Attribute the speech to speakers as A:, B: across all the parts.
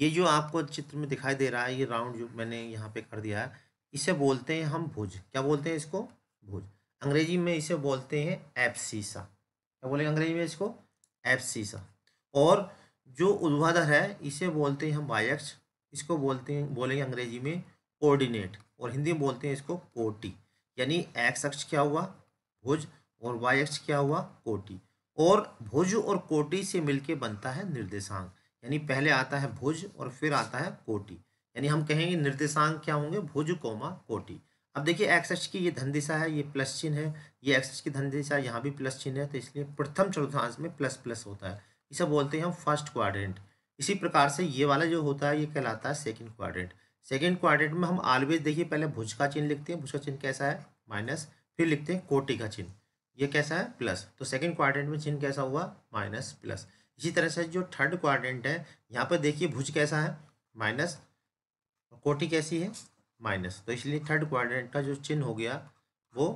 A: ये जो आपको चित्र में दिखाई दे रहा है ये राउंड जो मैंने यहाँ पे कर दिया है इसे बोलते हैं हम भुज क्या बोलते हैं इसको भुज अंग्रेजी में इसे बोलते हैं सीसा क्या बोलेंगे अंग्रेजी में इसको सीसा और जो उद्वाधर है इसे बोलते हैं हम वायक्ष इसको बोलते हैं बोलेंगे अंग्रेजी में कोऑर्डिनेट और हिंदी में बोलते हैं इसको कोटी यानी एक्स अक्ष क्या हुआ भुज और वाई अक्ष क्या हुआ कोटी और भुज और कोटी से मिलके बनता है निर्देशांक यानी पहले आता है भुज और फिर आता है कोटि यानी हम कहेंगे निर्देशांक क्या होंगे भुज कोमा कोटि अब देखिए एक्स एच की ये धन दिशा है ये प्लस चिन्ह है ये एक्स एच की धन दिशा यहाँ भी प्लस चिन्ह है तो इसलिए प्रथम चतुर्थांश में प्लस प्लस होता है इसे बोलते हैं हम फर्स्ट क्वाड्रेंट इसी प्रकार से ये वाला जो होता है ये कहलाता है सेकेंड क्वाड्रेंट सेकेंड क्वाड्रेंट में हम ऑलवेज देखिए पहले भुज का चिन्ह लिखते हैं भुज का चिन्ह कैसा है माइनस फिर लिखते हैं कोटि का चिन्ह ये कैसा है प्लस तो सेकेंड क्वाड्रेंट में चिन्ह कैसा हुआ माइनस प्लस इसी तरह से जो थर्ड क्वाड्रेंट है यहाँ पर देखिए भुज कैसा है माइनस कोटि कैसी है माइनस तो इसलिए थर्ड क्वाड्रेंट का जो चिन्ह हो गया वो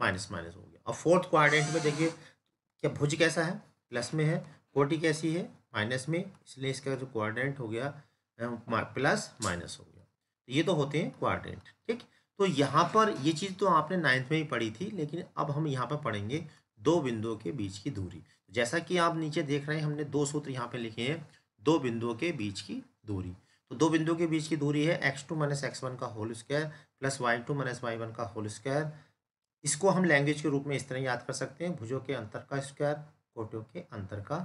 A: माइनस माइनस हो गया और फोर्थ क्वाड्रेंट में देखिए क्या भुज कैसा है प्लस में है कोटि कैसी है माइनस में इसलिए इसका जो क्वाड्रेंट हो गया प्लस माइनस हो गया तो ये तो होते हैं क्वाड्रेंट ठीक तो यहाँ पर ये चीज़ तो आपने नाइन्थ में ही पढ़ी थी लेकिन अब हम यहाँ पर पढ़ेंगे दो बिंदुओं के बीच की दूरी जैसा कि आप नीचे देख रहे हैं हमने दो सूत्र यहाँ पे लिखे हैं दो बिंदुओं के बीच की दूरी तो दो बिंदुओं के बीच की दूरी है x two minus x one का whole square plus Y two minus Y one का होल स्क्वायर इसको हम लैंग्वेज के रूप में इस तरह याद कर सकते हैं भुजों के अंतर का स्क्वायर कोटियों के अंतर का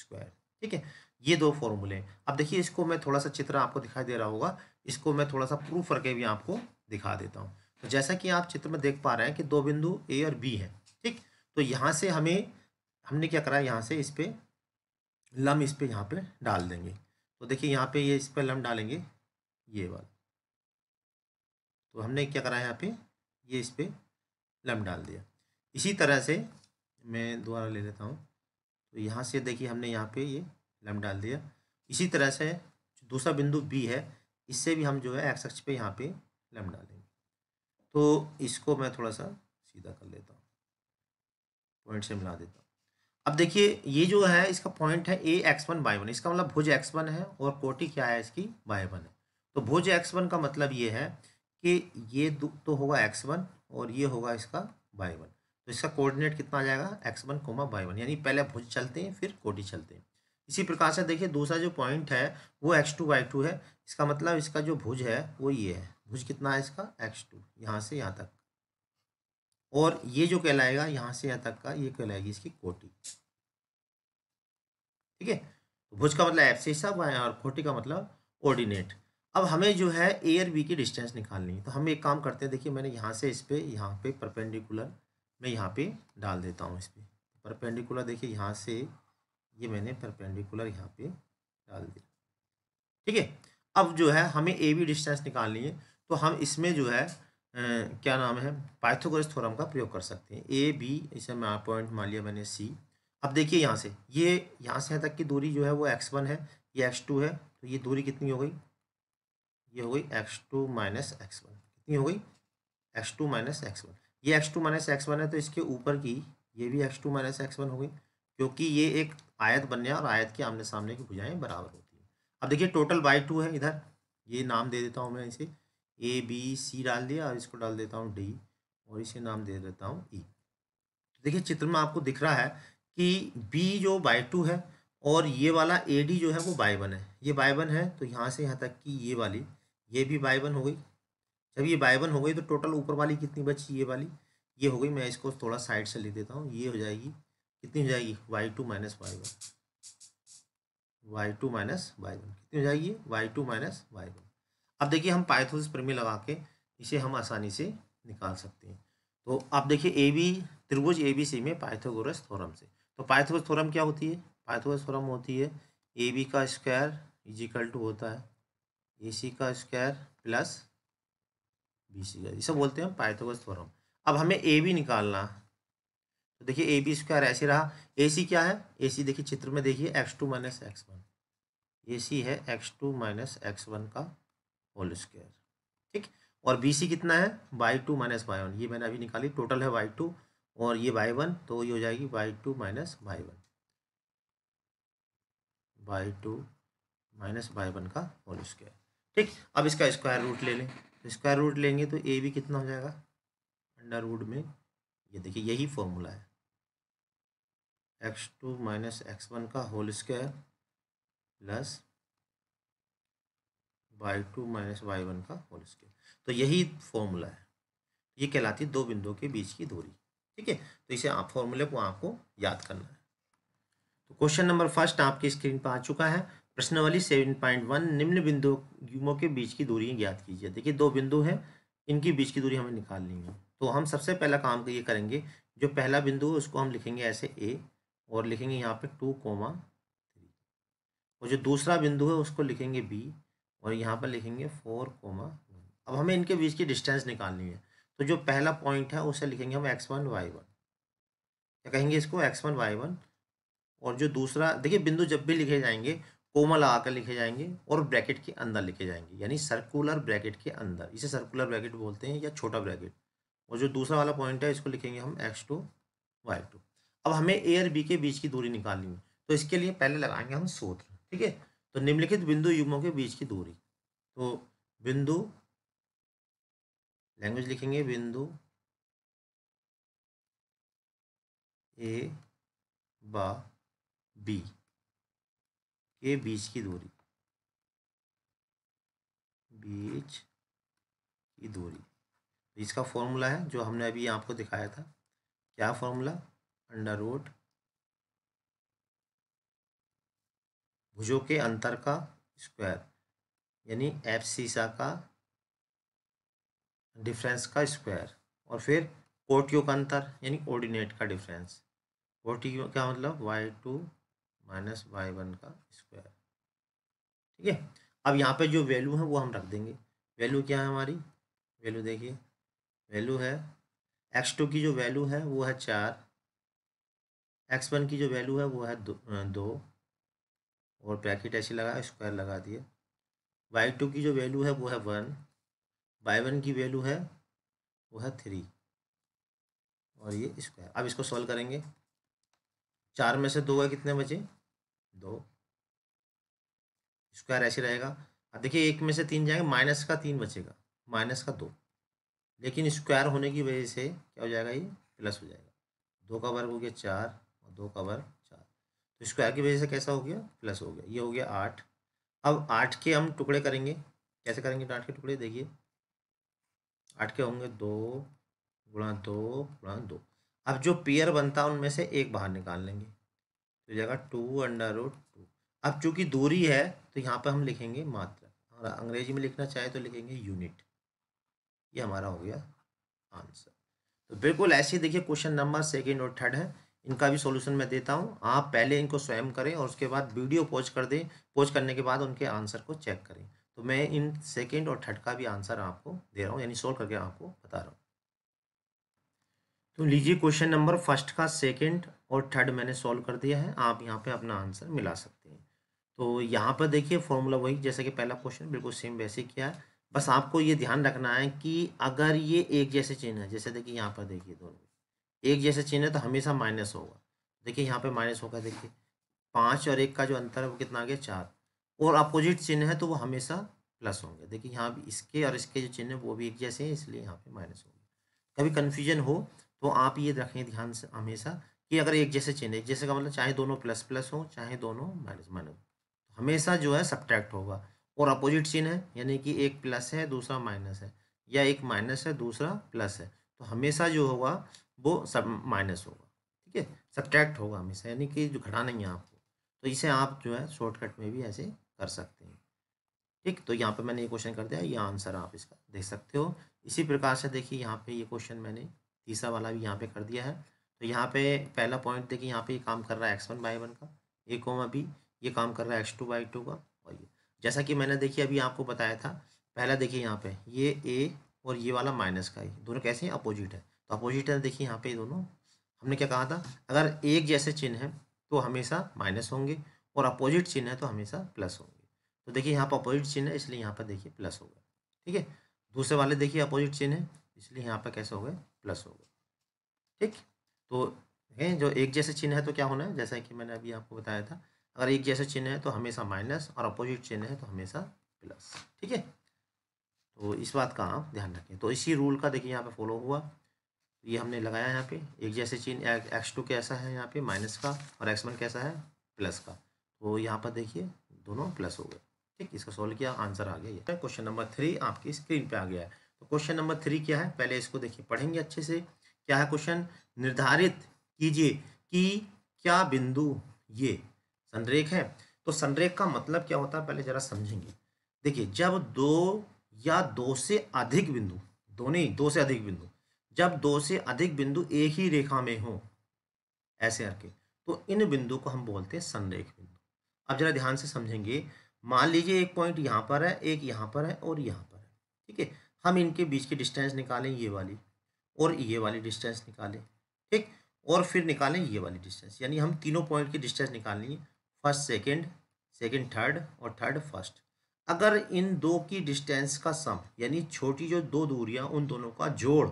A: स्क्वायर ठीक है ये दो फॉर्मूले अब देखिए इसको मैं थोड़ा सा चित्र आपको दिखाई दे रहा होगा इसको मैं थोड़ा सा प्रूफ करके भी आपको दिखा देता हूँ तो जैसा कि आप चित्र में देख पा रहे हैं कि दो बिंदु ए और बी है ठीक तो यहाँ से हमें हमने क्या करा यहाँ से इस पर लम इस पर यहाँ पे डाल देंगे तो देखिए यहाँ पे ये इस पर लम डालेंगे ये वाला तो हमने क्या करा यहाँ पे ये इस पर लम डाल दिया इसी तरह से मैं दोबारा ले लेता हूँ तो यहाँ से देखिए हमने यहाँ पे ये लम डाल दिया इसी तरह से दूसरा बिंदु बी है इससे भी हम जो है एक्स एक्स पे यहाँ पे लम डालेंगे तो इसको मैं थोड़ा सा सीधा कर लेता हूँ पॉइंट से मिला देता हूँ अब देखिए ये जो है इसका पॉइंट है A X one by one इसका मतलब भुज एक्स वन है और कोटि क्या है इसकी बाई वन है तो भुज एक्स वन का मतलब ये है कि ये तो होगा एक्स वन और ये होगा इसका बाई वन तो इसका कोऑर्डिनेट कितना आ जाएगा X one comma Y one यानी पहले भुज चलते हैं फिर कोटि चलते हैं इसी प्रकार से देखिए दूसरा जो पॉइंट है वो एक्स टू बाई टू है इसका मतलब इसका जो भुज है वो ये है भुज कितना है इसका एक्स टू यहाँ से यहाँ तक और ये जो कहलाएगा यहाँ से यहाँ तक का ये कहलाएगी इसकी कोटी ठीक है तो भुज का मतलब एफ एप्सिसा और कोटी का मतलब ऑर्डिनेट अब हमें जो है ए और बी की डिस्टेंस निकालनी है तो हम एक काम करते हैं देखिए मैंने यहाँ से इस पर यहाँ पे परपेंडिकुलर मैं यहाँ पे डाल देता हूँ इस पर परपेंडिकुलर देखिए यहाँ से ये मैंने परपेंडिकुलर यहाँ पे डाल दिया ठीक है अब जो है हमें ए बी डिस्टेंस निकालनी है तो हम इसमें जो है क्या नाम है पाइथागोरस थ्योरम का प्रयोग कर सकते हैं ए बी इसे मैं पॉइंट मान लिया मैंने सी अब देखिए यहाँ से ये यहाँ से यहाँ तक की दूरी जो है वो एक्स वन है ये एक्स टू है तो ये दूरी कितनी हो गई ये हो गई X two minus x one कितनी हो गई X two minus x one ये X two minus x one है तो इसके ऊपर की ये भी X two minus x one हो गई क्योंकि ये एक आयत बनने और आयत के आमने सामने की भुजाएँ बराबर होती हैं अब देखिए टोटल बाई टू है इधर ये नाम दे देता हूँ मैं इसे ए बी सी डाल दिया और इसको डाल देता हूँ डी और इसे नाम दे देता हूँ ई e. देखिए चित्र में आपको दिख रहा है कि बी जो बाई टू है और ये वाला ए डी जो है वो बाय वन है ये बाय वन है तो यहाँ से यहाँ तक कि ये वाली ये भी बाई वन हो गई जब ये बाय वन हो गई तो टोटल ऊपर वाली कितनी बची ये वाली ये हो गई मैं इसको थोड़ा साइड से ले देता हूँ ये हो जाएगी कितनी हो जाएगी Y two minus Y one Y two minus Y one कितनी हो जाएगी Y two minus Y one अब देखिए हम पाइथोस प्रमेय लगा के इसे हम आसानी से निकाल सकते हैं तो आप देखिए ए बी त्रिभुज ए बी सी में पाइथोगोरस थोरम से तो पाइथोस थोरम क्या होती है पाइथोस थोरम होती है ए बी का स्क्वायर इजिकल टू होता है ए सी का स्क्वायर प्लस बी सी का इसे बोलते हैं पाइथागोरस थोरम अब हमें ए बी निकालना तो देखिए ए बी स्क्वायर ऐसे रहा ए सी क्या है ए सी देखिए चित्र में देखिए x two minus x one A C है x two minus x one का होल स्क्वायर ठीक और बी सी कितना है Y two minus Y one ये मैंने अभी निकाली टोटल है बाई टू और ये बाई वन तो ये हो जाएगी Y two minus Y one by two minus Y one का होल स्क्वायर ठीक अब इसका स्क्वायर रूट ले लें स्क्वायर तो रूट लेंगे तो ए भी कितना हो जाएगा अंडर रूट में ये देखिए यही फॉर्मूला है x two minus x one का whole square plus Y two minus Y one का होल स्केयर तो यही फॉर्मूला है ये कहलाती है दो बिंदुओं के बीच की दूरी ठीक है तो इसे आप फॉर्मूले को आपको याद करना है तो क्वेश्चन नंबर फर्स्ट आपकी स्क्रीन पर आ चुका है वाली सेवन पॉइंट वन निम्न बिंदुओं के बीच की दूरी ज्ञात कीजिए देखिए दो बिंदु हैं इनकी बीच की दूरी हमें निकालनी है तो हम सबसे पहला काम ये करेंगे जो पहला बिंदु है उसको हम लिखेंगे ऐसे ए और लिखेंगे यहाँ पे टू कोमा थ्री और जो दूसरा बिंदु है उसको लिखेंगे बी और यहाँ पर लिखेंगे फोर कोमा वन अब हमें इनके बीच की डिस्टेंस निकालनी है तो जो पहला पॉइंट है उसे लिखेंगे हम एक्स वन वाई वन क्या कहेंगे इसको एक्स वन वाई वन और जो दूसरा देखिए बिंदु जब भी लिखे जाएंगे कोमा लगा कर लिखे जाएंगे और ब्रैकेट के अंदर लिखे जाएंगे यानी सर्कुलर ब्रैकेट के अंदर इसे सर्कुलर ब्रैकेट बोलते हैं या छोटा ब्रैकेट और जो दूसरा वाला पॉइंट है इसको लिखेंगे हम एक्स टू वाई टू अब हमें ए और बी के बीच की दूरी निकालनी है तो इसके लिए पहले लगाएंगे हम सूत्र ठीक है तो निम्नलिखित बिंदु युग्मों के बीच की दूरी तो बिंदु लैंग्वेज लिखेंगे बिंदु ए बा बी के बीच की दूरी बीच की दूरी तो इसका फॉर्मूला है जो हमने अभी आपको दिखाया था क्या फॉर्मूला अंडर रूट भुजों के अंतर का स्क्वायर यानी एफ सीसा का डिफरेंस का स्क्वायर और फिर कोटियों का अंतर यानी ऑर्डिनेट का डिफरेंस कोटियो का मतलब Y two minus Y one का स्क्वायर ठीक है अब यहाँ पे जो वैल्यू है वो हम रख देंगे वैल्यू क्या है हमारी वैल्यू देखिए वैल्यू है एक्स टू की जो वैल्यू है वो है चार एक्स वन की जो वैल्यू है वो है दो, दो और ब्रैकेट ऐसे लगा स्क्वायर लगा दिए वाई टू की जो वैल्यू है वो है वन वाई वन की वैल्यू है वो है थ्री और ये स्क्वायर अब इसको सॉल्व करेंगे चार में से दो है कितने बचे दो स्क्वायर ऐसे रहेगा अब देखिए एक में से तीन जाएंगे माइनस का तीन बचेगा माइनस का दो लेकिन स्क्वायर होने की वजह से क्या हो जाएगा ये प्लस हो जाएगा दो का वर्ग हो गया चार और दो का वर्ग तो स्क्वायर की वजह से कैसा हो गया प्लस हो गया ये हो गया आठ अब आठ के हम टुकड़े करेंगे कैसे करेंगे आठ के टुकड़े देखिए आठ के होंगे दो गुणा दो गुणा दो अब जो पेयर बनता है उनमें से एक बाहर निकाल लेंगे तो जाएगा टू अंडर रूट टू अब चूंकि दूरी है तो यहाँ पर हम लिखेंगे मात्रा और अंग्रेजी में लिखना चाहे तो लिखेंगे यूनिट ये हमारा हो गया आंसर तो बिल्कुल ऐसे ही देखिए क्वेश्चन नंबर सेकेंड और थर्ड है इनका भी सोल्यूशन मैं देता हूँ आप पहले इनको स्वयं करें और उसके बाद वीडियो पोज कर दें पोज करने के बाद उनके आंसर को चेक करें तो मैं इन सेकेंड और थर्ड का भी आंसर आपको दे रहा हूँ यानी सोल्व करके आपको बता रहा हूँ तो लीजिए क्वेश्चन नंबर फर्स्ट का सेकंड और थर्ड मैंने सॉल्व कर दिया है आप यहाँ पे अपना आंसर मिला सकते हैं तो यहाँ पर देखिए फॉर्मूला वही जैसे कि पहला क्वेश्चन बिल्कुल सेम वैसे किया है बस आपको ये ध्यान रखना है कि अगर ये एक जैसे चिन्ह है जैसे देखिए यहाँ पर देखिए दोनों एक जैसे चिन्ह है तो हमेशा माइनस होगा देखिए यहाँ पे माइनस होगा देखिए पाँच और एक का जो अंतर है वो कितना आ गया चार और अपोजिट चिन्ह है तो वो हमेशा प्लस होंगे देखिए यहाँ भी इसके और इसके जो चिन्ह है वो भी एक जैसे हैं इसलिए यहाँ पे माइनस होंगे कभी कन्फ्यूजन हो तो आप ये रखें ध्यान से हमेशा कि अगर एक जैसे चिन्ह एक जैसे का मतलब चाहे दोनों प्लस प्लस हो चाहे दोनों माइनस माइनस हमेशा जो है सब्ट्रैक्ट होगा और अपोजिट चिन्ह है यानी कि एक प्लस है दूसरा माइनस है या एक माइनस है दूसरा प्लस है तो हमेशा जो होगा वो सब माइनस होगा ठीक है सब्ट्रैक्ट होगा हमेशा यानी कि जो घटाना ही है आपको तो इसे आप जो है शॉर्टकट में भी ऐसे कर सकते हैं ठीक तो यहाँ पे मैंने ये क्वेश्चन कर दिया ये आंसर आप इसका देख सकते हो इसी प्रकार से देखिए यहाँ पे ये क्वेश्चन मैंने तीसरा वाला भी यहाँ पे कर दिया है तो यहाँ पे पहला पॉइंट देखिए यहाँ पे ये काम कर रहा है एक्स वन बाई वन का ए कोमा अभी ये काम कर रहा है एक्स टू बाई टू का और ये जैसा कि मैंने देखिए अभी आपको बताया था पहला देखिए यहाँ पे ये ए और ये वाला माइनस का ही दोनों कैसे अपोजिट है तो अपोजिट है देखिए यहाँ पे दोनों हमने क्या कहा था अगर एक जैसे चिन्ह है तो हमेशा माइनस होंगे और अपोजिट चिन्ह है तो हमेशा प्लस होंगे तो देखिए यहाँ पर अपोजिट चिन्ह है इसलिए यहाँ पर देखिए प्लस होगा ठीक है दूसरे वाले देखिए अपोजिट चिन्ह है इसलिए यहाँ पर कैसे हो गए प्लस हो गए ठीक तो है जो एक जैसे चिन्ह है तो क्या होना है जैसा कि मैंने अभी आपको बताया था अगर एक जैसे चिन्ह है तो हमेशा माइनस और अपोजिट चिन्ह है तो हमेशा प्लस ठीक है तो इस बात का आप ध्यान रखें तो इसी रूल का देखिए यहाँ पे फॉलो हुआ ये हमने लगाया यहाँ पे एक जैसे चीन एक्स टू कैसा है यहाँ पे माइनस का और एक्स वन कैसा है प्लस का तो यहाँ पर देखिए दोनों प्लस हो गए ठीक इसका सॉल्व किया आंसर आ गया है क्वेश्चन नंबर थ्री आपकी स्क्रीन पे आ गया है तो क्वेश्चन नंबर थ्री क्या है पहले इसको देखिए पढ़ेंगे अच्छे से क्या है क्वेश्चन निर्धारित कीजिए कि क्या बिंदु ये संरेख है तो संरेख का मतलब क्या होता है पहले जरा समझेंगे देखिए जब दो या दो से अधिक बिंदु दो नहीं दो से अधिक बिंदु जब दो से अधिक बिंदु एक ही रेखा में हो ऐसे करके तो इन बिंदु को हम बोलते हैं संरेख बिंदु अब जरा ध्यान से समझेंगे मान लीजिए एक पॉइंट यहाँ पर है एक यहाँ पर है और यहाँ पर है ठीक है हम इनके बीच की डिस्टेंस निकालें ये वाली और ये वाली डिस्टेंस निकालें ठीक और फिर निकालें ये वाली डिस्टेंस यानी हम तीनों पॉइंट की डिस्टेंस निकालनी है फर्स्ट सेकेंड सेकेंड थर्ड और थर्ड फर्स्ट अगर इन दो की डिस्टेंस का सम यानी छोटी जो दो दूरियाँ उन दोनों का जोड़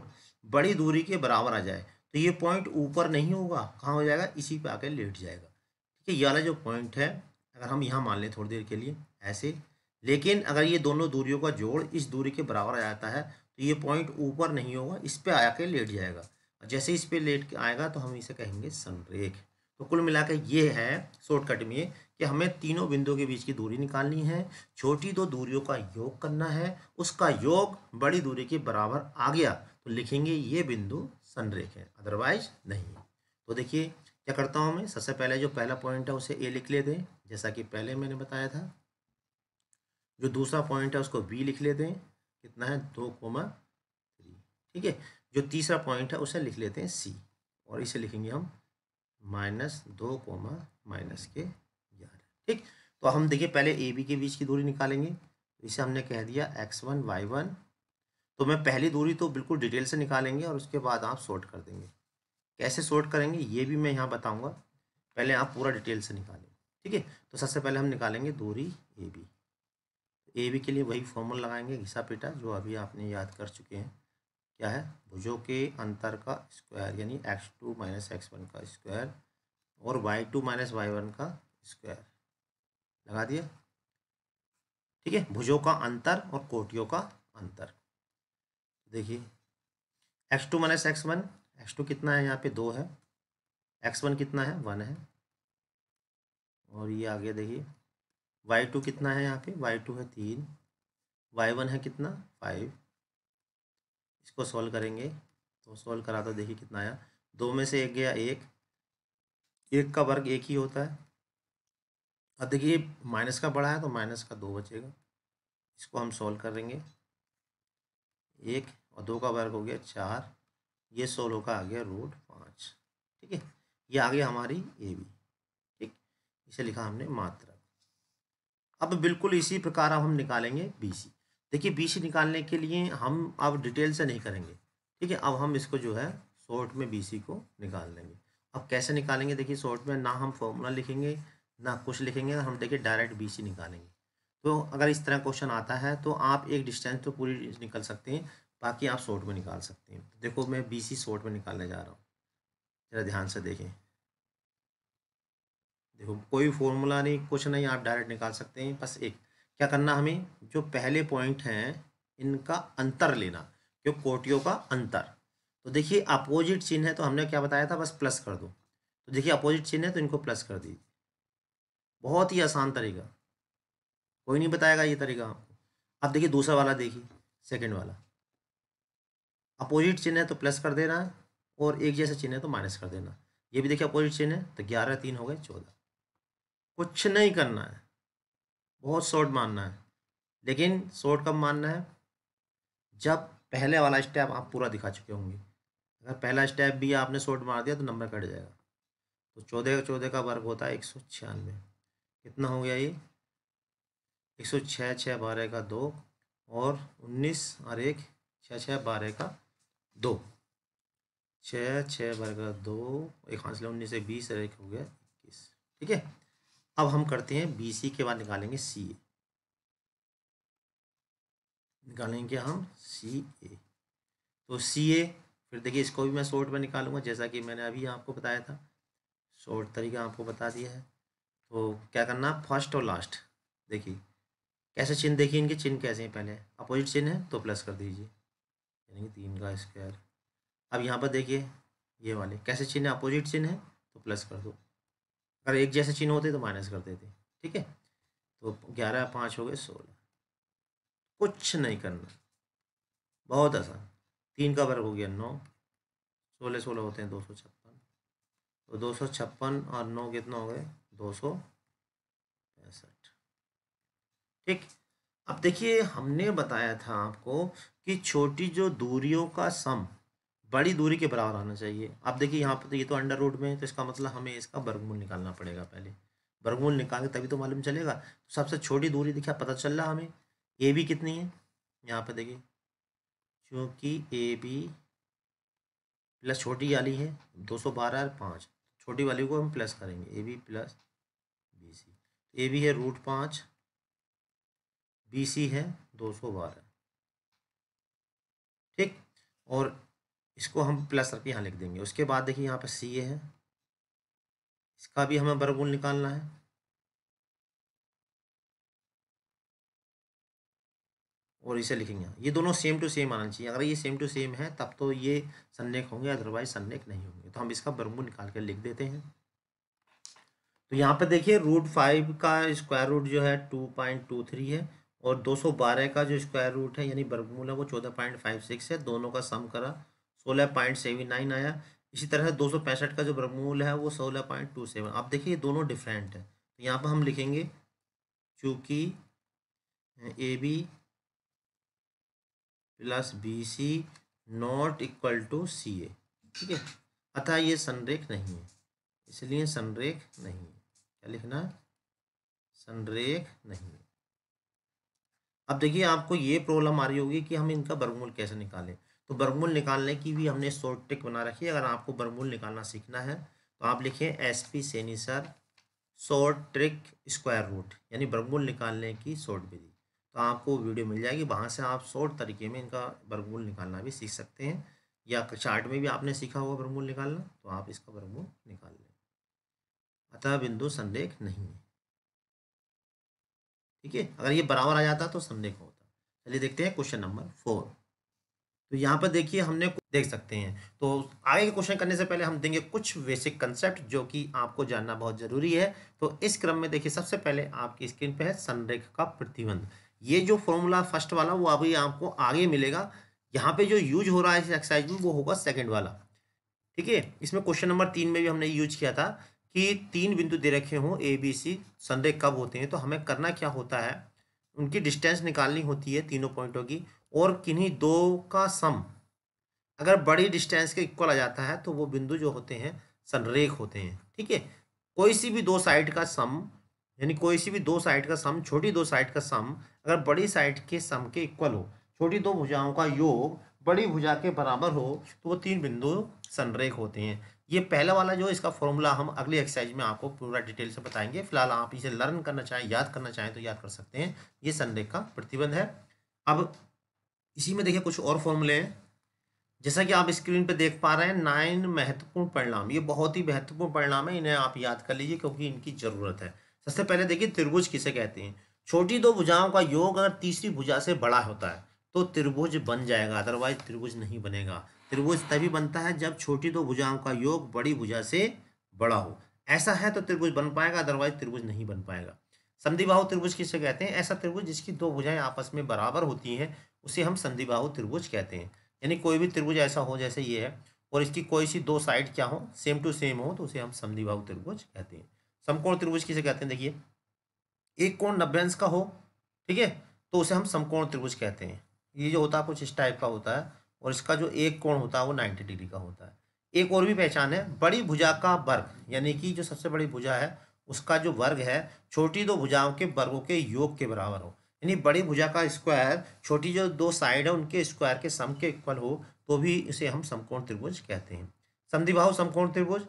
A: बड़ी दूरी के बराबर आ जाए तो ये पॉइंट ऊपर नहीं होगा कहाँ हो जाएगा इसी पे आके लेट जाएगा ठीक है ये वाला जो पॉइंट है अगर हम यहाँ मान लें थोड़ी देर के लिए ऐसे लेकिन अगर ये दोनों दूरियों का जोड़ इस दूरी के बराबर आ जाता है तो ये पॉइंट ऊपर नहीं होगा इस पर कर लेट जाएगा जैसे इस पर लेट के आएगा तो हम इसे कहेंगे सनरेख तो कुल मिला ये है शॉर्टकट में कि हमें तीनों बिंदुओं के बीच की दूरी निकालनी है छोटी दो दूरियों का योग करना है उसका योग बड़ी दूरी के बराबर आ गया तो लिखेंगे ये बिंदु संरेख है अदरवाइज नहीं तो देखिए क्या करता हूँ मैं सबसे पहले जो पहला पॉइंट है उसे ए लिख ले दें जैसा कि पहले मैंने बताया था जो दूसरा पॉइंट है उसको बी लिख ले दें कितना है दो कोमा थ्री ठीक है जो तीसरा पॉइंट है उसे लिख लेते हैं सी और इसे लिखेंगे हम माइनस दो कोमा माइनस के ग्यारह ठीक तो हम देखिए पहले ए बी के बीच की दूरी निकालेंगे इसे हमने कह दिया एक्स वन वाई वन तो मैं पहली दूरी तो बिल्कुल डिटेल से निकालेंगे और उसके बाद आप सॉर्ट कर देंगे कैसे सॉर्ट करेंगे ये भी मैं यहाँ बताऊँगा पहले आप पूरा डिटेल से निकालें ठीक है तो सबसे पहले हम निकालेंगे दूरी ए बी ए बी के लिए वही फॉर्मूला लगाएंगे घिसा पिटा जो अभी आपने याद कर चुके हैं क्या है भुजों के अंतर का स्क्वायर यानी X two minus x one का स्क्वायर और Y two minus Y one का स्क्वायर लगा दिया ठीक है भुजों का अंतर और कोटियों का अंतर देखिए x two minus x one x two कितना है यहाँ पे दो है एक्स वन कितना है वन है और ये आगे देखिए वाई टू कितना है यहाँ पे वाई टू है तीन वाई वन है कितना फाइव इसको सॉल्व करेंगे तो सॉल्व करा तो देखिए कितना आया दो में से एक गया एक एक का वर्ग एक ही होता है अब देखिए माइनस का बड़ा है तो माइनस का दो बचेगा इसको हम सॉल्व करेंगे एक और दो का वर्ग हो गया चार ये सोलह का आ गया रूट पाँच ठीक है ये आ गया हमारी ए बी ठीक इसे लिखा हमने मात्रक अब बिल्कुल इसी प्रकार अब हम निकालेंगे बी सी देखिए बी सी निकालने के लिए हम अब डिटेल से नहीं करेंगे ठीक है अब हम इसको जो है शॉर्ट में बी सी को निकाल लेंगे अब कैसे निकालेंगे देखिए शॉर्ट में ना हम फॉर्मूला लिखेंगे ना कुछ लिखेंगे हम देखिए डायरेक्ट बी सी निकालेंगे तो अगर इस तरह क्वेश्चन आता है तो आप एक डिस्टेंस तो पूरी निकल सकते हैं बाकी आप शॉर्ट में निकाल सकते हैं देखो मैं बी सी शॉर्ट में निकालने जा रहा हूँ ज़रा ध्यान से देखें देखो कोई फॉर्मूला नहीं कुछ नहीं आप डायरेक्ट निकाल सकते हैं बस एक क्या करना हमें जो पहले पॉइंट हैं इनका अंतर लेना क्यों कोटियों का अंतर तो देखिए अपोजिट चिन्ह है तो हमने क्या बताया था बस प्लस कर दो तो देखिए अपोजिट चिन्ह है तो इनको प्लस कर दीजिए बहुत ही आसान तरीका कोई नहीं बताएगा ये तरीका आपको अब देखिए दूसरा वाला देखिए सेकंड वाला अपोजिट चिन्ह है तो प्लस कर देना है और एक जैसा चिन्ह है तो माइनस कर देना ये भी देखिए अपोजिट चिन्ह है तो ग्यारह तीन हो गए चौदह कुछ नहीं करना है बहुत शॉर्ट मानना है लेकिन शॉर्ट कब मानना है जब पहले वाला स्टेप आप पूरा दिखा चुके होंगे अगर पहला स्टेप भी आपने शॉर्ट मार दिया तो नंबर कट जाएगा तो चौदह का चौदह का वर्ग होता है एक सौ छियानवे कितना हो गया ये एक सौ छः छः बारह का दो और उन्नीस और एक छः छः बारह का दो छः छः वर्गा दो एक हासिल उन्नीस से बीस और एक हो गया इक्कीस ठीक है अब हम करते हैं बी सी के बाद निकालेंगे सी ए निकालेंगे हम सी ए तो सी ए फिर देखिए इसको भी मैं शॉर्ट में निकालूंगा जैसा कि मैंने अभी आपको बताया था शॉर्ट तरीका आपको बता दिया है तो क्या करना फर्स्ट और लास्ट देखिए कैसे चिन्ह देखिए इनके चिन्ह कैसे हैं पहले अपोजिट चिन्ह है तो प्लस कर दीजिए यानी कि तीन का स्क्वायर अब यहाँ पर देखिए ये वाले कैसे चिन्ह अपोजिट चिन्ह है तो प्लस कर दो अगर एक जैसे चिन्ह होते तो माइनस कर देते ठीक है तो ग्यारह पाँच हो गए सोलह कुछ नहीं करना बहुत आसान तीन का वर्ग हो गया नौ सोलह सोलह होते हैं दो सौ छप्पन तो दो सौ छप्पन और नौ कितना हो गए दो सौ पैंसठ ठीक अब देखिए हमने बताया था आपको कि छोटी जो दूरियों का सम बड़ी दूरी के बराबर आना चाहिए अब देखिए यहाँ पर तो ये तो अंडर रूट में है तो इसका मतलब हमें इसका वर्गमूल निकालना पड़ेगा पहले वर्गमूल निकाल के तभी तो मालूम चलेगा तो सबसे छोटी दूरी देखिए पता चल रहा हमें ए बी कितनी है यहाँ पर देखिए क्योंकि ए बी प्लस छोटी वाली है दो सौ बारह और पाँच छोटी वाली को हम प्लस करेंगे A B plus B C A B है रूट पाँच बी सी है दो सौ बारह ठीक और इसको हम प्लस करके यहाँ लिख देंगे उसके बाद देखिए यहाँ पर सी ए है इसका भी हमें बरबुल निकालना है और इसे लिखेंगे ये दोनों सेम टू सेम आना चाहिए अगर ये सेम टू सेम है तब तो ये सन्नेक होंगे अदरवाइज सन्नेक नहीं होंगे तो हम इसका वर्गमूल निकाल कर लिख देते हैं तो यहाँ पर देखिए रूट फाइव का स्क्वायर रूट जो है टू पॉइंट टू थ्री है और 212 का जो स्क्वायर रूट है यानी बर्गमूल है वो 14.56 है दोनों का सम करा 16.79 आया इसी तरह दो का जो बर्गमूल है वो 16.27 आप देखिए ये दोनों डिफरेंट है तो यहाँ पर हम लिखेंगे चूँकि A B plus B C not equal to C A ठीक है अतः ये संरेख नहीं है इसलिए संरेख नहीं है क्या लिखना संरेख नहीं है अब देखिए आपको ये प्रॉब्लम आ रही होगी कि हम इनका बरमूल कैसे निकालें तो बरमूल निकालने की भी हमने शॉर्ट ट्रिक बना रखी है अगर आपको वर्गमूल निकालना सीखना है तो आप लिखें S P Saini sir short trick square root यानी वर्गमूल निकालने की शॉर्ट विधि तो आपको वीडियो मिल जाएगी वहाँ से आप शॉर्ट तरीके में इनका बरमूल निकालना भी सीख सकते हैं या चार्ट में भी आपने सीखा होगा वर्गमूल निकालना तो आप इसका वर्गमूल निकाल लें अतः बिंदु संदेह नहीं है ठीक है अगर ये बराबर आ जाता तो संरेख होता चलिए देखते हैं क्वेश्चन नंबर फोर तो यहाँ पर देखिए हमने देख सकते हैं तो आगे के क्वेश्चन करने से पहले हम देंगे कुछ बेसिक कंसेप्ट जो कि आपको जानना बहुत ज़रूरी है तो इस क्रम में देखिए सबसे पहले आपकी स्क्रीन पे है संरेख का प्रतिबंध ये जो फॉर्मूला फर्स्ट वाला वो अभी आपको आगे मिलेगा यहाँ पे जो यूज हो रहा है इस एक्सरसाइज में वो होगा सेकंड वाला ठीक है इसमें क्वेश्चन नंबर तीन में भी हमने यूज किया था कि तीन बिंदु दे रखे हों ए बी सी संरेख कब होते हैं तो हमें करना क्या होता है उनकी डिस्टेंस निकालनी होती है तीनों पॉइंटों की और किन्हीं दो का सम अगर बड़ी डिस्टेंस के इक्वल आ जाता है तो वो बिंदु जो होते हैं संरेख होते हैं ठीक है कोई सी भी दो साइड का सम यानी कोई सी भी दो साइड का सम छोटी दो साइड का सम अगर बड़ी साइड के सम के इक्वल हो छोटी दो भुजाओं का योग बड़ी भुजा के बराबर हो तो वो तीन बिंदु संरेख होते हैं ये पहला वाला जो इसका फॉर्मूला हम अगली एक्सरसाइज में आपको पूरा डिटेल से बताएंगे फिलहाल आप इसे लर्न करना चाहें याद करना चाहें तो याद कर सकते हैं ये संदेह का प्रतिबंध है अब इसी में देखिए कुछ और फॉर्मूले हैं जैसा कि आप स्क्रीन पर देख पा रहे हैं नाइन महत्वपूर्ण परिणाम ये बहुत ही महत्वपूर्ण परिणाम है इन्हें आप याद कर लीजिए क्योंकि इनकी ज़रूरत है सबसे पहले देखिए त्रिभुज किसे कहते हैं छोटी दो भुजाओं का योग अगर तीसरी भुजा से बड़ा होता है तो त्रिभुज बन जाएगा अदरवाइज त्रिभुज नहीं बनेगा त्रिभुज तभी बनता है जब छोटी दो भुजाओं का योग बड़ी भुजा से बड़ा हो ऐसा है तो त्रिभुज बन पाएगा अदरवाइज त्रिभुज नहीं बन पाएगा संधिबाहु त्रिभुज किसे कहते हैं ऐसा त्रिभुज जिसकी दो भुजाएं आपस में बराबर होती हैं उसे हम संधिबाहु त्रिभुज कहते हैं यानी कोई भी त्रिभुज ऐसा हो जैसे ये है और इसकी कोई सी दो साइड क्या हो सेम टू सेम हो तो उसे हम संधिबाहु त्रिभुज कहते हैं समकोण त्रिभुज किसे कहते हैं देखिए एक कोण नब्बे अंश का हो ठीक है तो उसे हम समकोण त्रिभुज कहते हैं ये जो होता है कुछ इस टाइप का होता है और इसका जो एक कोण होता है वो नाइन्टी डिग्री का होता है एक और भी पहचान है बड़ी भुजा का वर्ग यानी कि जो सबसे बड़ी भुजा है उसका जो वर्ग है छोटी दो भुजाओं के वर्गों के योग के बराबर हो यानी बड़ी भुजा का स्क्वायर छोटी जो दो साइड है उनके स्क्वायर के सम के इक्वल हो तो भी इसे हम समकोण त्रिभुज कहते हैं समधिबाहु समकोण त्रिभुज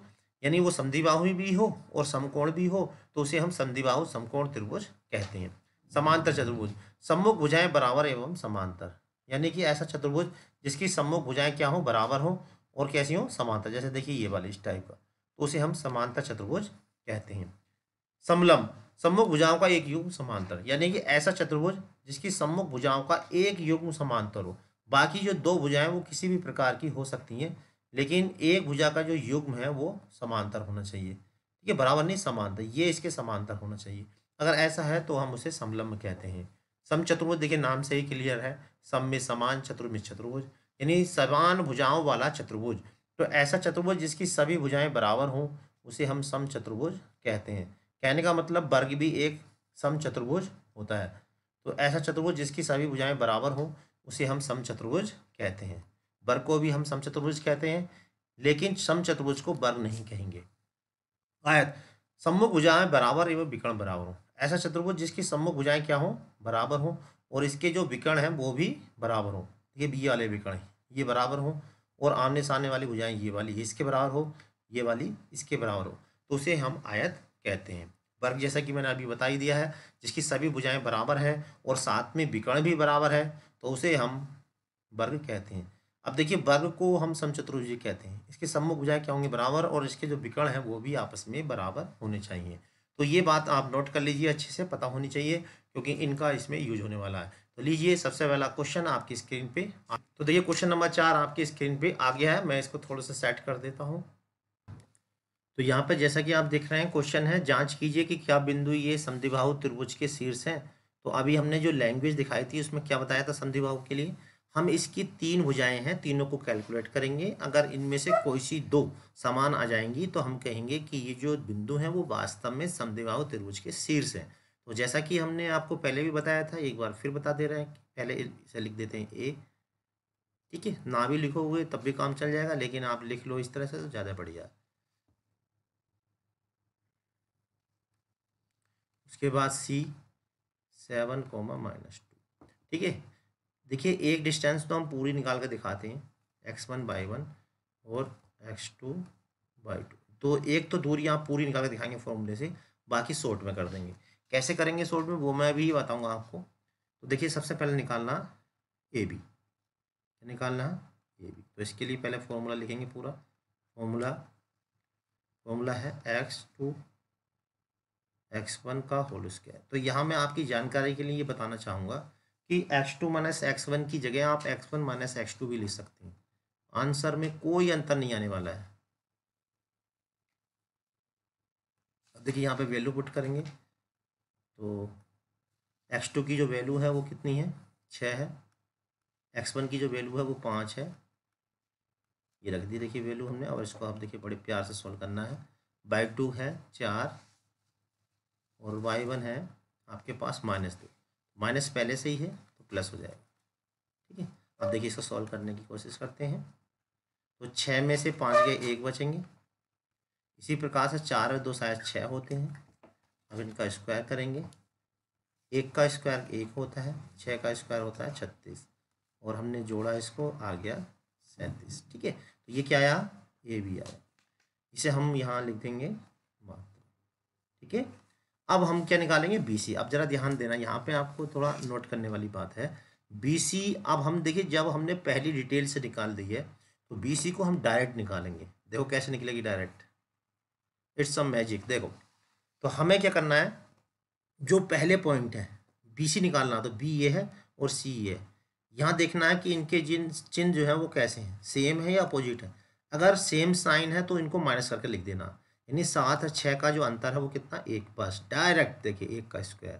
A: यानी वो समधिबाहु भी हो और समकोण भी हो तो उसे हम समधिबाहु समकोण त्रिभुज कहते हैं समांतर चतुर्भुज सम्मुख भुजाएं बराबर एवं समांतर यानी कि ऐसा चतुर्भुज जिसकी सम्मुख भुजाएं क्या हो बराबर हो और कैसी हो समांतर जैसे देखिए ये वाली इस टाइप का तो उसे हम समानता चतुर्भुज कहते हैं समलम सम्मुख भुजाओं का एक युग्म समांतर यानी कि ऐसा चतुर्भुज जिसकी सम्मुख भुजाओं का एक युग्म समांतर हो बाकी जो दो भुजाएं वो किसी भी प्रकार की हो सकती हैं लेकिन एक भुजा का जो युग्म है वो समांतर होना चाहिए ठीक है बराबर नहीं समांतर ये इसके समांतर होना चाहिए अगर ऐसा है तो हम उसे समलम्ब कहते हैं सम चतुर्भुज देखिए नाम से ही क्लियर है सम में समान चतुर्भुज चतुर्भुज यानी समान भुजाओं वाला चतुर्भुज तो ऐसा चतुर्भुज जिसकी सभी भुजाएं बराबर हों उसे हम सम चतुर्भुज कहते हैं कहने का मतलब वर्ग भी एक सम चतुर्भुज होता है तो ऐसा चतुर्भुज जिसकी सभी भुजाएं बराबर हों उसे हम सम चतुर्भुज कहते हैं वर्ग को भी हम सम चतुर्भुज कहते हैं लेकिन सम चतुर्भुज को वर्ग नहीं कहेंगे आयत सम्मुख भुजाएं बराबर एवं विकर्ण बराबर हों ऐसा चतुर्भुज जिसकी सम्मुख भुजाएं क्या हों बराबर हों और इसके जो विकर्ण हैं वो भी बराबर हो ये बी वाले विकर्ण ये बराबर हों और आमने सामने वाली भुजाएं ये वाली इसके बराबर हो ये वाली इसके बराबर हो तो उसे हम आयत कहते हैं वर्ग जैसा कि मैंने अभी बताई दिया है जिसकी सभी भुजाएं बराबर हैं और साथ में विकर्ण भी बराबर है तो उसे हम वर्ग कहते हैं अब देखिए वर्ग को हम समचतुर्भुज कहते हैं इसके सम्मुख भुजाएं क्या होंगे बराबर और इसके जो विकर्ण हैं वो भी आपस में बराबर होने चाहिए तो ये बात आप नोट कर लीजिए अच्छे से पता होनी चाहिए क्योंकि इनका इसमें यूज होने वाला है तो लीजिए सबसे पहला क्वेश्चन आपकी स्क्रीन पे तो देखिए क्वेश्चन नंबर चार आपकी स्क्रीन पे आ गया है मैं इसको थोड़ा सा सेट कर देता हूँ तो यहाँ पर जैसा कि आप देख रहे हैं क्वेश्चन है जांच कीजिए कि क्या बिंदु ये संधिभाव त्रिभुज के शीर्ष हैं तो अभी हमने जो लैंग्वेज दिखाई थी उसमें क्या बताया था संधिभाव के लिए हम इसकी तीन भुजाएँ हैं तीनों को कैलकुलेट करेंगे अगर इनमें से कोई सी दो समान आ जाएंगी तो हम कहेंगे कि ये जो बिंदु हैं वो वास्तव में समद्विभाव त्रिभुज के शीर्ष हैं तो जैसा कि हमने आपको पहले भी बताया था एक बार फिर बता दे रहे हैं पहले इसे लिख देते हैं ए ठीक है ना भी लिखोगे तब भी काम चल जाएगा लेकिन आप लिख लो इस तरह से तो ज़्यादा बढ़िया उसके बाद C seven comma minus two ठीक है देखिए एक डिस्टेंस तो हम पूरी निकाल कर दिखाते हैं एक्स वन बाई वन और एक्स टू बाई टू तो एक तो दूरी आप पूरी निकाल कर दिखाएंगे फॉर्मूले से बाकी शॉर्ट में कर देंगे कैसे करेंगे शॉर्ट में वो मैं भी बताऊंगा आपको तो देखिए सबसे पहले निकालना ए बी निकालना ए बी तो इसके लिए पहले फॉर्मूला लिखेंगे पूरा फॉर्मूला फॉर्मूला है एक्स टू एक्स वन का होल स्क्वायर तो यहाँ मैं आपकी जानकारी के लिए ये बताना चाहूँगा कि X two minus x one की जगह आप X one minus X two भी लिख सकते हैं आंसर में कोई अंतर नहीं आने वाला है देखिए यहाँ पे वैल्यू पुट करेंगे तो एक्स टू की जो वैल्यू है वो कितनी है छः है एक्स वन की जो वैल्यू है वो पाँच है ये रख दी देखिए वैल्यू हमने और इसको आप देखिए बड़े प्यार से सॉल्व करना है बाई टू है चार और वाई वन है आपके पास माइनस दो माइनस पहले से ही है तो प्लस हो जाएगा ठीक है अब देखिए इसको सॉल्व करने की कोशिश करते हैं तो छः में से पाँच गए एक बचेंगे इसी प्रकार से चार और दो शायद छः होते हैं अब इनका स्क्वायर करेंगे एक का स्क्वायर एक होता है छः का स्क्वायर होता है छत्तीस और हमने जोड़ा इसको आ गया सैंतीस ठीक है तो ये क्या आया ये भी आया इसे हम यहाँ लिख देंगे मात्रा ठीक है अब हम क्या निकालेंगे बीसी अब जरा ध्यान देना यहाँ पे आपको थोड़ा नोट करने वाली बात है बीसी अब हम देखिए जब हमने पहली डिटेल से निकाल दी है तो बीसी को हम डायरेक्ट निकालेंगे देखो कैसे निकलेगी डायरेक्ट इट्स सम मैजिक देखो तो हमें क्या करना है जो पहले पॉइंट है बी सी निकालना तो बी ये है और सी ये है यहाँ देखना है कि इनके जिन चिन्ह जो है वो कैसे हैं सेम है या अपोजिट है अगर सेम साइन है तो इनको माइनस करके लिख देना यानी सात और छः का जो अंतर है वो कितना एक बस डायरेक्ट देखिए एक का स्क्वायर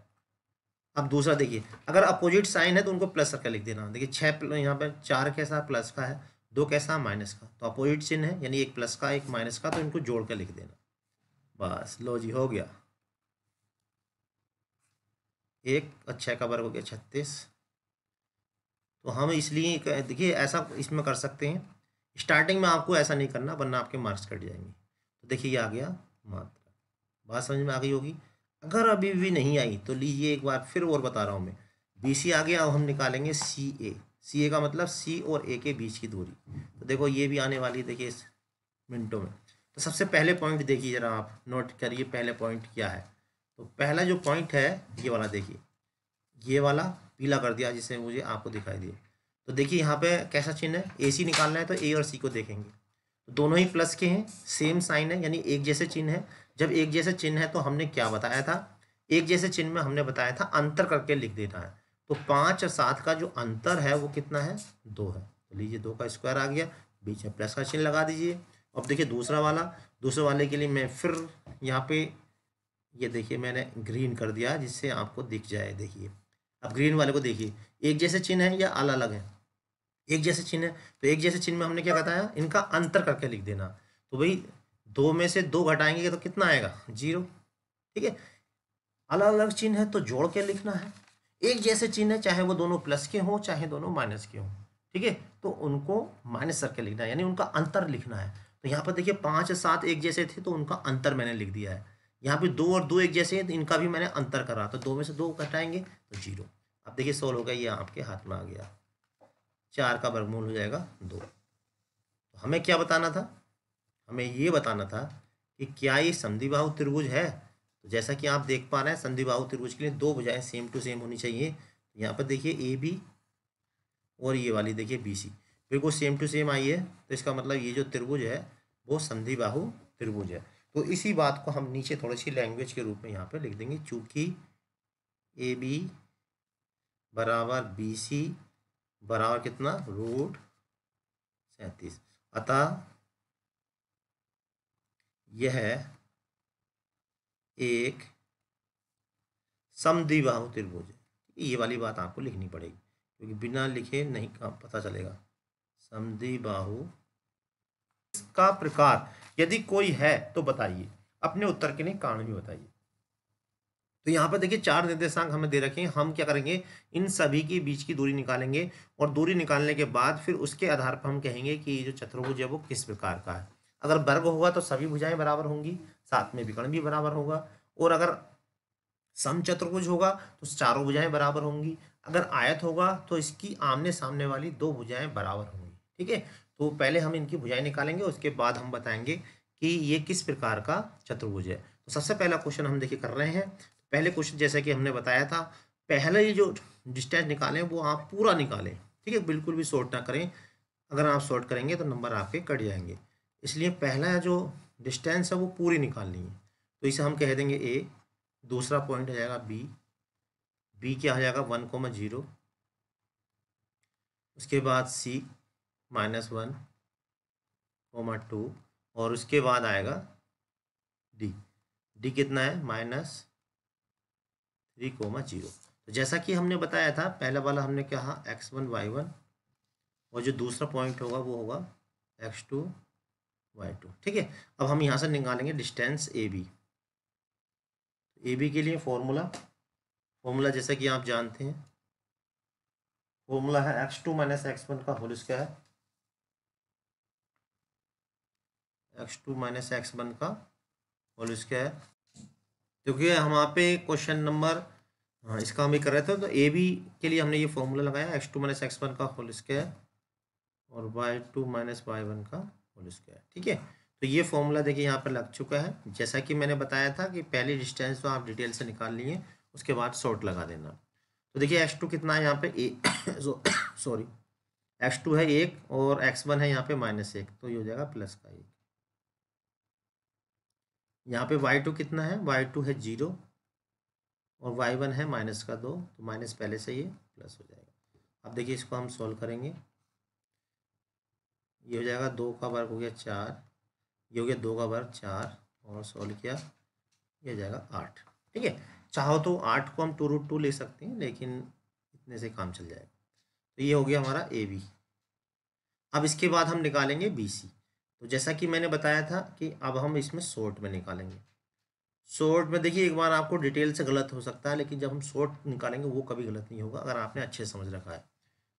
A: अब दूसरा देखिए अगर अपोजिट साइन है तो उनको प्लस करके लिख देना देखिए छः यहाँ पर चार कैसा प्लस का है दो कैसा माइनस का तो अपोजिट चिन्ह है यानी एक प्लस का एक माइनस का तो इनको जोड़ कर लिख देना बस लो जी हो गया एक अच्छा छः का वर्ग हो गया छत्तीस तो हम इसलिए देखिए ऐसा इसमें कर सकते हैं स्टार्टिंग में आपको ऐसा नहीं करना वरना आपके मार्क्स कट जाएंगे तो देखिए ये आ गया मात्रा बात समझ में आ गई होगी अगर अभी भी नहीं आई तो लीजिए एक बार फिर और बता रहा हूँ मैं बी सी आ गया अब हम निकालेंगे सी ए सी ए का मतलब सी और ए के बीच की दूरी तो देखो ये भी आने वाली है देखिए इस मिनटों में तो सबसे पहले पॉइंट देखिए जरा आप नोट करिए पहले पॉइंट क्या है तो पहला जो पॉइंट है ये वाला देखिए ये वाला पीला कर दिया जिसे मुझे आपको दिखाई दिए तो देखिए यहाँ पे कैसा चिन्ह है ए सी निकालना है तो ए और सी को देखेंगे तो दोनों ही प्लस के हैं सेम साइन है यानी एक जैसे चिन्ह है जब एक जैसे चिन्ह है तो हमने क्या बताया था एक जैसे चिन्ह में हमने बताया था अंतर करके लिख देना है तो पाँच और सात का जो अंतर है वो कितना है दो है तो लीजिए दो का स्क्वायर आ गया बीच में प्लस का चिन्ह लगा दीजिए अब देखिए दूसरा वाला दूसरे वाले के लिए मैं फिर यहाँ पे ये देखिए मैंने ग्रीन कर दिया जिससे आपको दिख जाए देखिए अब ग्रीन वाले को देखिए एक जैसे चिन्ह है या अलग अलग है एक जैसे चिन्ह है तो एक जैसे चिन्ह में हमने क्या बताया इनका अंतर करके लिख देना तो भाई दो में से दो घटाएंगे तो कितना आएगा जीरो ठीक है अलग अलग चिन्ह है तो जोड़ के लिखना है एक जैसे चिन्ह है चाहे वो दोनों प्लस के हों चाहे दोनों माइनस के हों ठीक है तो उनको माइनस करके लिखना है यानी उनका अंतर लिखना है तो यहाँ पर देखिए पाँच सात एक जैसे थे तो उनका अंतर मैंने लिख दिया है यहाँ पे दो और दो एक जैसे हैं तो इनका भी मैंने अंतर करा तो दो में से दो घटाएंगे तो जीरो अब देखिए सोल्व हो गया ये आपके हाथ में आ गया चार का वर्गमूल हो जाएगा दो तो हमें क्या बताना था हमें ये बताना था कि क्या ये संधिबाहु त्रिभुज है तो जैसा कि आप देख पा रहे हैं संधिबाहु त्रिभुज के लिए दो बजाय सेम टू सेम होनी चाहिए तो यहाँ पर देखिए ए बी और ये वाली देखिए बी सी बिल्कुल सेम टू सेम आई है तो इसका मतलब ये जो त्रिभुज है वो संधि बाहु त्रिभुज है तो इसी बात को हम नीचे थोड़ी सी लैंग्वेज के रूप में यहाँ पे लिख देंगे चूंकि ए बी बराबर बी सी बराबर कितना रूट सैतीस अतः यह एक समद्विबाहु त्रिभुज है ये वाली बात आपको लिखनी पड़ेगी क्योंकि बिना लिखे नहीं पता चलेगा बाहू इसका प्रकार यदि कोई है तो बताइए अपने उत्तर के लिए कारण भी बताइए तो यहाँ पर देखिए चार निर्देशांक हमें दे रखे हैं हम क्या करेंगे इन सभी के बीच की दूरी निकालेंगे और दूरी निकालने के बाद फिर उसके आधार पर हम कहेंगे कि जो चतुर्भुज है वो किस प्रकार का है अगर वर्ग होगा तो सभी भुजाएं बराबर होंगी साथ में विकर्ण भी बराबर होगा और अगर सम चतुर्भुज होगा तो चारों भुजाएं बराबर होंगी अगर आयत होगा तो इसकी आमने सामने वाली दो भुजाएं बराबर होंगी ठीक है तो पहले हम इनकी भुजाएं निकालेंगे उसके बाद हम बताएंगे कि ये किस प्रकार का चतुर्भुज है तो सबसे पहला क्वेश्चन हम देखिए कर रहे हैं पहले क्वेश्चन जैसा कि हमने बताया था पहले ये जो डिस्टेंस निकालें वो आप पूरा निकालें ठीक है बिल्कुल भी शॉर्ट ना करें अगर आप शॉर्ट करेंगे तो नंबर आपके कट जाएंगे इसलिए पहला जो डिस्टेंस है वो पूरी निकालनी है तो इसे हम कह देंगे ए दूसरा पॉइंट हो जाएगा बी बी क्या हो जाएगा वन कोमा जीरो उसके बाद C minus one comma two और उसके बाद आएगा डी डी कितना है माइनस थ्री कोमा जीरो तो जैसा कि हमने बताया था पहला वाला हमने कहा एक्स वन वाई वन और जो दूसरा पॉइंट होगा वो होगा एक्स टू वाई टू ठीक है अब हम यहाँ से निकालेंगे distance A B A B के लिए फॉर्मूला फॉर्मूला जैसा कि आप जानते हैं फॉर्मूला है x two minus x one का whole square X two minus x one का होल स्क्वायर क्योंकि हम वहाँ पे क्वेश्चन नंबर हाँ, इसका हम ही कर रहे थे तो ए बी के लिए हमने ये फॉर्मूला लगाया X two minus x one का होल स्क्वायर और Y two minus Y one का होल स्क्वायर ठीक है तो ये फॉर्मूला देखिए यहाँ पर लग चुका है जैसा कि मैंने बताया था कि पहली डिस्टेंस तो आप डिटेल से निकाल लिए उसके बाद शॉर्ट लगा देना तो देखिए एक्स टू कितना है यहाँ पे ए सॉरी एक्स टू है एक और एक्स वन है यहाँ पे माइनस एक तो ये हो जाएगा प्लस का एक यहाँ पे वाई टू कितना है वाई टू है जीरो और वाई वन है माइनस का दो तो माइनस पहले से ये प्लस हो जाएगा अब देखिए इसको हम सॉल्व करेंगे ये हो जाएगा दो का वर्ग हो गया चार ये हो गया दो का वर्ग चार और सॉल्व किया ये हो जाएगा आठ ठीक है चाहो तो आठ को हम टू रूट टू ले सकते हैं लेकिन इतने से काम चल जाएगा तो ये हो गया हमारा ए बी अब इसके बाद हम निकालेंगे बी सी तो जैसा कि मैंने बताया था कि अब हम इसमें शॉर्ट में निकालेंगे शॉर्ट में देखिए एक बार आपको डिटेल से गलत हो सकता है लेकिन जब हम शॉर्ट निकालेंगे वो कभी गलत नहीं होगा अगर आपने अच्छे समझ रखा है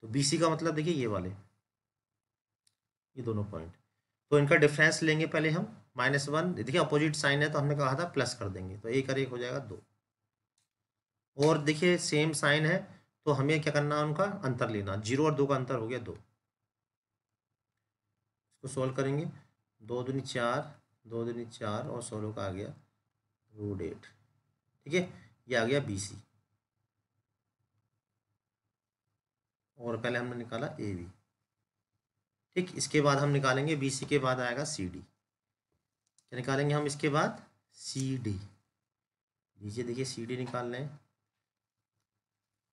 A: तो बी का मतलब देखिए ये वाले ये दोनों पॉइंट तो इनका डिफरेंस लेंगे पहले हम माइनस वन देखिए अपोजिट साइन है तो हमने कहा था प्लस कर देंगे तो एक और एक हो जाएगा दो और देखिए सेम साइन है तो हमें क्या करना है उनका अंतर लेना जीरो और दो का अंतर हो गया दो इसको सोल्व करेंगे दो दूनी चार दो दूनी चार और सोलह का आ गया रूट एट ठीक है ये आ गया बी सी और पहले हमने निकाला ए बी ठीक इसके बाद हम निकालेंगे बी सी के बाद आएगा सी डी क्या निकालेंगे हम इसके बाद सी डी लीजिए देखिए सी डी निकाल लें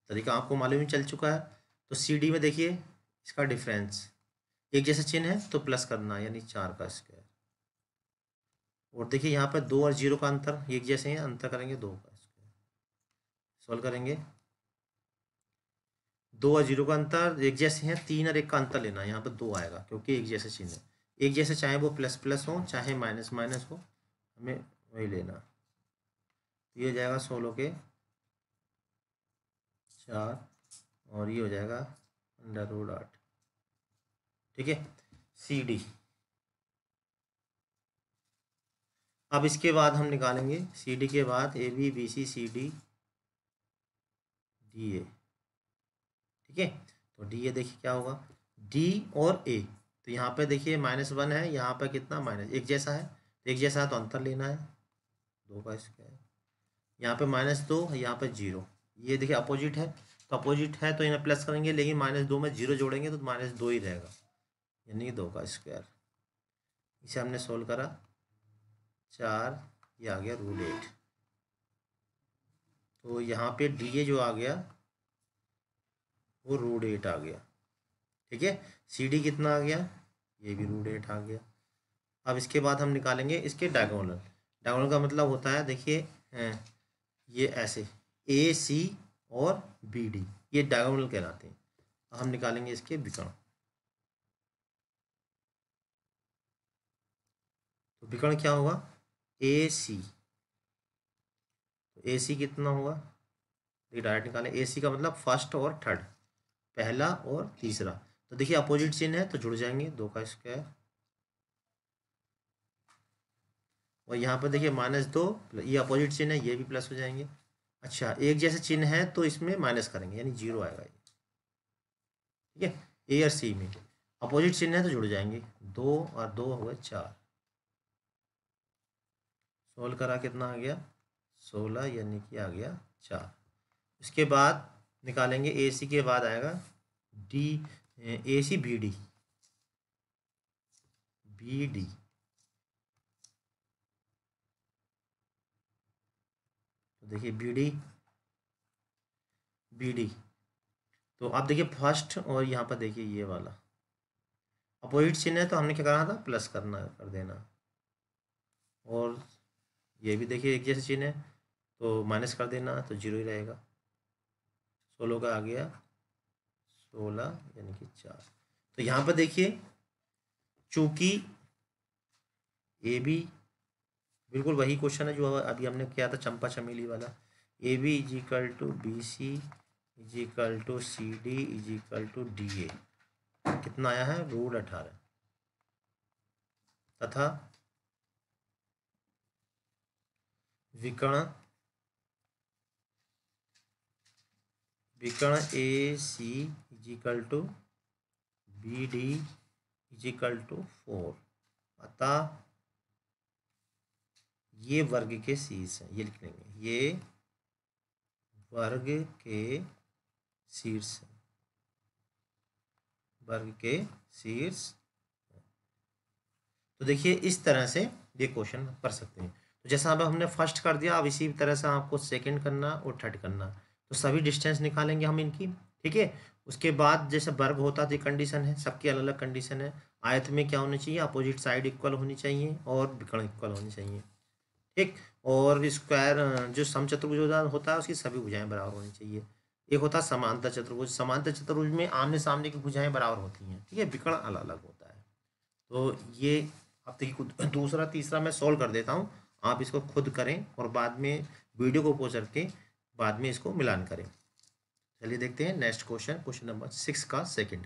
A: तरीका आपको मालूम ही चल चुका है तो सी डी में देखिए इसका डिफरेंस एक जैसे चिन्ह है तो प्लस करना यानी चार का स्क्वायर और देखिए यहाँ पर दो और जीरो का अंतर एक जैसे है अंतर करेंगे दो का स्क्वायर सॉल्व करेंगे दो और जीरो का अंतर एक जैसे हैं तीन और एक का अंतर लेना है यहाँ पर दो आएगा क्योंकि एक जैसे चिन्ह है एक जैसे चाहे वो प्लस प्लस हो चाहे माइनस माइनस हो हमें वही लेना तो ये जाएगा सोलह के चार और ये हो जाएगा अंडर रोड आठ ठीक है सी डी अब इसके बाद हम निकालेंगे सी डी के बाद A B B C C D D A ठीक है तो डी ए देखिए क्या होगा डी और ए तो यहाँ पे देखिए माइनस वन है यहाँ पे कितना माइनस एक जैसा है तो एक जैसा है तो अंतर लेना है दो का स्क्वायर यहाँ पे माइनस दो यहाँ पे जीरो ये देखिए अपोजिट है तो अपोजिट है तो इन्हें प्लस करेंगे लेकिन माइनस दो में जीरो जोड़ेंगे तो माइनस दो ही रहेगा यानी कि दो का स्क्वायर इसे हमने सोल्व करा चार ये आ गया रूट एट तो यहाँ पे डी ए जो आ गया वो रूट एट आ गया ठीक है सी डी कितना आ गया ये भी रूट एट आ गया अब इसके बाद हम निकालेंगे इसके डायगोनल डायगोनल का मतलब होता है देखिए ये ऐसे ए सी और बी डी ये डायगोनल कहलाते हैं हम निकालेंगे इसके विकर्ण तो विकर्ण क्या होगा ए सी ए सी कितना होगा ये डायरेक्ट निकालें ए सी का मतलब फर्स्ट और थर्ड पहला और तीसरा तो देखिए अपोजिट चिन्ह है तो जुड़ जाएंगे दो का स्क्वायर और यहाँ पर देखिए माइनस दो ये अपोजिट चिन्ह है ये भी प्लस हो जाएंगे अच्छा एक जैसे चिन्ह है तो इसमें माइनस करेंगे यानी जीरो आएगा ये
B: ठीक
A: है ए और सी में अपोजिट चिन्ह है तो जुड़ जाएंगे दो और दो हो गए चार सोल्व करा कितना आ गया सोलह यानी कि आ गया चार उसके बाद निकालेंगे ए सी के बाद आएगा D A C B D B D तो देखिए बी डी बी डी तो आप देखिए फर्स्ट और यहाँ पर देखिए ये वाला अपोजिट चिन्ह है तो हमने क्या करना था प्लस करना कर देना और ये भी देखिए एक जैसे चिन्ह है तो माइनस कर देना तो जीरो ही रहेगा सोलह का आ गया सोलह यानी कि चार तो यहाँ पर देखिए चूंकि ए बी बिल्कुल वही क्वेश्चन है जो अभी हमने किया था चंपा चमेली वाला A B is equal to B C is equal to C D is equal to D A कितना आया है रूल अठारह तथा विकर्ण विकर्ण A C is equal to B D is equal to four अतः ये वर्ग के शीर्ष हैं ये लिख लेंगे ये वर्ग के शीर्ष वर्ग के शीर्ष तो देखिए इस तरह से ये क्वेश्चन कर सकते हैं तो जैसा अब हमने फर्स्ट कर दिया अब इसी तरह से आपको सेकेंड करना और थर्ड करना तो सभी डिस्टेंस निकालेंगे हम इनकी ठीक है उसके बाद जैसे वर्ग होता तो कंडीशन है सबकी अलग अलग कंडीशन है आयत में क्या होनी चाहिए अपोजिट साइड इक्वल होनी चाहिए और विकर्ण इक्वल होनी चाहिए ठीक और स्क्वायर जो सम चतुर्भुज होता है उसकी सभी भुझाएँ बराबर होनी चाहिए एक होता है समांतर चतुर्भुज समांतर चतुर्भुज में आमने सामने की भुझाएँ बराबर होती हैं ठीक है विकर्ण अलग अलग होता है तो ये अब देखिए दूसरा तीसरा मैं सोल्व कर देता हूँ आप इसको खुद करें और बाद में वीडियो को पोज करके बाद में इसको मिलान करें चलिए देखते हैं next question question number six का सेकंड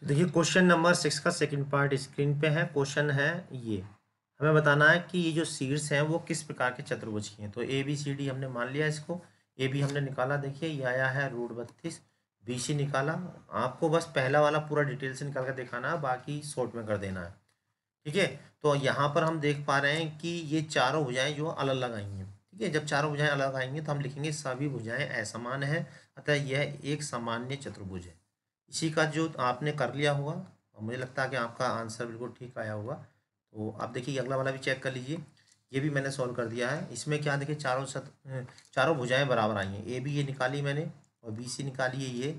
A: तो देखिए क्वेश्चन नंबर सिक्स का सेकंड पार्ट स्क्रीन पे है क्वेश्चन है ये हमें बताना है कि ये जो सीड्स हैं वो किस प्रकार के चतुर्भुज की हैं तो ए बी सी डी हमने मान लिया इसको ए बी हमने निकाला देखिए ये आया है रूट बत्तीस बी सी निकाला आपको बस पहला वाला पूरा डिटेल से निकाल कर दिखाना है बाकी शॉर्ट में कर देना है ठीक है तो यहाँ पर हम देख पा रहे हैं कि ये चारों भुजाएं जो अलग अलग आई हैं ठीक है जब चारों भुजाएं अलग आएंगी तो हम लिखेंगे सभी भुजाएं असमान है अतः यह एक सामान्य चतुर्भुज है इसी का जो आपने कर लिया होगा और मुझे लगता है कि आपका आंसर बिल्कुल ठीक आया होगा तो आप देखिए अगला वाला भी चेक कर लीजिए ये भी मैंने सॉल्व कर दिया है इसमें क्या देखिए चारों सत चारों भुजाएं बराबर आई हैं ए बी ये निकाली मैंने और बी सी निकाली है ये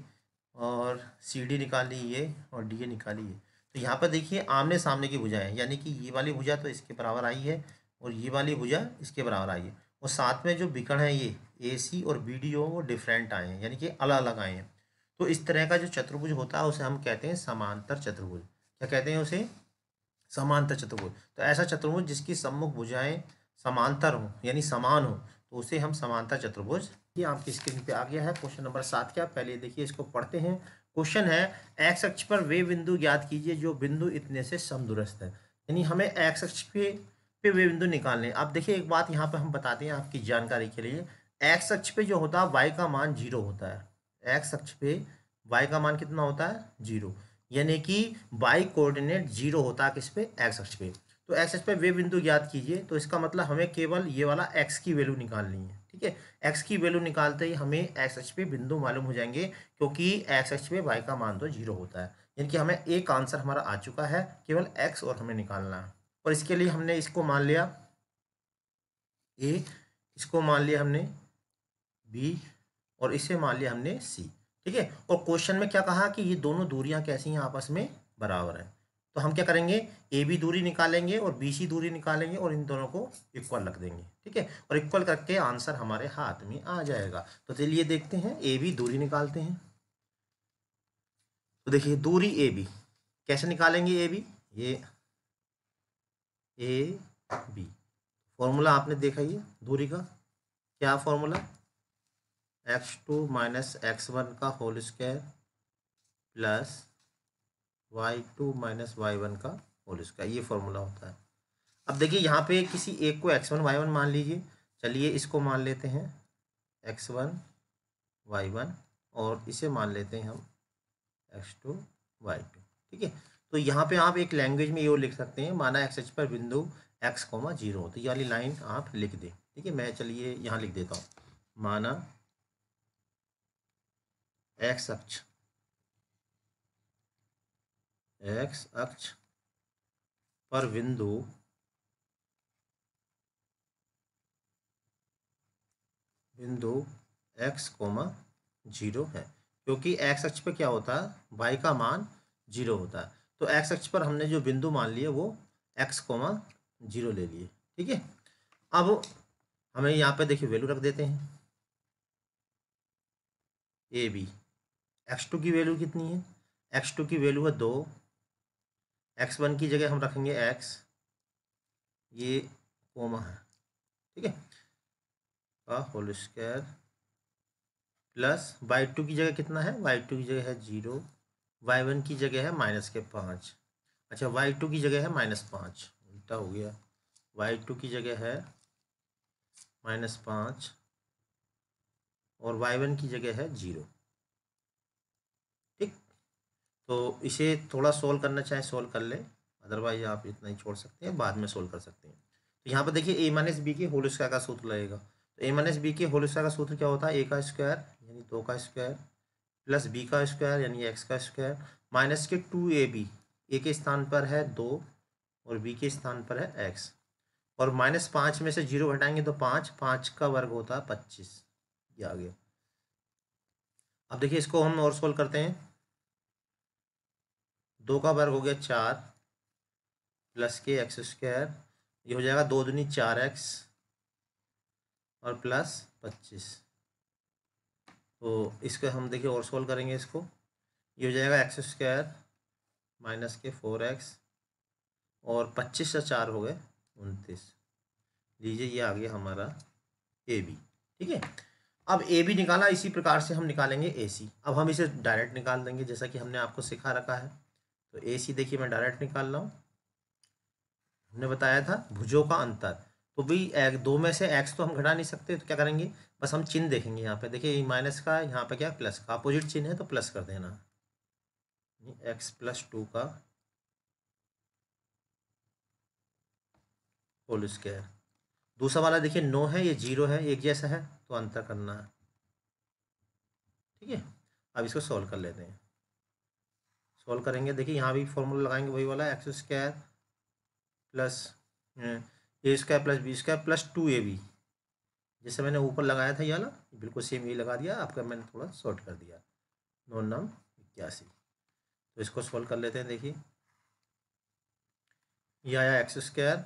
A: और सी डी निकाली ये और डी ए निकाली है तो यहाँ पर देखिए आमने सामने की भुजा है यानी कि ये वाली भुजा तो इसके बराबर आई है और ये वाली भुजा इसके बराबर आई है और साथ में जो बिकण है ये ए सी और बी डी ओ वो डिफरेंट आए हैं यानी कि अलग अलग आए हैं तो इस तरह का जो चतुर्भुज होता है उसे हम कहते हैं समांतर चतुर्भुज क्या कहते हैं उसे समांतर चतुर्भुज तो ऐसा चतुर्भुज जिसकी सम्मुख भुजाएं समांतर हो यानी समान हो तो उसे हम समांतर चतुर्भुज ये आपकी स्क्रीन पे आ गया है क्वेश्चन नंबर सात क्या पहले देखिए इसको पढ़ते हैं क्वेश्चन है एक्स अक्ष पर वे बिंदु ज्ञात कीजिए जो बिंदु इतने से समदुरस्त है यानी हमें एक्स अक्ष पे पे वे बिंदु निकालने अब देखिए एक बात यहाँ पर हम बताते हैं आपकी जानकारी के लिए एक्स अक्ष पे जो होता है वाई का मान जीरो होता है एक्स अक्ष पे वाई का मान कितना होता है जीरो यानी कि वाई कोऑर्डिनेट जीरो होता है किस पे एक्स अक्ष पे तो एक्स अक्ष पे वे बिंदु ज्ञात कीजिए तो इसका मतलब हमें केवल ये वाला एक्स की वैल्यू निकालनी है ठीक है एक्स की वैल्यू निकालते ही हमें एक्स एच पे बिंदु मालूम हो जाएंगे क्योंकि एक्स एच पे वाई का मान तो जीरो होता है यानी कि हमें एक आंसर हमारा आ चुका है केवल एक्स और हमें निकालना है और इसके लिए हमने इसको मान लिया ए इसको मान लिया हमने बी और इसे मान लिया हमने सी ठीक है और क्वेश्चन में क्या कहा कि ये दोनों दूरियां कैसी हैं आपस में बराबर है तो हम क्या करेंगे ए बी दूरी निकालेंगे और बी सी दूरी निकालेंगे और इन दोनों को इक्वल रख देंगे ठीक है और इक्वल करके आंसर हमारे हाथ में आ जाएगा तो चलिए देखते हैं ए बी दूरी निकालते हैं तो देखिए दूरी ए बी कैसे निकालेंगे ए बी ये ए बी फॉर्मूला आपने देखा ये दूरी का क्या formula X two minus x one का whole square plus Y two minus Y one का होल स्क्वायर ये फॉर्मूला होता है अब देखिए यहाँ पे किसी एक को एक्स वन वाई वन मान लीजिए चलिए इसको मान लेते हैं एक्स वन वाई वन और इसे मान लेते हैं हम एक्स टू वाई टू ठीक है तो यहाँ पे आप एक लैंग्वेज में ये लिख सकते हैं माना एक्स एच पर बिंदु एक्स कोमा जीरो तो ये वाली लाइन आप लिख दें ठीक है मैं चलिए यहाँ लिख देता हूँ माना एक्स अक्ष एक्स अक्ष पर बिंदु बिंदु एक्स कोमा जीरो है क्योंकि एक्स अक्ष पर क्या होता है वाई का मान जीरो होता है तो एक्स अक्ष पर हमने जो बिंदु मान लिए वो एक्स कोमा जीरो ले लिए ठीक है अब हमें यहाँ पे देखिए वैल्यू रख देते हैं ए बी एक्स टू की वैल्यू कितनी है एक्स टू की वैल्यू है दो एक्स वन की जगह हम रखेंगे एक्स ये कोमा है ठीक है का whole square plus Y two की जगह कितना है वाई टू की जगह है जीरो वाई वन की जगह है माइनस के पाँच अच्छा वाई टू की जगह है माइनस पाँच उल्टा हो गया वाई टू की जगह है माइनस पाँच और वाई वन की जगह है जीरो तो इसे थोड़ा सोल्व करना चाहे सोल्व कर ले अदरवाइज आप इतना ही छोड़ सकते हैं बाद में सोल्व कर सकते हैं तो यहाँ पर देखिए ए माइनस बी के होल स्क्वायर का सूत्र लगेगा तो ए माइनस बी के होल स्क्वायर का सूत्र क्या होता है ए का स्क्वायर यानी दो का स्क्वायर प्लस बी का स्क्वायर यानी एक्स का स्क्वायर माइनस के टू ए बी ए के स्थान पर है दो और बी के स्थान पर है एक्स और माइनस पाँच में से जीरो घटाएंगे तो पाँच पाँच का वर्ग होता है पच्चीस ये आ गया अब देखिए इसको हम और सोल्व करते हैं दो का वर्ग हो गया चार प्लस के एक्स स्क्वायर ये हो जाएगा दो दूनी चार एक्स और प्लस पच्चीस तो इसको हम देखिए और सोल्व करेंगे इसको ये हो जाएगा एक्स स्क्वायर माइनस के फोर एक्स और पच्चीस से चार हो गए उनतीस लीजिए ये आ गया हमारा ए बी ठीक है अब ए बी निकाला इसी प्रकार से हम निकालेंगे ए सी अब हम इसे डायरेक्ट निकाल देंगे जैसा कि हमने आपको सिखा रखा है तो ए सी देखिए मैं डायरेक्ट निकाल रहा हूँ हमने बताया था भुजों का अंतर तो भी एक दो में से एक्स तो हम घटा नहीं सकते तो क्या करेंगे बस हम चिन्ह देखेंगे यहाँ पे देखिए माइनस का यहाँ पे क्या प्लस का अपोजिट चिन्ह है तो प्लस कर देना एक्स प्लस टू का होल स्क्वायर दूसरा वाला देखिए नो है ये जीरो है एक जैसा है तो अंतर करना है ठीक है अब इसको सॉल्व कर लेते हैं सॉल्व करेंगे देखिए यहाँ भी फॉर्मूला लगाएंगे वही वाला x square plus a square plus b square plus two A b जैसे मैंने ऊपर लगाया था ये वाला बिल्कुल सेम यही लगा दिया आपका मैंने थोड़ा शॉर्ट कर दिया नौ नाम इक्यासी तो इसको सॉल्व कर लेते हैं देखिए यह आया एक्स स्क्वायर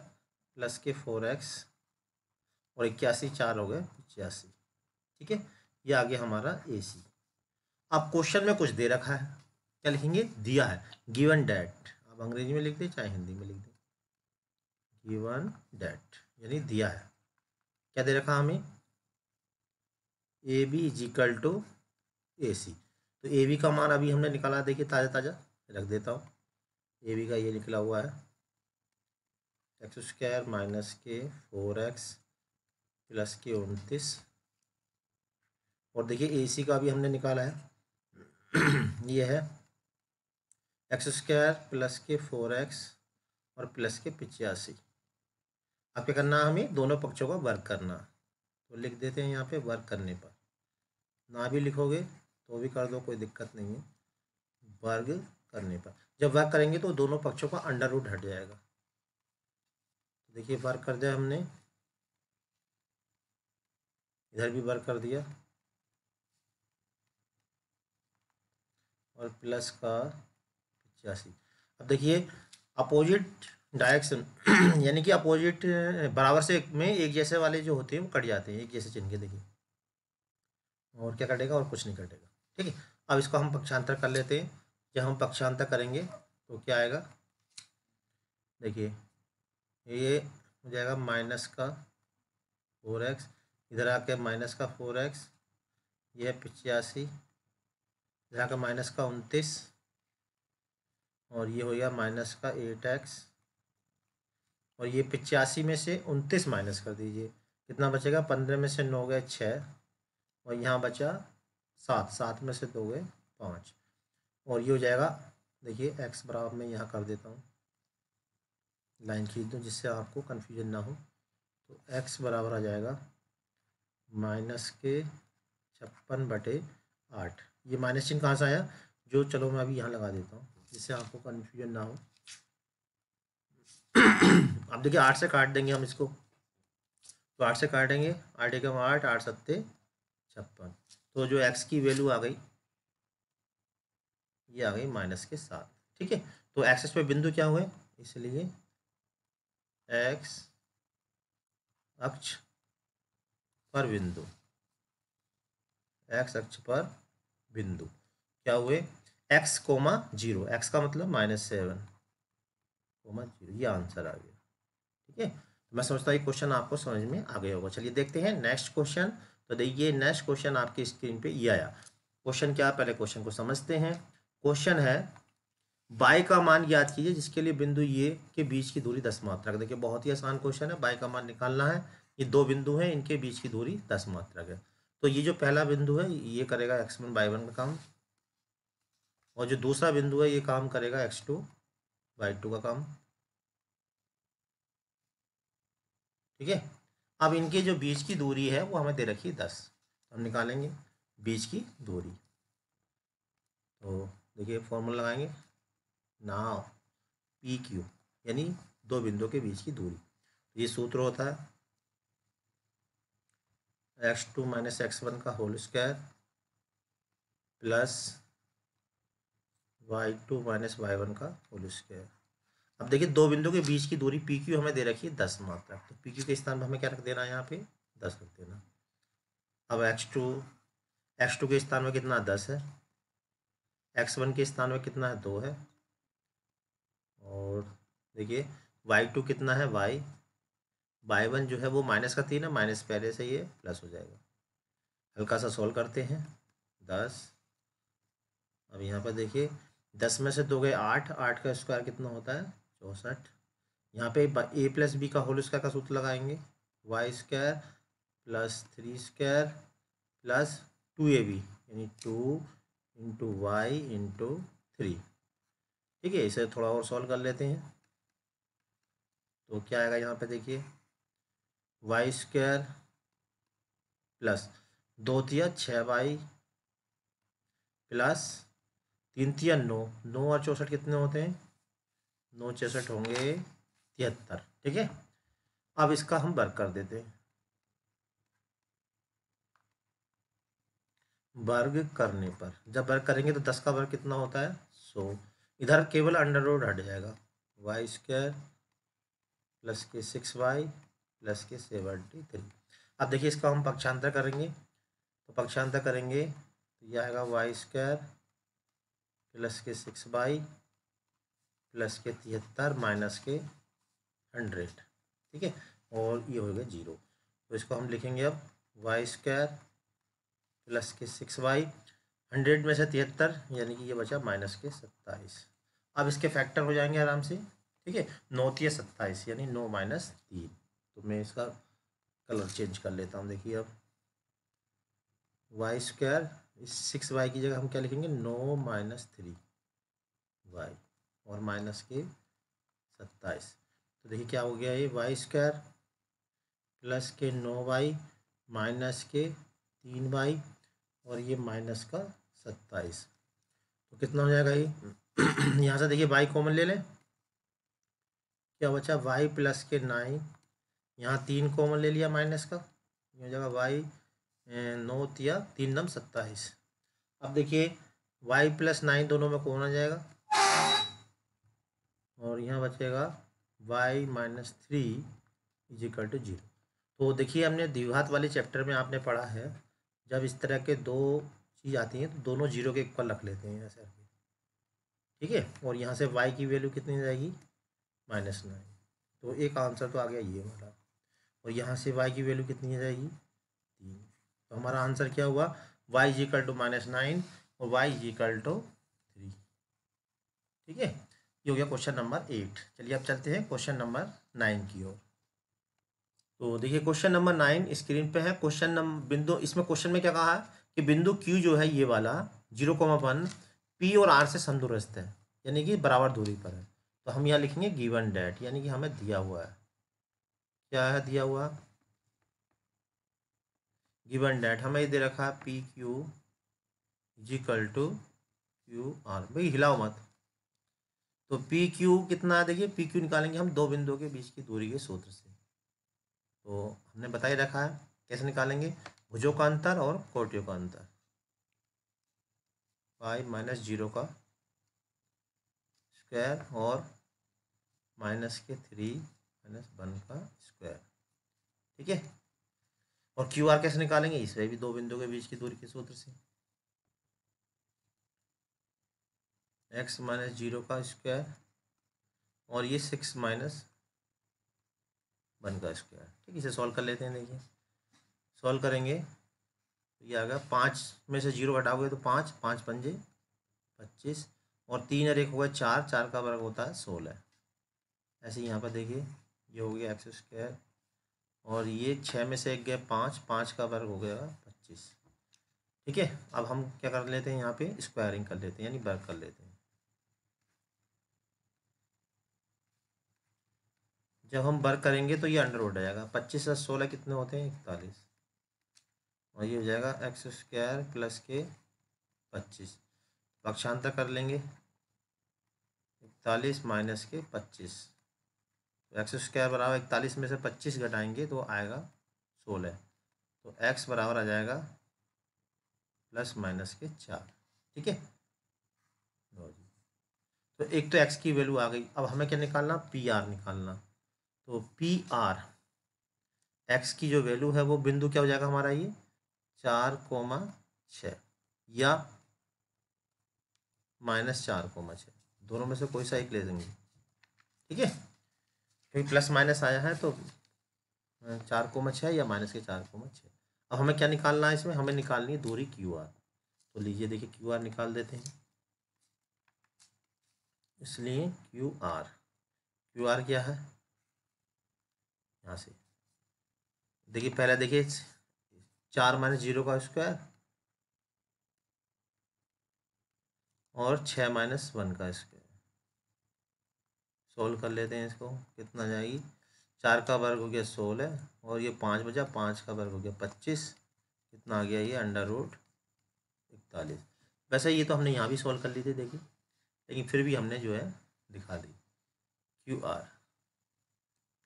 A: प्लस के फोर एक्स और इक्यासी चार हो गए पचासी ठीक है ये आ गया हमारा ए सी अब क्वेश्चन में कुछ दे रखा है क्या लिखेंगे दिया है गिवन डैट आप अंग्रेजी में लिख दें चाहे हिंदी में लिख दें गिवन डैट यानी दिया है क्या दे रखा हमें A B is equal to A C तो ए बी का मान अभी हमने निकाला देखिए ताज़ा ताज़ा रख देता हूँ ए बी का ये निकला हुआ है एक्स स्क्वायर माइनस के फोर एक्स प्लस के उनतीस और देखिए ए सी का भी हमने निकाला है ये है एक्स स्क्वायर प्लस के फोर एक्स और प्लस के पिचासी अब क्या करना हमें दोनों पक्षों का वर्क करना तो लिख देते हैं यहाँ पे वर्क करने पर ना भी लिखोगे तो भी कर दो कोई दिक्कत नहीं है वर्ग करने पर जब वर्क करेंगे तो दोनों पक्षों का अंडर रूट हट जाएगा तो देखिए वर्क कर दिया हमने इधर भी वर्क कर दिया और प्लस का छियासी अब देखिए अपोजिट डायरेक्शन यानी कि अपोजिट बराबर से में एक जैसे वाले जो होते हैं वो कट जाते हैं एक जैसे चिन्ह के देखिए और क्या कटेगा और कुछ नहीं कटेगा ठीक है अब इसको हम पक्षांतर कर लेते हैं जब हम पक्षांतर करेंगे तो क्या आएगा देखिए ये हो जाएगा माइनस का फोर एक्स इधर आके माइनस का फोर एक्स ये पिचासी इधर आके माइनस का उनतीस और ये हो गया माइनस का एट एक्स और ये पचासी में से उनतीस माइनस कर दीजिए कितना बचेगा पंद्रह में से नौ गए छः और यहाँ बचा सात सात में से दो गए पाँच और ये हो जाएगा देखिए एक्स बराबर मैं यहाँ कर देता हूँ लाइन खींच दूँ जिससे आपको कन्फ्यूजन ना हो तो एक्स बराबर आ जाएगा माइनस के छप्पन बटे आठ ये माइनस चिन्ह कहाँ से आया जो चलो मैं अभी यहाँ लगा देता हूँ जिससे आपको कन्फ्यूजन ना हो आप देखिए आठ से काट देंगे हम इसको तो आठ से काटेंगे आठ एक आठ आठ सत्ते छप्पन तो जो एक्स की वैल्यू आ गई ये आ गई माइनस के साथ ठीक है तो एक्सेस पे बिंदु क्या हुए इसलिए एक्स अक्ष पर बिंदु एक्स अक्ष पर बिंदु क्या हुए एक्स कोमा जीरो एक्स का मतलब माइनस सेवन कोमा जीरो ये आंसर आ गया ठीक है तो मैं समझता हूँ ये क्वेश्चन आपको समझ में आ गया होगा चलिए देखते हैं नेक्स्ट क्वेश्चन तो देखिए नेक्स्ट क्वेश्चन आपके स्क्रीन पे ये आया क्वेश्चन क्या पहले क्वेश्चन को समझते हैं क्वेश्चन है बाय का मान याद कीजिए जिसके लिए बिंदु ये के बीच की दूरी दस मात्रक देखिए बहुत ही आसान क्वेश्चन है बाय का मान निकालना है ये दो बिंदु हैं इनके बीच की दूरी दस मात्रक है तो ये जो पहला बिंदु है ये करेगा एक्स वन बाई वन का काम और जो दूसरा बिंदु है ये काम करेगा एक्स टू बाई टू का काम ठीक है अब इनके जो बीच की दूरी है वो हमें दे रखी है दस हम निकालेंगे बीच की दूरी तो देखिए फॉर्मूला लगाएंगे ना पी क्यू यानी दो बिंदुओं के बीच की दूरी तो ये सूत्र होता है x two minus x one का whole square plus Y two minus Y one का होल स्क्वायर अब देखिए दो बिंदु के बीच की दूरी पी क्यू हमें दे रखी है दस मात्रा तो पी क्यू के स्थान पर हमें क्या रख देना है यहाँ पे दस रख देना अब एक्स टू एक्स टू के स्थान में कितना दस है एक्स वन के स्थान में कितना है दो है और देखिए वाई टू कितना है वाई वाई वन जो है वो माइनस का तीन है माइनस पहले से ये प्लस हो जाएगा हल्का सा सॉल्व करते हैं दस अब यहाँ पर देखिए दस में से दो गए आठ आठ का स्क्वायर कितना होता है चौंसठ यहाँ पे ए प्लस बी का होल स्क्वायर का सूत्र लगाएंगे y square plus three square plus two ए बी यानी two into y into three ठीक है इसे थोड़ा और सॉल्व कर लेते हैं तो क्या आएगा यहाँ पे देखिए वाई स्क्वायर प्लस दो तिया छः वाई प्लस तीन तिया नौ नौ और चौंसठ कितने होते हैं नौ चौंसठ होंगे तिहत्तर ठीक है अब इसका हम वर्ग कर देते हैं वर्ग करने पर जब वर्ग करेंगे तो दस का वर्ग कितना होता है सो इधर केवल अंडर रोड हट जाएगा वाई स्क्वायर प्लस के सिक्स वाई प्लस के सेवेंटी थ्री अब देखिए इसका हम पक्षांतर करेंगे तो पक्षांतर करेंगे तो यह आएगा वाई स्क्वायर प्लस के सिक्स बाई प्लस के तिहत्तर माइनस के हंड्रेड ठीक है और ये हो गया जीरो तो इसको हम लिखेंगे अब वाई स्क्वायर प्लस के सिक्स वाई हंड्रेड में से तिहत्तर यानी कि ये बचा माइनस के सत्ताईस अब इसके फैक्टर हो जाएंगे आराम से ठीक है नौ तीय सत्ताईस यानी नौ माइनस तीन तो मैं इसका कलर चेंज कर लेता हूँ देखिए अब वाई स्क्वायर इस सिक्स वाई की जगह हम क्या लिखेंगे नो माइनस थ्री वाई और माइनस के सत्ताईस तो देखिए क्या हो गया ये वाई स्क्वायर प्लस के नौ वाई माइनस के तीन वाई और ये माइनस का सत्ताईस तो कितना हो जाएगा ये यहाँ से देखिए वाई कॉमन ले लें क्या बचा वाई प्लस के नाइन यहाँ तीन कॉमन ले लिया माइनस का ये हो जाएगा वाई नौ तिया तीन नम सत्ताईस अब देखिए वाई प्लस नाइन दोनों में कौन आ जाएगा और यहाँ बचेगा y minus three is equal to zero तो देखिए हमने द्विघात वाले चैप्टर में आपने पढ़ा है जब इस तरह के दो चीज़ आती हैं तो दोनों जीरो के इक्वल रख लेते हैं ऐसे ठीक है और यहाँ से वाई की वैल्यू कितनी जाएगी माइनस नाइन तो एक आंसर तो आ गया ये हमारा और यहाँ से वाई की वैल्यू कितनी जाएगी तो हमारा आंसर क्या हुआ y is equal to minus nine और y is equal to three ठीक है ये हो गया क्वेश्चन नंबर एट चलिए अब चलते हैं क्वेश्चन नंबर नाइन की ओर तो देखिए क्वेश्चन नंबर नाइन स्क्रीन पे है क्वेश्चन नंबर बिंदु इसमें क्वेश्चन में क्या कहा है कि बिंदु q जो है ये वाला जीरो कोमा वन पी और r से समदूरस्थ है यानी कि बराबर दूरी पर है तो हम यहाँ लिखेंगे गिवन डेट यानी कि हमें दिया हुआ है क्या है दिया हुआ गिवन डैट हमें ये दे रखा है P Q is equal to Q R भाई हिलाओ मत तो पी क्यू कितना है देखिए पी क्यू निकालेंगे हम दो बिंदुओं के बीच की दूरी के सूत्र से तो हमने बता ही रखा है कैसे निकालेंगे भुजों का अंतर और कोटियों का अंतर फाइव माइनस जीरो का स्क्वायर और माइनस के थ्री माइनस वन का स्क्वायर ठीक है और क्यू आर कैसे निकालेंगे इसे भी दो बिंदु के बीच की दूरी के सूत्र से एक्स माइनस जीरो का स्क्वायर और ये सिक्स माइनस वन का स्क्वायर ठीक इसे सॉल्व कर लेते हैं देखिए सॉल्व करेंगे तो ये आ गया पाँच में से जीरो हटाओगे तो पाँच पाँच पंजे पच्चीस और तीन और एक हो गया चार चार का वर्ग होता है सोलह ऐसे यहाँ पर देखिए ये हो गया एक्स स्क्वायर और ये छः में से एक गया पाँच पाँच का वर्ग हो गया पच्चीस ठीक है अब हम क्या कर लेते हैं यहाँ पे स्क्वायरिंग कर लेते हैं यानी वर्ग कर लेते हैं जब हम वर्ग करेंगे तो ये अंडर हो जाएगा पच्चीस और सोलह कितने होते हैं इकतालीस और ये हो जाएगा एक्स स्क्वायर प्लस के पच्चीस पक्षांतर तो कर लेंगे इकतालीस माइनस के पच्चीस एक्स स्क्वायर बराबर इकतालीस में से पच्चीस घटाएंगे तो आएगा सोलह तो एक्स बराबर आ जाएगा प्लस माइनस के चार ठीक है तो एक तो एक्स की वैल्यू आ गई अब हमें क्या निकालना पी आर निकालना तो पी आर एक्स की जो वैल्यू है वो बिंदु क्या हो जाएगा हमारा ये चार कोमा छ या माइनस चार कोमा छः दोनों में से कोई सा एक ले देंगे ठीक है क्योंकि प्लस माइनस आया है तो चार कोम छः या माइनस के चार कोम छः अब हमें क्या निकालना है इसमें हमें निकालनी है दूरी क्यू आर तो लीजिए देखिए क्यू आर निकाल देते हैं इसलिए क्यू आर क्यू आर क्या है यहाँ से देखिए पहले देखिए चार माइनस जीरो का स्क्वायर और छः माइनस वन का स्क्वायर सोल्व कर लेते हैं इसको कितना जाएगी चार का वर्ग हो गया सोलह और ये पाँच बजा पाँच का वर्ग हो गया पच्चीस कितना आ गया ये अंडर रूट इकतालीस वैसे ये तो हमने यहाँ भी सोल्व कर ली थी देखिए लेकिन फिर भी हमने जो है दिखा दी क्यू आर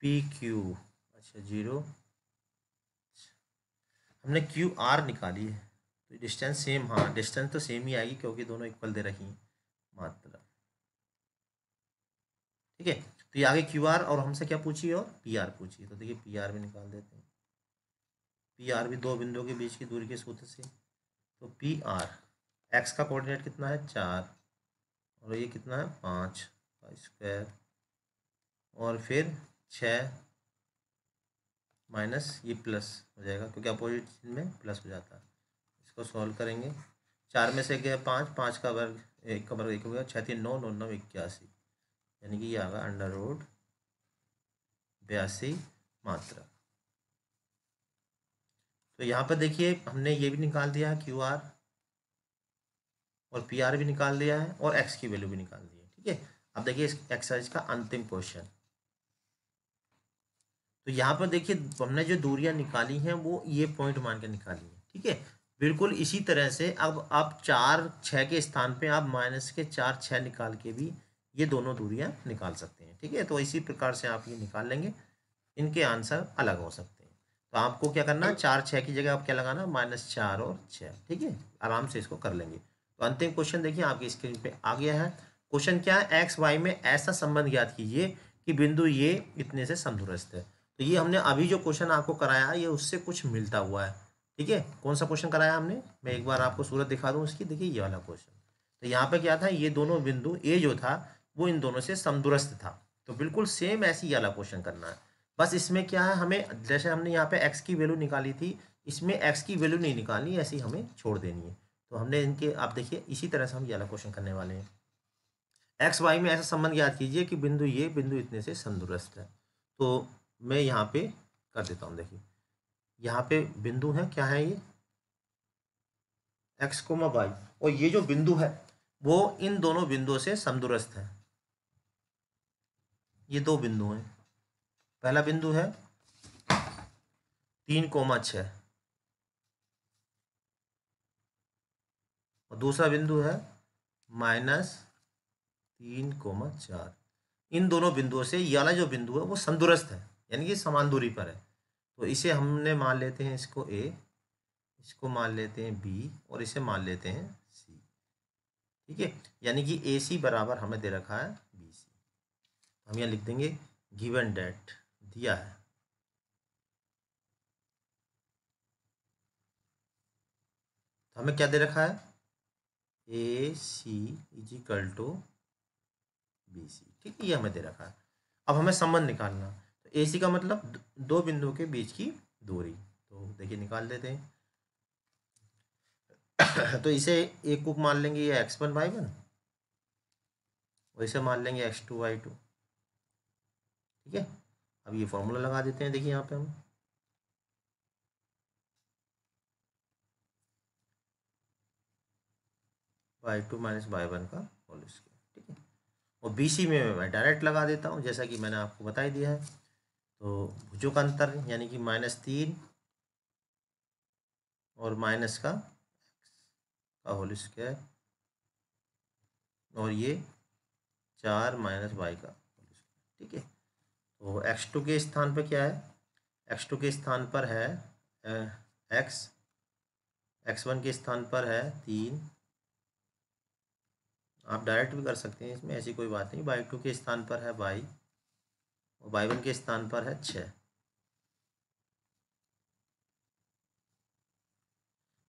A: पी क्यू अच्छा जीरो हमने क्यू आर निकाली है तो डिस्टेंस सेम हाँ डिस्टेंस तो सेम ही आएगी क्योंकि दोनों इक्वल दे रखी हैं मात्रा ठीक है तो ये आगे क्यू आर और हमसे क्या पूछिए और पी आर पूछिए तो देखिए पी आर भी निकाल देते हैं पी आर भी दो बिंदुओं के बीच की दूरी के सूत्र से तो पी आर एक्स का कोऑर्डिनेट कितना है चार और ये कितना है पाँच स्क्वायर और फिर छः माइनस ये प्लस हो जाएगा क्योंकि अपोजिट चिन्ह में प्लस हो जाता है इसको सॉल्व करेंगे चार में से गया पाँच पाँच का वर्ग एक का वर्ग एक हो गया छः तीन नौ नौ नौ इक्यासी यानी कि यह आगा अंडर रूट बयासी मात्रा तो यहाँ पर देखिए हमने ये भी निकाल दिया है क्यू आर और पी आर भी निकाल दिया है और एक्स की वैल्यू भी निकाल दी है ठीक है अब देखिए इस एक्सरसाइज का अंतिम क्वेश्चन तो यहाँ पर देखिए हमने जो दूरियां निकाली हैं वो ये पॉइंट मान के निकाली है ठीक है बिल्कुल इसी तरह से अब आप चार छः के स्थान पे आप माइनस के चार छः निकाल के भी ये दोनों दूरियां निकाल सकते हैं ठीक है तो इसी प्रकार से आप ये निकाल लेंगे इनके आंसर अलग हो सकते हैं तो आपको क्या करना है चार छः की जगह आप क्या लगाना माइनस चार और छः ठीक है आराम से इसको कर लेंगे तो अंतिम क्वेश्चन देखिए आपकी स्क्रीन पे आ गया है क्वेश्चन क्या है एक्स वाई में ऐसा संबंध याद कीजिए कि बिंदु ये इतने से संदुरस्त है तो ये हमने अभी जो क्वेश्चन आपको कराया है ये उससे कुछ मिलता हुआ है ठीक है कौन सा क्वेश्चन कराया हमने मैं एक बार आपको सूरत दिखा दूँ उसकी देखिए ये वाला क्वेश्चन तो यहाँ पे क्या था ये दोनों बिंदु ए जो था वो इन दोनों से समदुरस्त था तो बिल्कुल सेम ऐसी ही वाला क्वेश्चन करना है बस इसमें क्या है हमें जैसे हमने यहाँ पे एक्स की वैल्यू निकाली थी इसमें एक्स की वैल्यू नहीं निकालनी ऐसी हमें छोड़ देनी है तो हमने इनके आप देखिए इसी तरह से हम ये वाला क्वेश्चन करने वाले हैं एक्स वाई में ऐसा संबंध याद कीजिए कि बिंदु ये बिंदु इतने से समदुरस्त है तो मैं यहाँ पर कर देता हूँ देखिए यहाँ पे बिंदु है क्या है ये एक्स कोमा वाई और ये जो बिंदु है वो इन दोनों बिंदुओं से समदुरस्त है ये दो बिंदु हैं पहला बिंदु है तीन कोमा छ और दूसरा बिंदु है माइनस तीन कोमा चार इन दोनों बिंदुओं से याला वाला जो बिंदु है वो संदुरस्त है यानी कि समान दूरी पर है तो इसे हमने मान लेते हैं इसको ए इसको मान लेते हैं बी और इसे मान लेते हैं सी ठीक है यानी कि ए सी बराबर हमें दे रखा है हम यहाँ लिख देंगे गिवन डेट दिया है तो हमें क्या दे रखा है A C is equal to B C ठीक है ये हमें दे रखा है अब हमें संबंध निकालना तो ए सी का मतलब दो बिंदुओं के बीच की दूरी तो देखिए निकाल देते हैं तो इसे एक कुप मान लेंगे ये एक्स वन वाई वन और इसे मान लेंगे एक्स टू वाई टू ठीक है अब ये फॉर्मूला लगा देते हैं देखिए यहाँ पे हम y two minus Y one का होल स्केयर ठीक है और बी सी में मैं डायरेक्ट लगा देता हूँ जैसा कि मैंने आपको बता ही दिया है तो भुजों का अंतर यानी कि माइनस तीन और माइनस का का होल स्क्वायर और ये चार माइनस वाई का होल ठीक है वो तो एक्स टू के स्थान पर क्या है एक्स टू के स्थान पर है एक्स एक्स वन के स्थान पर है तीन आप डायरेक्ट भी कर सकते हैं इसमें ऐसी कोई बात नहीं बाई टू के स्थान पर है बाई और बाई वन के स्थान पर है छः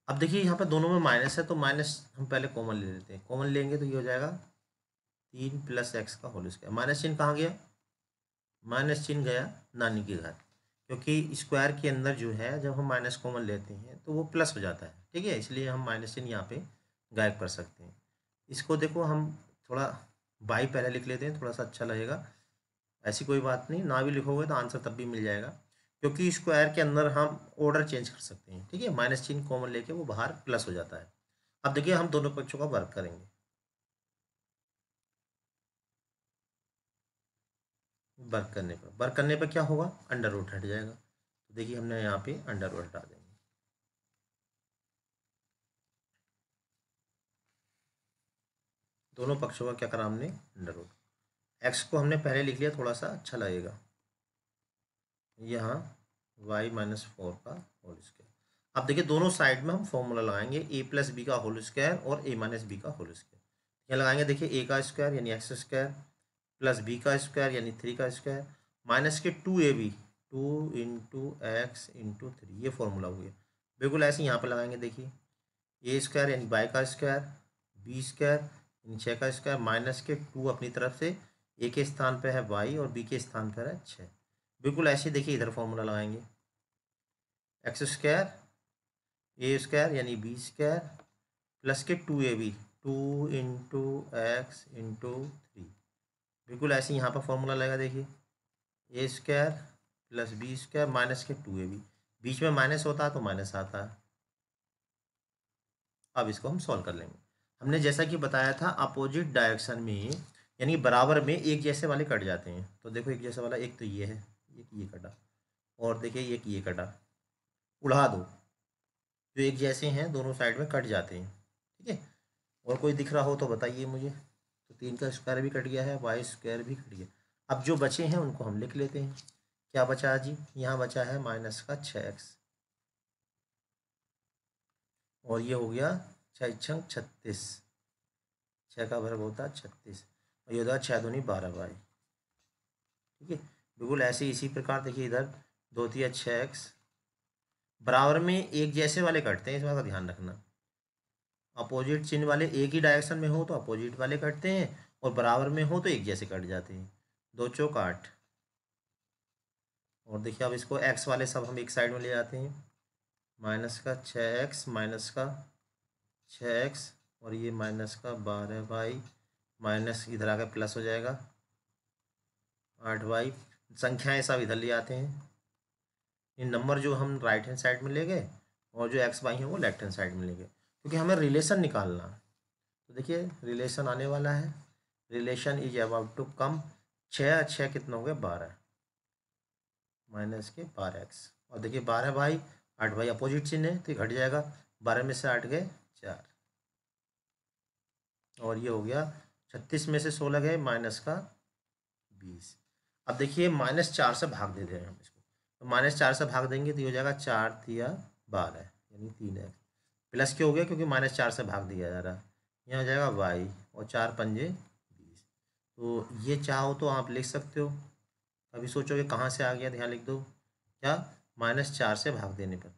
A: अब देखिए यहाँ पर दोनों में माइनस है तो माइनस हम पहले कॉमन ले लेते हैं कॉमन लेंगे तो ये हो जाएगा तीन प्लस एक्स का होल स्क्वायर माइनस चिन्ह कहाँ गया माइनस चिन्ह गया नानी के घर क्योंकि स्क्वायर के अंदर जो है जब हम माइनस कॉमन लेते हैं तो वो प्लस हो जाता है ठीक है इसलिए हम माइनस चिन्ह यहाँ पे गायब कर सकते हैं इसको देखो हम थोड़ा बाई पहले लिख लेते हैं थोड़ा सा अच्छा लगेगा ऐसी कोई बात नहीं ना भी लिखोगे तो आंसर तब भी मिल जाएगा क्योंकि स्क्वायर के अंदर हम ऑर्डर चेंज कर सकते हैं ठीक है माइनस चिन्ह कॉमन लेके वो बाहर प्लस हो जाता है अब देखिए हम दोनों पक्षों का वर्क करेंगे वर्क करने पर वर्क करने पर क्या होगा अंडर रूट हट जाएगा तो देखिए हमने यहाँ पे अंडर रूट हटा देंगे दोनों पक्षों का क्या करा हमने अंडर रूट एक्स को हमने पहले लिख लिया थोड़ा सा अच्छा लगेगा यहाँ वाई माइनस फोर का होल स्क्वायर अब देखिए दोनों साइड में हम फॉर्मूला लगाएंगे ए प्लस बी का होल स्क्वायर और ए माइनस बी का होल स्क्वायर यहाँ लगाएंगे देखिए ए का स्क्वायर यानी एक्स स्क्वायर प्लस बी का स्क्वायर यानी थ्री का स्क्वायर माइनस के टू ए b two into x into three ये फॉर्मूला हुआ बिल्कुल ऐसे यहाँ पर लगाएंगे देखिए ए स्क्वायर यानी बाई का स्क्वायर बी स्क्वायर यानी छः का स्क्वायर माइनस के टू अपनी तरफ से ए के स्थान पर है बाई और बी के स्थान पर है छः बिल्कुल ऐसे देखिए इधर फॉर्मूला लगाएंगे एक्स स्क्वायर ए स्क्वायर यानी बी स्क्वायर प्लस के टू ए b two into x into three बिल्कुल ऐसे यहाँ पर फॉर्मूला लगेगा देखिए ए square plus b square minus के टू ए बी बीच में माइनस होता है तो माइनस आता है अब इसको हम सॉल्व कर लेंगे हमने जैसा कि बताया था अपोजिट डायरेक्शन में यानी बराबर में एक जैसे वाले कट जाते हैं तो देखो एक जैसे वाला एक तो ये है एक ये कटा और देखिए एक ये कटा उड़ा दो जो एक जैसे हैं दोनों साइड में कट जाते हैं
B: ठीक है
A: और कोई दिख रहा हो तो बताइए मुझे तीन का स्क्वायर भी कट गया है वाई स्क्वायर भी कट गया अब जो बचे हैं उनको हम लिख लेते हैं क्या बचा जी यहाँ बचा है माइनस का छ एक्स और ये हो गया छः छंग छत्तीस छः का वर्ग होता है छत्तीस और ये होता है छः धोनी बारह बाई ठीक है बिल्कुल ऐसे इसी प्रकार देखिए इधर दो तीन छः एक्स बराबर में एक जैसे वाले कटते हैं इस बात का ध्यान रखना अपोजिट चिन्ह वाले एक ही डायरेक्शन में हो तो अपोजिट वाले कटते हैं और बराबर में हो तो एक जैसे कट जाते हैं दो चौक आठ और देखिए अब इसको एक्स वाले सब हम एक साइड में ले जाते हैं माइनस का छः एक्स माइनस का छः एक्स और ये माइनस का बारह बाई माइनस इधर आकर प्लस हो जाएगा आठ बाई संख्याएँ सब इधर ले आते हैं ये नंबर जो हम राइट हैंड साइड में ले गए और जो एक्स बाई हैं वो लेफ्ट हैंड साइड में ले गए क्योंकि हमें रिलेशन निकालना तो देखिए रिलेशन आने वाला है relation is about to come छः छः कितना हो गया बारह माइनस के बारह एक्स और देखिए बारह बाई आठ बाई अपोजिट चिन्ह है तो ये घट जाएगा बारह में से आठ गए चार और ये हो गया छत्तीस में से सोलह गए माइनस का बीस अब देखिए माइनस चार से भाग दे दे रहे हैं हम इसको तो माइनस चार से भाग देंगे तो ये हो जाएगा चार तिया बारह यानी तीन एक्स प्लस क्यों हो गया क्योंकि माइनस चार से भाग दिया जा रहा है यहाँ हो जाएगा वाई और चार पंजे बीस तो ये चाहो तो आप लिख सकते हो कभी सोचोगे कहाँ से आ गया ध्यान लिख दो क्या माइनस चार से भाग देने पर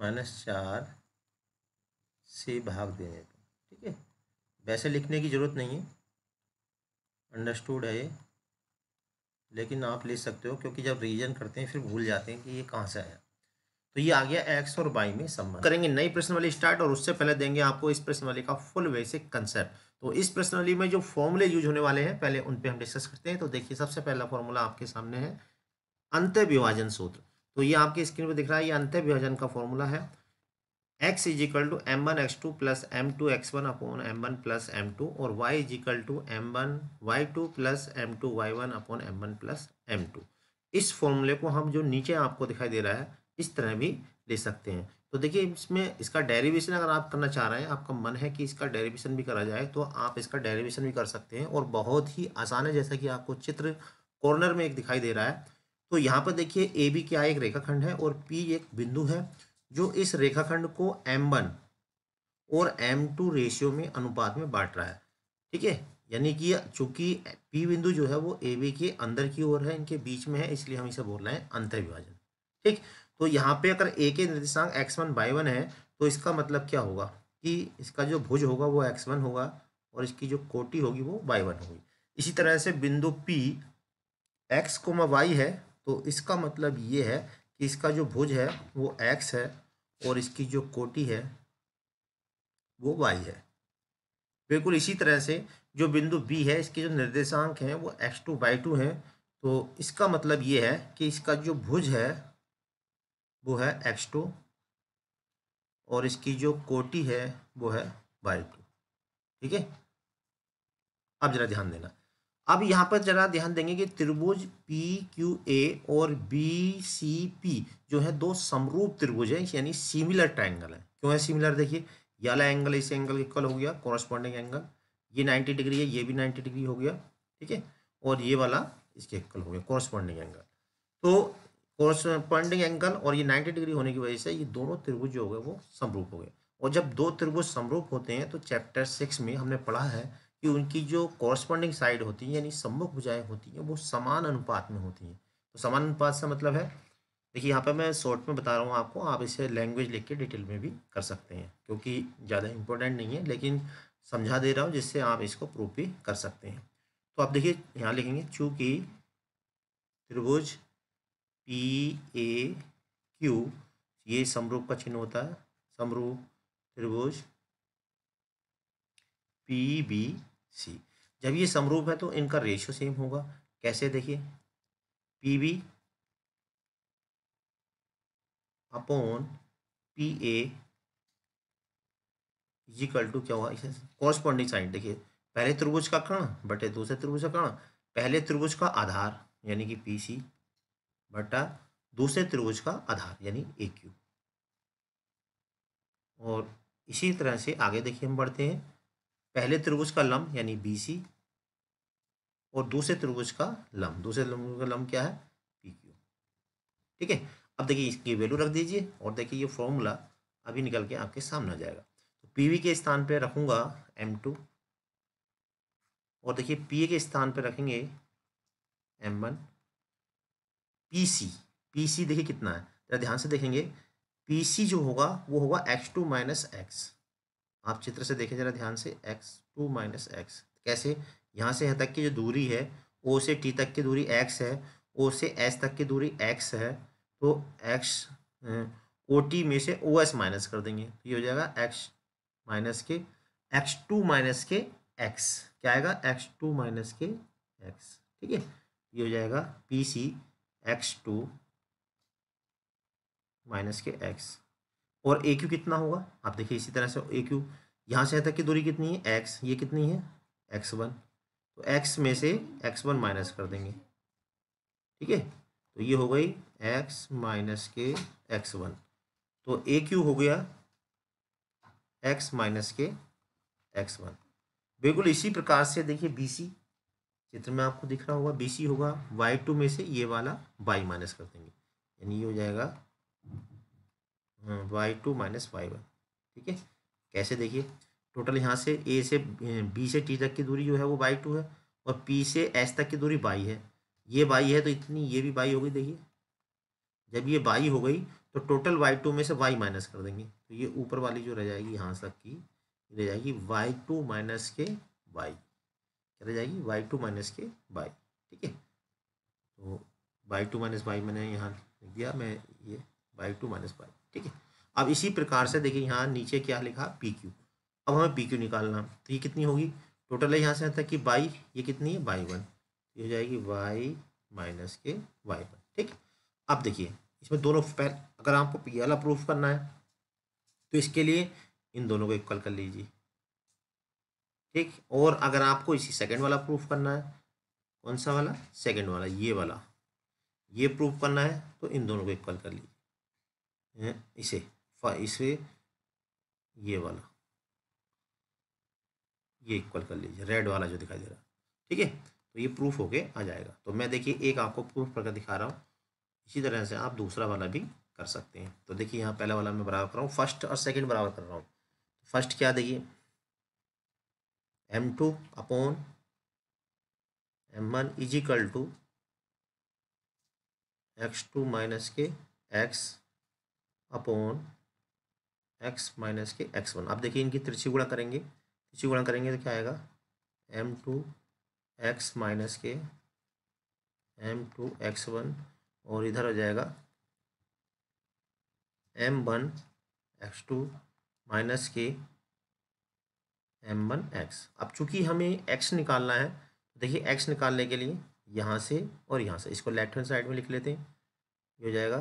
A: माइनस चार से भाग देने पर ठीक है वैसे लिखने की ज़रूरत नहीं है अंडरस्टूड है ये लेकिन आप ले सकते हो क्योंकि जब रीजन करते हैं फिर भूल जाते हैं कि ये कहाँ से आया तो ये आ गया एक्स और वाई में संबंध करेंगे नई प्रश्न वाली स्टार्ट और उससे पहले देंगे आपको इस प्रश्न वाली का फुल बेसिक कंसेप्ट तो इस प्रश्न वाली में जो फॉर्मूले यूज होने वाले हैं पहले उन पर हम डिस्कस करते हैं तो देखिए सबसे पहला फॉर्मूला आपके सामने है अंत विभाजन सूत्र तो ये आपके स्क्रीन पर दिख रहा है ये अंत विभाजन का फॉर्मूला है x is equal to M one x two plus M two x one upon M one plus M two और y is equal to M one Y two plus M two Y one upon M one plus M two इस फॉर्मूले को हम जो नीचे आपको दिखाई दे रहा है इस तरह भी ले सकते हैं तो देखिए इसमें इसका डेरिवेशन अगर आप करना चाह रहे हैं आपका मन है कि इसका डेरिवेशन भी करा जाए तो आप इसका डेरिवेशन भी कर सकते हैं और बहुत ही आसान है जैसा कि आपको चित्र कॉर्नर में एक दिखाई दे रहा है तो यहाँ पर देखिए ए बी क्या एक रेखाखंड है और पी एक बिंदु है जो इस रेखाखंड को एम वन और एम टू रेशियो में अनुपात में बांट रहा है ठीक है यानी कि चूंकि पी बिंदु जो है वो ए बी के अंदर की ओर है इनके बीच में है इसलिए हम इसे बोल रहे हैं अंतर विभाजन ठीक तो यहाँ पे अगर ए के निर्देशांक एक्स वन बाई वन है तो इसका मतलब क्या होगा कि इसका जो भुज होगा वो एक्स वन होगा और इसकी जो कोटी होगी वो बाई वन होगी इसी तरह से बिंदु पी एक्स को वाई है तो इसका मतलब ये है कि इसका जो भुज है वो एक्स है और इसकी जो कोटी है वो वाई है बिल्कुल इसी तरह से जो बिंदु बी है इसके जो निर्देशांक हैं वो एक्स टू बाई टू हैं तो इसका मतलब ये है कि इसका जो भुज है वो है एक्स टू और इसकी जो कोटी है वो है वाई टू ठीक है अब जरा ध्यान देना अब यहाँ पर जरा ध्यान देंगे कि त्रिभुज पी क्यू ए और बी सी पी जो है दो समरूप त्रिभुज है यानी सिमिलर ट्राइंगल है क्यों है सिमिलर देखिए ये एंगल इस एंगल के इक्वल हो गया कॉरस्पॉन्डिंग एंगल ये 90 डिग्री है ये भी 90 डिग्री हो गया ठीक है और ये वाला इसके इक्वल हो गया कॉरस्पॉन्डिंग एंगल तो कोरस्पॉन्डिंग एंगल और ये 90 डिग्री होने की वजह से ये दोनों त्रिभुज जो हो गए वो समरूप हो गए और जब दो त्रिभुज समरूप होते हैं तो चैप्टर सिक्स में हमने पढ़ा है कि उनकी जो कॉरस्पॉन्डिंग साइड होती है यानी सम्मुख भुजाएं होती हैं वो समान अनुपात में होती हैं तो समान अनुपात से मतलब है देखिए यहाँ पर मैं शॉर्ट में बता रहा हूँ आपको आप इसे लैंग्वेज लिख के डिटेल में भी कर सकते हैं क्योंकि ज़्यादा इंपॉर्टेंट नहीं है लेकिन समझा दे रहा हूँ जिससे आप इसको प्रूफ भी कर सकते हैं तो आप देखिए यहाँ लिखेंगे चूँकि त्रिभुज पी ए क्यू ये समरूप का चिन्ह होता है समरूप त्रिभुज पी बी सी जब ये समरूप है तो इनका रेशियो सेम होगा कैसे देखिए P B upon P A is equal to क्या हुआ कॉरस्पॉन्डिंग साइन देखिए पहले त्रिभुज का कर्ण बटे दूसरे त्रिभुज का कर्ण पहले त्रिभुज का आधार यानी कि पी सी बटा दूसरे त्रिभुज का आधार यानी ए क्यू और इसी तरह से आगे देखिए हम बढ़ते हैं पहले त्रिभुज का लम्ब यानी बी सी और दूसरे त्रिभुज का लम्ब दूसरे त्रिभुज का लम्ब क्या है पी क्यू ठीक है अब देखिए इसकी वैल्यू रख दीजिए और देखिए ये फॉर्मूला अभी निकल के आपके सामने आ जाएगा तो पी के स्थान पर रखूँगा एम टू और देखिए पी के स्थान पर रखेंगे m one P C P C देखिए कितना है जरा ध्यान से देखेंगे पी सी जो होगा वो होगा एक्स टू माइनस एक्स आप चित्र से देखें जरा ध्यान से एक्स टू माइनस एक्स कैसे यहाँ से यहाँ तक की जो दूरी है ओ से टी तक की दूरी एक्स है ओ से एस तक की दूरी एक्स है तो एक्स ओ टी में से ओ एस माइनस कर देंगे तो ये हो जाएगा एक्स माइनस के एक्स टू माइनस के एक्स क्या आएगा एक्स टू माइनस के एक्स ठीक है ये हो जाएगा P C x two minus के एक्स और ए क्यू कितना होगा आप देखिए इसी तरह से ए क्यू यहाँ से तक की दूरी कितनी है एक्स ये कितनी है एक्स वन तो एक्स में से एक्स वन माइनस कर देंगे ठीक है तो ये हो गई एक्स माइनस के एक्स वन तो ए क्यू हो गया एक्स माइनस के एक्स वन बिल्कुल इसी प्रकार से देखिए बी सी चित्र में आपको दिख रहा होगा बी होगा वाई टू में से ये वाला वाई माइनस कर देंगे यानी ये हो जाएगा Y two minus Y one ठीक है कैसे देखिए टोटल यहाँ से ए से बी से टी तक की दूरी जो है वो बाई टू है और पी से एस तक की दूरी बाई है ये बाई है तो इतनी ये भी बाई हो गई देखिए जब ये बाई हो गई तो टोटल वाई टू में से वाई माइनस कर देंगे तो ये ऊपर वाली जो रह जाएगी यहाँ तक की रह जाएगी वाई टू माइनस के वाई चले रह जाएगी वाई टू माइनस के बाई ठीक है तो बाई टू माइनस बाई मैंने यहाँ लिख दिया मैं ये बाई टू माइनस बाई ठीक है अब इसी प्रकार से देखिए यहाँ नीचे क्या लिखा पी क्यू अब हमें पी क्यू निकालना तो ये कितनी होगी टोटल है यहाँ से आता कि बाई ये कितनी है बाई वन तो ये हो जाएगी वाई माइनस के वाई वन ठीक अब देखिए इसमें दोनों अगर आपको पी वाला प्रूफ करना है तो इसके लिए इन दोनों को इक्वल कर लीजिए ठीक और अगर आपको इसी सेकंड वाला प्रूफ करना है कौन सा वाला सेकंड वाला ये वाला ये प्रूफ करना है तो इन दोनों को इक्वल कर
C: लीजिए
A: इसे इसे ये वाला ये इक्वल कर लीजिए रेड वाला जो दिखाई दे रहा ठीक है तो ये प्रूफ होके आ जाएगा तो मैं देखिए एक आपको प्रूफ करके दिखा रहा हूँ इसी तरह से आप दूसरा वाला भी कर सकते हैं तो देखिए यहाँ पहला वाला मैं बराबर कर रहा हूँ फर्स्ट और सेकंड बराबर कर रहा हूँ फर्स्ट क्या देखिए m two upon M one is equal to x two minus के एक्स अपॉन एक्स माइनस के एक्स वन आप देखिए इनकी तिरछी गुणा करेंगे तिरछी गुणा करेंगे तो क्या आएगा एम टू एक्स माइनस के एम टू एक्स वन और इधर हो जाएगा M one x two minus के एम वन एक्स अब चूंकि हमें एक्स निकालना है तो देखिए एक्स निकालने के लिए यहाँ से और यहाँ से इसको लेफ्ट हैंड साइड में लिख लेते हैं ये हो जाएगा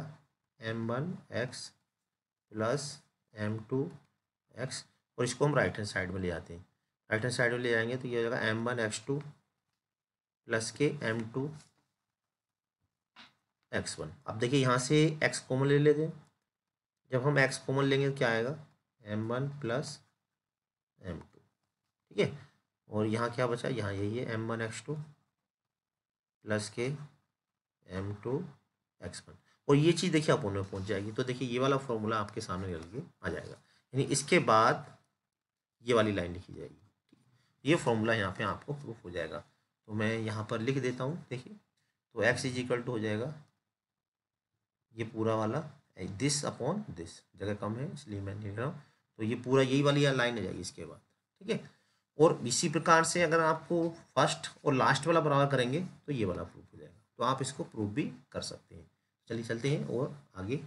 A: M one x plus M two x और इसको हम राइट हैंड साइड में ले जाते हैं राइट हैंड साइड में ले जाएंगे तो ये हो जाएगा M one x two plus के एम टू एक्स वन अब देखिए यहाँ से एक्स कॉमन ले लेते हैं जब हम एक्स कॉमन लेंगे तो क्या आएगा एम वन प्लस एम ठीक है और यहाँ क्या बचा यहाँ यही है M one x two plus के एम टू एक्स वन और ये चीज़ देखिए आप में पहुँच जाएगी तो देखिए ये वाला फॉर्मूला आपके सामने करके आ जाएगा यानी इसके बाद ये वाली लाइन लिखी जाएगी ये फॉर्मूला यहाँ पे आपको प्रूफ हो जाएगा तो मैं यहाँ पर लिख देता हूँ देखिए तो एक्स इज इक्वल टू हो जाएगा ये पूरा वाला दिस अपॉन दिस जगह कम है इसलिए मैं लिख रहा हूँ तो ये पूरा यही वाली लाइन आ जाएगी इसके बाद ठीक है और इसी प्रकार से अगर आपको फर्स्ट और लास्ट वाला बराबर करेंगे तो ये वाला प्रूफ हो जाएगा तो आप इसको प्रूफ भी कर सकते हैं चलिए चलते हैं और आगे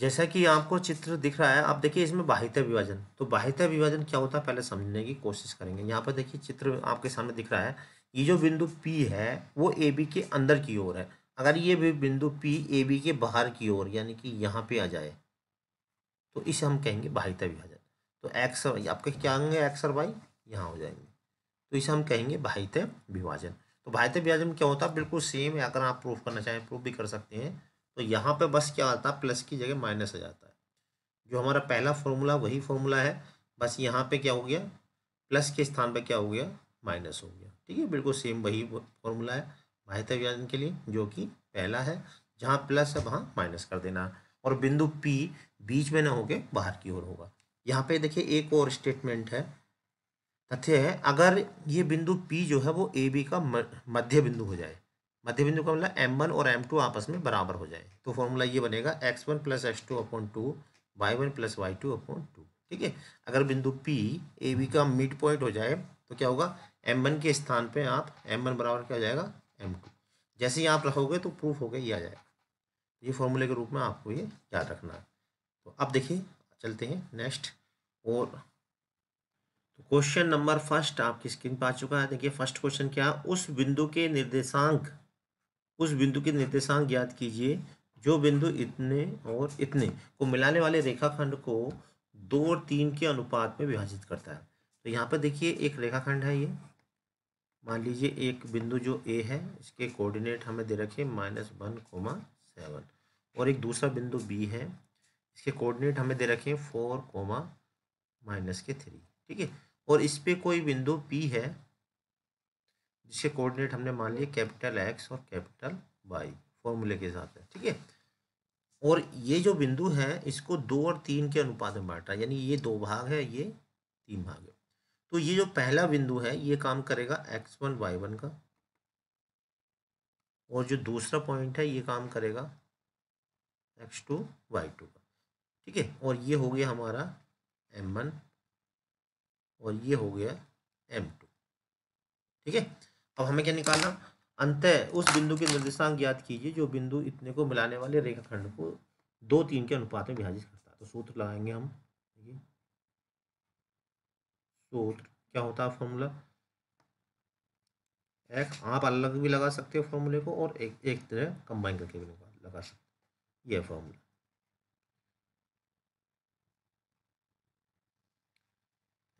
A: जैसा कि आपको चित्र दिख रहा है आप देखिए इसमें बाहित्य विभाजन तो बाहित्य विभाजन क्या होता है पहले समझने की कोशिश करेंगे यहाँ पर देखिए चित्र आपके सामने दिख रहा है ये जो बिंदु पी है वो ए बी के अंदर की ओर है अगर ये भी बिंदु पी ए बी के बाहर की ओर यानी कि यहाँ पे आ जाए तो इसे हम कहेंगे बाहित्य विभाजन तो एक्स और आपके क्या होंगे एक्स और वाई यहाँ हो जाएंगे तो इसे हम कहेंगे भाईते विभाजन तो भाईते विभाजन क्या होता है बिल्कुल सेम अगर आप प्रूफ करना चाहें प्रूफ भी कर सकते हैं तो यहाँ पे बस क्या आता है प्लस की जगह माइनस आ जाता है जो हमारा पहला फॉर्मूला वही फॉर्मूला है बस यहाँ पे क्या हो गया प्लस के स्थान पे क्या हो गया माइनस हो गया ठीक है बिल्कुल सेम वही फॉर्मूला है भाईते विभाजन के लिए जो कि पहला है जहाँ प्लस है वहाँ माइनस कर देना और बिंदु पी बीच में ना होके बाहर की ओर होगा यहाँ पे देखिए एक और स्टेटमेंट है तथ्य है अगर ये बिंदु P जो है वो ए बी का मध्य बिंदु हो जाए मध्य बिंदु का मतलब एम वन और एम टू आपस में बराबर हो जाए तो फॉर्मूला ये बनेगा x one plus x two upon two Y one plus Y two upon two ठीक है अगर बिंदु P ए बी का मिड पॉइंट हो जाए तो क्या होगा एम वन के स्थान पे आप एम वन बराबर क्या हो जाएगा एम टू जैसे ही आप रखोगे तो प्रूफ हो गया ये आ जाएगा ये फॉर्मूले के रूप में आपको ये याद रखना है तो अब देखिए चलते हैं नेक्स्ट और क्वेश्चन नंबर फर्स्ट आपकी स्क्रीन पर आ चुका है देखिए फर्स्ट क्वेश्चन क्या उस बिंदु के निर्देशांक उस बिंदु के निर्देशांक ज्ञात कीजिए जो बिंदु इतने और इतने को मिलाने वाले रेखाखंड को दो और तीन के अनुपात में विभाजित करता है तो यहाँ पर देखिए एक रेखाखंड है ये मान लीजिए एक बिंदु जो ए है इसके कोऑर्डिनेट हमें दे रखे माइनस वन कोमा सेवन और एक दूसरा बिंदु बी है इसके कोऑर्डिनेट हमें दे रखे हैं फोर कोमा माइनस के थ्री ठीक है और इस पर कोई बिंदु पी है जिसके कोऑर्डिनेट हमने मान लिए कैपिटल एक्स और कैपिटल वाई फॉर्मूले के साथ है ठीक है और ये जो बिंदु है इसको दो और तीन के अनुपात में बांटा यानी ये दो भाग है ये तीन भाग है तो ये जो पहला बिंदु है ये काम करेगा एक्स वन वाई वन का और जो दूसरा पॉइंट है ये काम करेगा एक्स टू वाई टू का ठीक है और ये हो गया हमारा एम वन और ये हो गया एम टू ठीक है अब हमें क्या निकालना अंत उस बिंदु के निर्देशांक याद कीजिए जो बिंदु इतने को मिलाने वाले रेखाखंड को दो तीन के अनुपात में विभाजित करता है तो सूत्र लगाएंगे हम सूत्र क्या होता है फॉर्मूला एक आप अलग भी लगा सकते हो फॉर्मूले को और एक एक तरह कंबाइन करके भी लगा सकते ये formula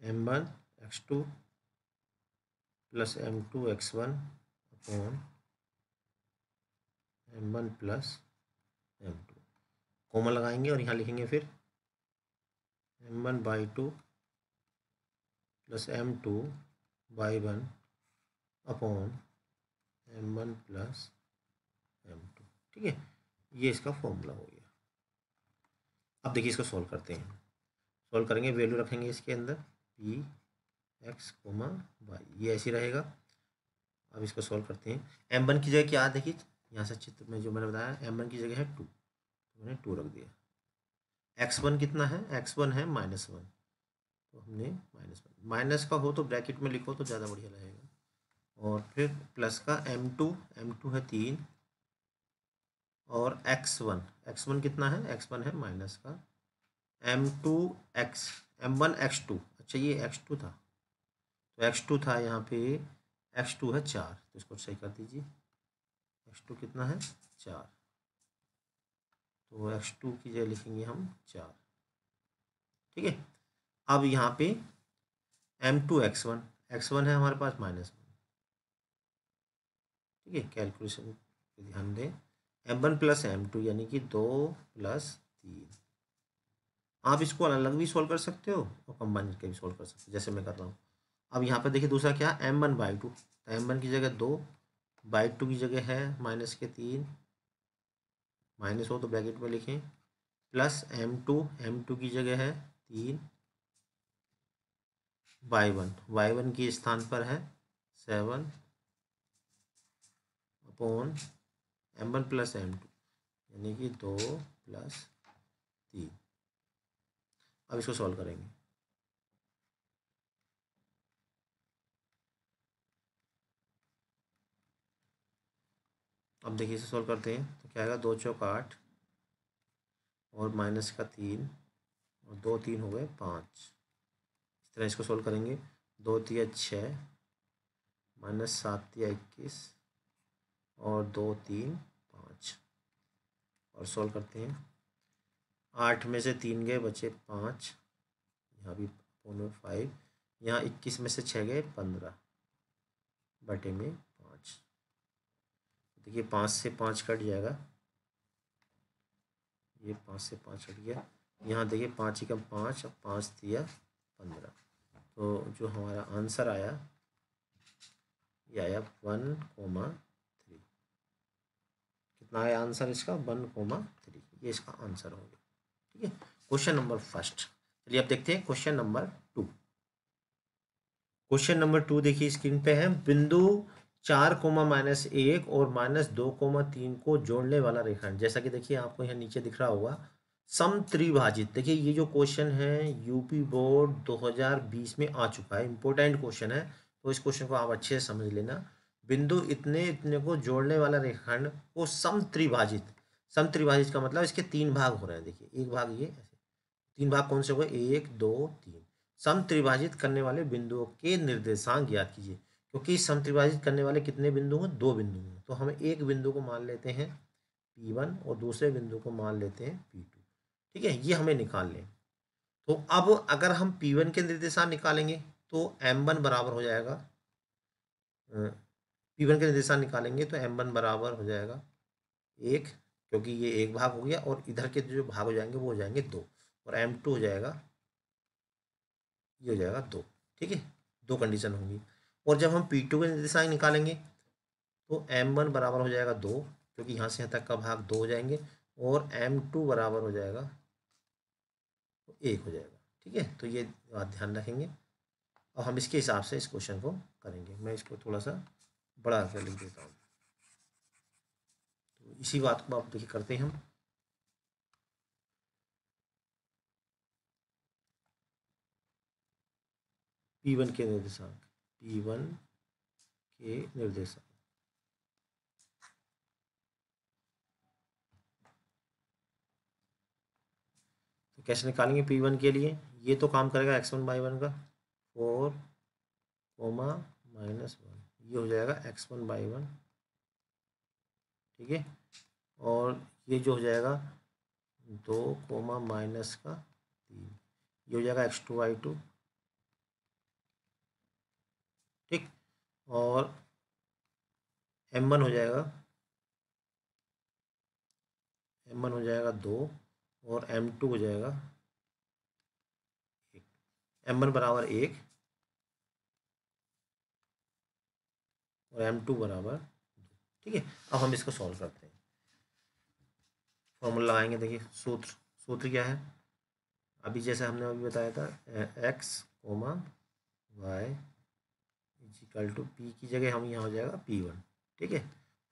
A: m one x two plus M two x one upon M one plus M two comma लगाएंगे और यहाँ लिखेंगे फिर m one by two plus M two by one upon M one plus M two ठीक है ये इसका formula हो गया अब देखिए इसको सॉल्व करते हैं सॉल्व करेंगे वैल्यू रखेंगे इसके अंदर पी एक्स कोमा वाई ये ऐसे रहेगा अब इसको सॉल्व करते हैं एम वन की जगह क्या देखिए यहाँ से चित्र में जो मैंने बताया एम वन की जगह है टू तो मैंने टू रख दिया एक्स वन कितना है एक्स वन है माइनस वन तो हमने माइनस वन माइनस का हो तो ब्रैकेट में लिखो तो ज़्यादा बढ़िया रहेगा और फिर प्लस का एम टू एम टू है तीन और एक्स वन एक्स वन कितना है एक्स वन है माइनस का M two x m one x two अच्छा ये एक्स टू था तो एक्स टू था यहाँ पे एक्स टू है चार तो इसको सही कर दीजिए एक्स टू कितना है चार तो एक्स टू की जगह लिखेंगे हम चार ठीक है अब यहाँ पे m two x one x one है हमारे पास माइनस वन ठीक है कैलकुलेशन पे ध्यान दें m one plus M two यानी कि दो प्लस तीन आप इसको अलग भी सॉल्व कर सकते हो और कंबाइन करके भी सॉल्व कर सकते हो जैसे मैं कर रहा हूँ अब यहाँ पर देखिए दूसरा क्या है एम वन बाई टू तो एम वन की जगह दो बाई टू की जगह है माइनस के तीन माइनस हो तो ब्रैकेट में लिखें plus M two M two की जगह है तीन बाई वन बाई वन के स्थान पर है seven upon M one plus M two यानी कि दो प्लस तीन अब इसको सॉल्व करेंगे अब देखिए इसे सॉल्व करते हैं तो क्या आएगा दो चौक आठ और माइनस का तीन और दो तीन हो गए पाँच इस तरह इसको सॉल्व करेंगे दो तिया छः माइनस सात तिया इक्कीस और दो तीन पाँच और सॉल्व करते हैं आठ में से तीन गए बचे पाँच यहाँ भी अपोन में फाइव यहाँ इक्कीस में से छः गए पंद्रह बटे में पाँच देखिए पाँच से पाँच कट जाएगा ये पाँच से पाँच कट गया यहाँ देखिए पाँच कम पाँच और पाँच दिया पंद्रह तो जो हमारा आंसर आया ये आया वन कोमा थ्री कितना आया आंसर इसका वन कोमा थ्री ये इसका आंसर हो गया ठीक है क्वेश्चन नंबर फर्स्ट चलिए अब देखते हैं question number two question number two देखिए स्क्रीन पे है बिंदु चार कोमा माइनस एक और माइनस दो कोमा तीन को जोड़ने वाला रेखांश जैसा कि देखिए आपको यहाँ नीचे दिख रहा होगा सम त्रिभाजित देखिए ये जो क्वेश्चन है यूपी बोर्ड 2020 में आ चुका है इंपॉर्टेंट क्वेश्चन है तो इस क्वेश्चन को आप अच्छे से समझ लेना बिंदु इतने इतने को जोड़ने वाला रेखाखंड को सम त्रिभाजित समत्रिभाजी इसका मतलब इसके तीन भाग हो रहे हैं देखिए एक भाग ये ऐसे तीन भाग कौन से हो गए एक दो तीन समत्रिभाजित करने वाले बिंदुओं के निर्देशांक ज्ञात कीजिए क्योंकि समत्रिभाजित करने वाले कितने बिंदु हैं दो बिंदु हैं तो हम एक बिंदु को मान लेते हैं पी वन और दूसरे बिंदु को मान लेते हैं पी टू ठीक है ये हमें निकाल लें तो अब अगर हम पी वन के निर्देशांक निकालेंगे तो एम वन बराबर हो जाएगा पी वन के निर्देशांक निकालेंगे तो एम वन बराबर हो जाएगा एक क्योंकि ये एक भाग हो गया और इधर के जो भाग हो जाएंगे वो हो जाएंगे दो और एम टू हो जाएगा ये हो जाएगा दो ठीक है दो कंडीशन होंगी और जब हम पी टू के निर्देशांक निकालेंगे तो एम वन बराबर हो जाएगा दो क्योंकि यहाँ से यहाँ तक का भाग दो हो जाएंगे और एम टू बराबर हो जाएगा तो एक हो जाएगा ठीक है तो ये बात ध्यान रखेंगे और हम इसके हिसाब से इस क्वेश्चन को करेंगे मैं इसको थोड़ा सा बड़ा कर लिख देता हूँ इसी बात को आप देखिए करते हैं हम पी वन के निर्देशांक पी वन के निर्देशांक तो कैसे निकालेंगे पी वन के लिए ये तो काम करेगा एक्स वन बाई वन का फोर कोमा माइनस वन ये हो जाएगा एक्स वन बाई वन ठीक है और ये जो हो जाएगा दो कोमा माइनस का तीन ये हो जाएगा एक्स टू वाई टू ठीक और एम वन हो जाएगा एम वन हो जाएगा दो और एम टू हो जाएगा एक एम वन बराबर एक और एम टू बराबर दो ठीक है अब हम इसको सॉल्व करते हैं फॉर्मूला लगाएंगे देखिए सूत्र सूत्र क्या है अभी जैसे हमने अभी बताया था x comma Y is equal to P की जगह हम यहाँ हो जाएगा पी वन ठीक है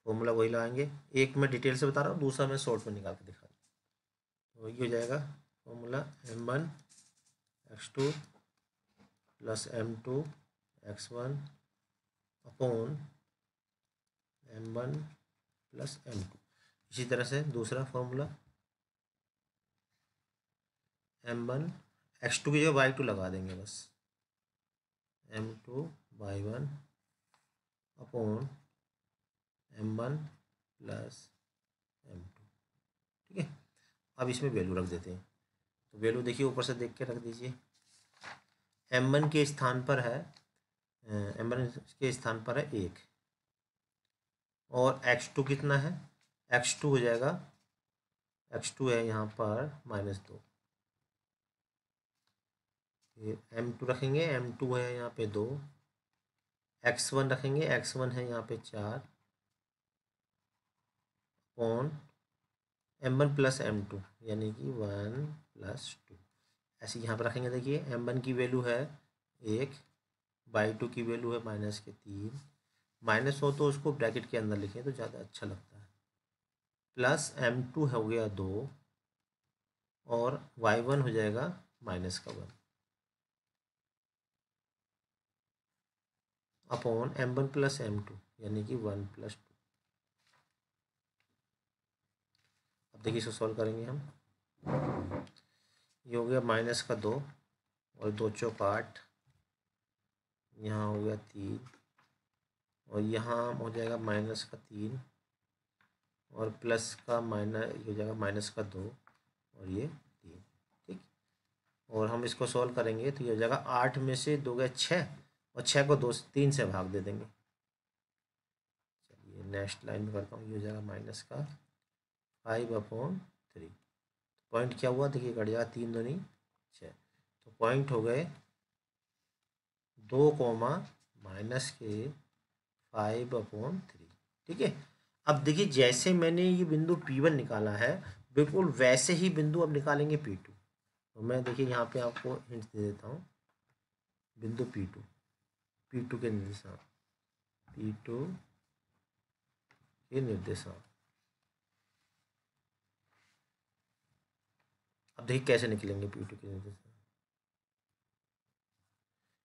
A: फॉर्मूला वही लगाएंगे एक मैं डिटेल से बता रहा हूँ दूसरा मैं शॉर्ट में निकाल के दिखा रहा तो वही हो जाएगा formula m one x two plus M two x one upon M one plus M two इसी तरह से दूसरा formula m one x two की जगह बाई टू लगा देंगे बस m two by one upon M one plus M two ठीक है अब इसमें वैल्यू रख देते हैं तो वैल्यू देखिए ऊपर से देख के रख दीजिए एम वन के स्थान पर है एम वन के स्थान पर है एक और एक्स टू कितना है एक्स टू हो जाएगा एक्स टू है यहाँ पर माइनस दो एम टू रखेंगे एम टू है यहाँ पे दो एक्स वन रखेंगे एक्स वन है यहाँ पे चार on M one plus M two यानी कि वन प्लस टू ऐसे यहाँ पर रखेंगे देखिए एम वन की वैल्यू है एक बाई टू की वैल्यू है माइनस के तीन माइनस हो तो उसको ब्रैकेट के अंदर लिखें तो ज़्यादा अच्छा लगता है प्लस एम टू हो गया दो और वाई वन हो जाएगा माइनस का one upon M one plus M two यानी कि वन प्लस टू अब देखिए इसको सॉल्व करेंगे हम ये हो गया माइनस का दो और दो चौक आठ यहाँ हो गया तीन और यहाँ हो जाएगा माइनस का तीन और प्लस का माइनस ये हो जाएगा माइनस का दो और ये तीन ठीक और हम इसको सॉल्व करेंगे तो ये हो जाएगा आठ में से दो गए छः और छः को दो से तीन से भाग दे देंगे चलिए नेक्स्ट लाइन में करता हूँ ये हो जाएगा माइनस का फाइव अपॉन थ्री तो पॉइंट क्या हुआ देखिए कट जाएगा तीन दो नहीं छः तो पॉइंट हो गए दो कोमा माइनस के फाइव अपॉन थ्री ठीक है अब देखिए जैसे मैंने ये बिंदु P1 निकाला है बिल्कुल वैसे ही बिंदु अब निकालेंगे P2 तो मैं देखिए यहाँ पे आपको हिंट दे देता हूँ बिंदु P2 P2 के निर्देशांक P2 के निर्देशांक अब देखिए कैसे निकलेंगे P2 के निर्देशांक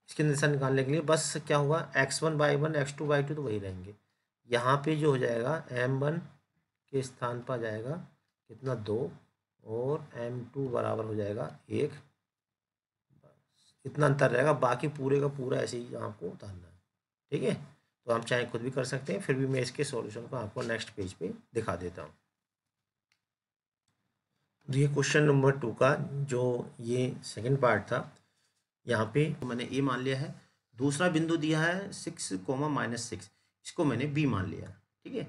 A: इसके निशान निकालने के लिए बस क्या होगा X one by one x two by two तो वही रहेंगे यहाँ पे जो हो जाएगा एम वन के स्थान पर जाएगा कितना दो और एम टू बराबर हो जाएगा एक इतना अंतर रहेगा बाकी पूरे का पूरा ऐसे ही आपको उतारना है ठीक है तो आप चाहे खुद भी कर सकते हैं फिर भी मैं इसके सॉल्यूशन को आपको नेक्स्ट पेज पे दिखा देता हूँ तो ये क्वेश्चन नंबर टू का जो ये सेकंड पार्ट था यहाँ पे मैंने ये मान लिया है दूसरा बिंदु दिया है सिक्स कोमा माइनस सिक्स इसको मैंने बी मान लिया ठीक है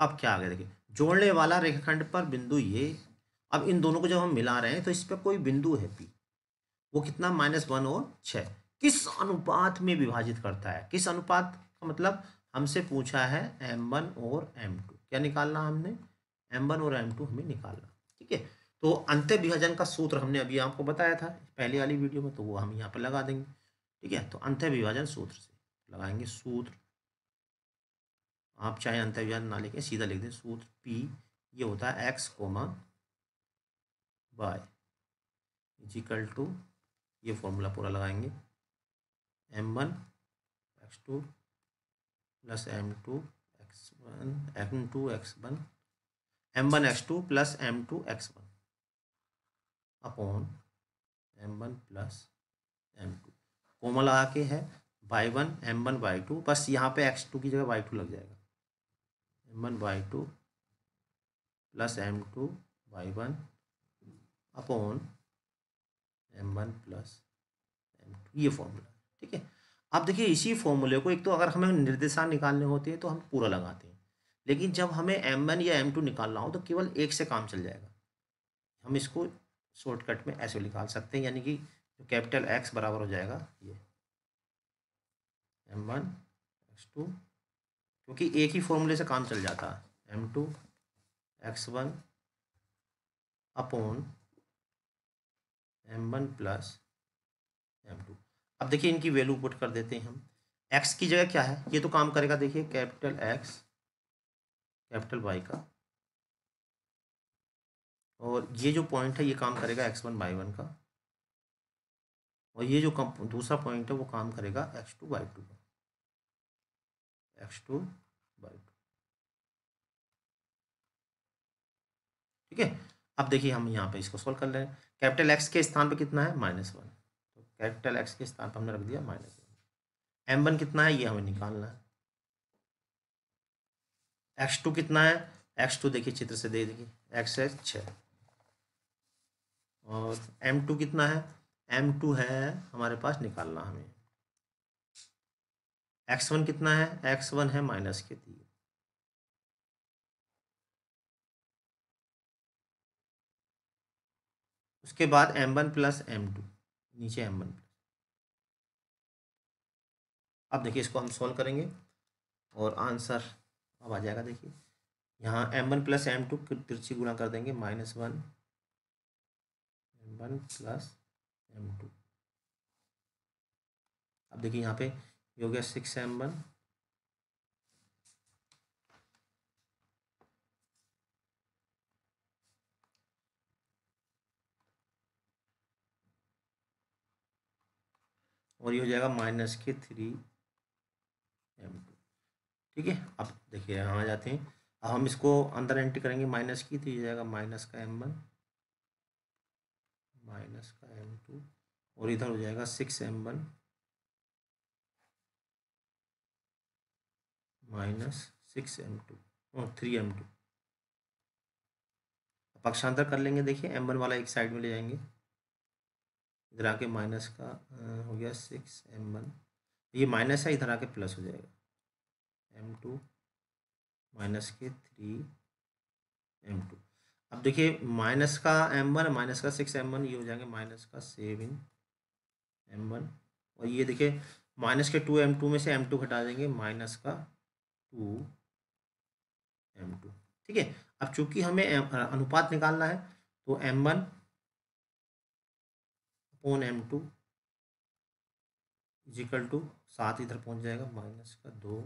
A: अब क्या आ गया देखिए जोड़ने वाला रेखाखंड पर बिंदु ये अब इन दोनों को जब हम मिला रहे हैं तो इस पर कोई बिंदु है पी वो कितना माइनस वन और छः किस अनुपात में विभाजित करता है किस अनुपात का मतलब हमसे पूछा है एम वन और एम टू क्या निकालना हमने एम वन और एम टू हमें निकालना ठीक है तो अंत्य विभाजन का सूत्र हमने अभी आपको बताया था पहले वाली वीडियो में तो वो हम यहाँ पर लगा देंगे ठीक है तो अंत्य विभाजन सूत्र से लगाएंगे सूत्र आप चाहे अंतर्व्याज ना लिखें सीधा लिख दें सूत्र पी ये होता है X comma Y is equal to ये फॉर्मूला पूरा लगाएंगे M one x two plus M two x one M two x one M one x two plus M two x one upon M one plus M two comma लगा के है Y one M one Y two बस यहाँ पे X two की जगह Y two लग जाएगा M one by two plus M two by one upon M one plus M two ये फॉर्मूला ठीक है आप देखिए इसी फॉर्मूले को एक तो अगर हमें निर्देशांक निकालने होते हैं तो हम पूरा लगाते हैं लेकिन जब हमें एम वन या एम टू निकालना हो तो केवल एक से काम चल जाएगा हम इसको शॉर्टकट में ऐसे निकाल सकते हैं यानी कि जो कैपिटल एक्स बराबर हो जाएगा ये एम वन एक्स टू क्योंकि एक ही फॉर्मूले से काम चल जाता M two x one upon M one plus M two अब देखिए इनकी वैल्यू पुट कर देते हैं हम एक्स की जगह क्या है ये तो काम करेगा देखिए कैपिटल एक्स कैपिटल वाई का और ये जो पॉइंट है ये काम करेगा एक्स वन वाई वन का और ये जो दूसरा पॉइंट है वो काम करेगा एक्स टू वाई टू का एक्स टू बाई टू ठीक है अब देखिए हम यहाँ पे इसको सोल्व कर ले कैपिटल एक्स के स्थान पे कितना है माइनस वन तो कैपिटल एक्स के स्थान पर हमने रख दिया माइनस वन एम वन कितना है ये हमें निकालना है एक्स टू कितना है एक्स टू देखिए चित्र से दे देखिए एक्स है छ और एम टू कितना है एम टू है हमारे पास निकालना हमें एक्स वन कितना है एक्स वन है माइनस के तीन उसके बाद M one plus M two नीचे एम वन अब देखिए इसको हम सॉल्व करेंगे और आंसर अब आ जाएगा देखिए यहाँ M one plus M two तिरछी गुणा कर देंगे minus one M one plus M two अब देखिए यहाँ पे ये हो गया सिक्स एम वन और ये हो जाएगा माइनस के थ्री एम टू ठीक है अब देखिए यहाँ आ जाते हैं अब हम इसको अंदर एंट्री करेंगे माइनस की तो ये जाएगा माइनस का एम वन माइनस का एम टू और इधर हो जाएगा six M one minus six M two और थ्री एम टू पक्षांतर कर लेंगे देखिए एम वन वाला एक साइड में ले जाएंगे इधर आके माइनस का हो गया सिक्स एम वन ये माइनस है इधर आके प्लस हो जाएगा एम टू माइनस के थ्री एम टू अब देखिए माइनस का एम वन माइनस का सिक्स एम वन ये हो जाएंगे माइनस का सेवन एम वन और ये देखिए माइनस के टू एम टू में से एम टू घटा देंगे माइनस का टू एम टू ठीक है अब चूंकि हमें अनुपात निकालना है तो M one upon M two is equal to सात इधर पहुंच जाएगा माइनस का दो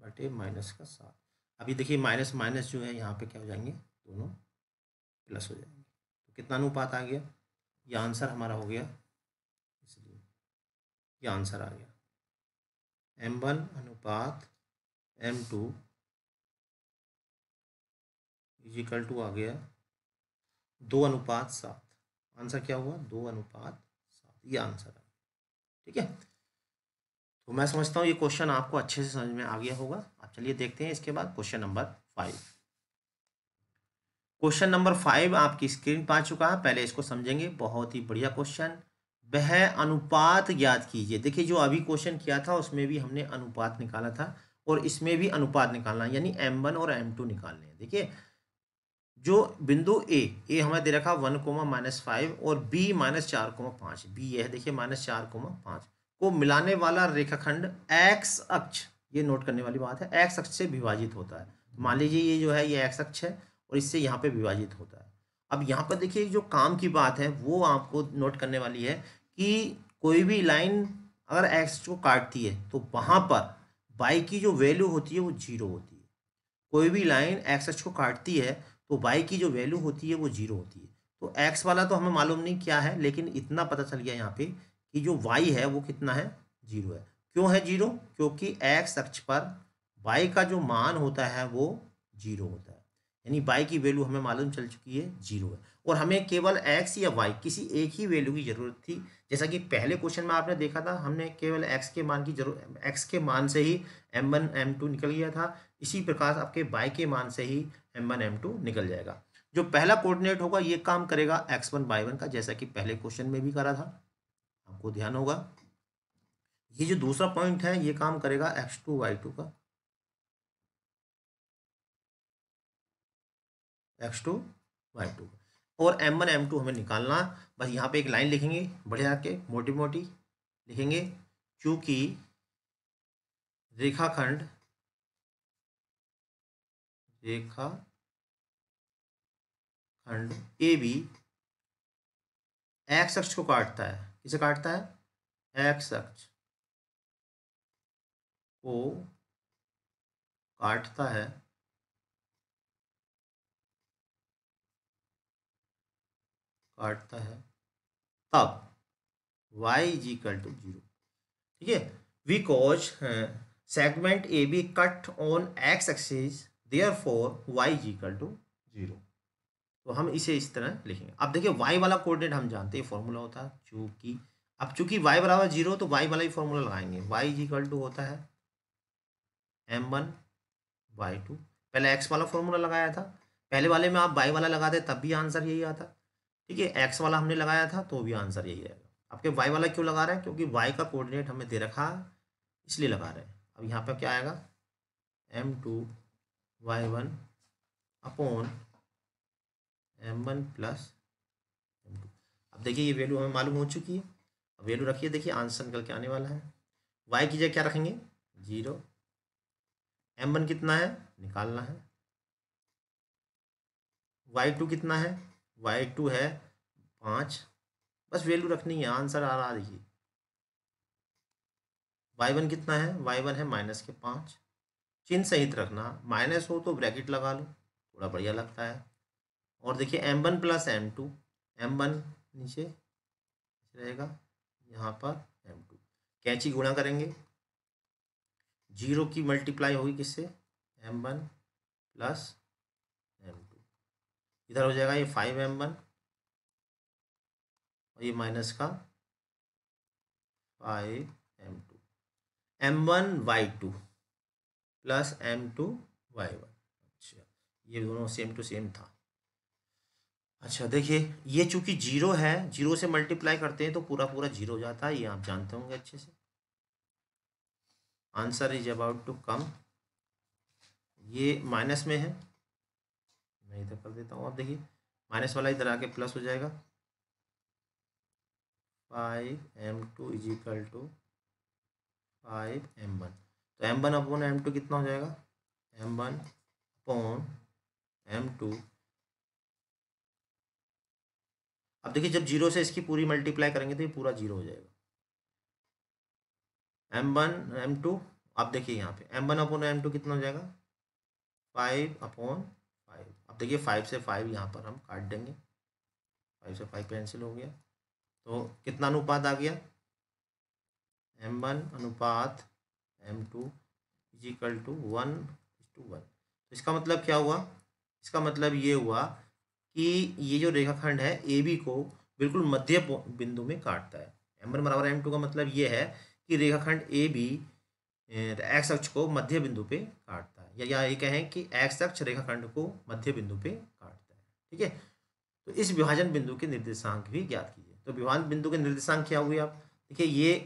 A: बटे माइनस का सात अभी देखिए माइनस माइनस जो है यहाँ पे क्या हो जाएंगे दोनों प्लस हो जाएंगे तो कितना अनुपात आ गया यह आंसर हमारा हो गया इसलिए यह आंसर आ गया एम वन अनुपात एम टू इजिकल टू आ गया दो अनुपात सात आंसर क्या हुआ दो अनुपात सात ये आंसर है ठीक है तो मैं समझता हूँ ये क्वेश्चन आपको अच्छे से समझ में आ गया होगा आप चलिए देखते हैं इसके बाद question number five question number five आपकी स्क्रीन पर आ चुका है पहले इसको समझेंगे बहुत ही बढ़िया क्वेश्चन वह अनुपात ज्ञात कीजिए देखिए जो अभी क्वेश्चन किया था उसमें भी हमने अनुपात निकाला था और इसमें भी अनुपात निकालना यानी एम वन और एम टू निकालने देखिए जो बिंदु ए ए हमें दे रखा वन कोमा माइनस फाइव और बी माइनस चार कोमा पाँच बी ये है देखिए माइनस चार कोमा पाँच को मिलाने वाला रेखाखंड एक्स अक्ष ये नोट करने वाली बात है एक्स अक्ष से विभाजित होता है मान लीजिए ये जो है ये एक्स अक्ष है और इससे यहाँ पे विभाजित होता है अब यहाँ पर देखिए जो काम की बात है वो आपको नोट करने वाली है कि कोई भी लाइन अगर एक्स को काटती है तो वहाँ पर वाई की जो वैल्यू होती है वो जीरो होती है कोई भी लाइन एक्स एच को काटती है तो वाई की जो वैल्यू होती है वो जीरो होती है तो एक्स वाला तो हमें मालूम नहीं क्या है लेकिन इतना पता चल गया यहाँ पे कि जो वाई है वो कितना है जीरो है क्यों है जीरो क्योंकि एक्स अक्ष पर वाई का जो मान होता है वो जीरो होता है यानी वाई की वैल्यू हमें मालूम चल चुकी है जीरो है और हमें केवल एक्स या वाई किसी एक ही वैल्यू की ज़रूरत थी जैसा कि पहले क्वेश्चन में आपने देखा था हमने केवल एक्स के मान की जरूर एक्स के मान से ही एम वन एम टू निकल गया था इसी प्रकार आपके बाई के मान से ही एम वन एम टू निकल जाएगा जो पहला कोऑर्डिनेट होगा ये काम करेगा एक्स वन बाई वन का जैसा कि पहले क्वेश्चन में भी करा था आपको ध्यान होगा ये जो दूसरा पॉइंट है ये काम करेगा एक्स टू वाई टू का एक्स टू वाई टू और एम वन एम टू हमें निकालना बस यहाँ पे एक लाइन लिखेंगे बढ़े आके मोटी मोटी लिखेंगे चूँकि रेखाखंड रेखा खंड ए बी एक्स अक्ष को काटता है किसे काटता है एक्स अक्ष को काटता है काटता है तब Y is equal to zero ठीक है because segment A B cut on X axis therefore Y is equal to zero तो हम इसे इस तरह लिखेंगे अब देखिए वाई वाला कोऑर्डिनेट हम जानते हैं फॉर्मूला होता है चूँकि अब चूंकि वाई बराबर जीरो तो वाई वाला ही फॉर्मूला लगाएंगे वाई इज इक्वल टू होता है एम वन वाई टू पहले एक्स वाला फॉर्मूला लगाया था पहले वाले में आप वाई वाला लगाते तब भी आंसर यही आता ठीक है एक्स वाला हमने लगाया था तो भी आंसर यही रहेगा आपके वाई वाला क्यों लगा रहे हैं क्योंकि वाई का कोऑर्डिनेट हमें दे रखा है इसलिए लगा रहे हैं अब यहाँ पर क्या आएगा M two Y one upon M one plus M two अब देखिए ये वैल्यू हमें मालूम हो चुकी है अब वैल्यू रखिए देखिए आंसर निकल के आने वाला है वाई की जगह क्या रखेंगे जीरो एम वन कितना है निकालना है वाई टू कितना है वाई टू है पाँच बस वैल्यू रखनी है आंसर आ रहा देखिए वाई वन कितना है वाई वन है माइनस के पाँच चिन्ह सहित रखना माइनस हो तो ब्रैकेट लगा लो थोड़ा बढ़िया लगता है और देखिए M one plus M two M one नीचे रहेगा यहाँ पर एम टू कैची गुणा करेंगे जीरो की मल्टीप्लाई होगी किससे एम वन प्लस इधर हो जाएगा ये फाइव एम वन और ये माइनस का five M two M one Y two plus M two Y one अच्छा ये दोनों सेम टू सेम था अच्छा देखिए ये चूंकि जीरो है जीरो से मल्टीप्लाई करते हैं तो पूरा पूरा जीरो हो जाता है ये आप जानते होंगे अच्छे से answer is about to come ये माइनस में है मैं इधर कर देता हूँ आप देखिए माइनस वाला इधर आके प्लस हो जाएगा five M two is equal to five M one तो M one upon M two कितना हो जाएगा M one upon M two अब देखिए जब जीरो से इसकी पूरी मल्टीप्लाई करेंगे तो ये पूरा जीरो हो जाएगा एम वन एम टू आप देखिए यहाँ पे M one upon M two कितना हो जाएगा फाइव अपॉन देखिए फाइव से फाइव यहाँ पर हम काट देंगे फाइव से फाइव कैंसिल हो गया तो कितना अनुपात आ गया एम वन अनुपात M two is equal to one to one तो इसका मतलब क्या हुआ इसका मतलब ये हुआ कि ये जो रेखाखंड है ए बी को बिल्कुल मध्य बिंदु में काटता है एम वन बराबर एम टू का मतलब ये है कि रेखाखंड ए बी एक्स अक्ष को मध्य बिंदु पे काटता है या, या ये कहें कि एक्स अक्ष रेखाखंड को मध्य बिंदु पे काटता है ठीक है तो इस विभाजन बिंदु के निर्देशांक भी ज्ञात कीजिए तो विभाजन बिंदु के निर्देशांक क्या हुए आप देखिए ये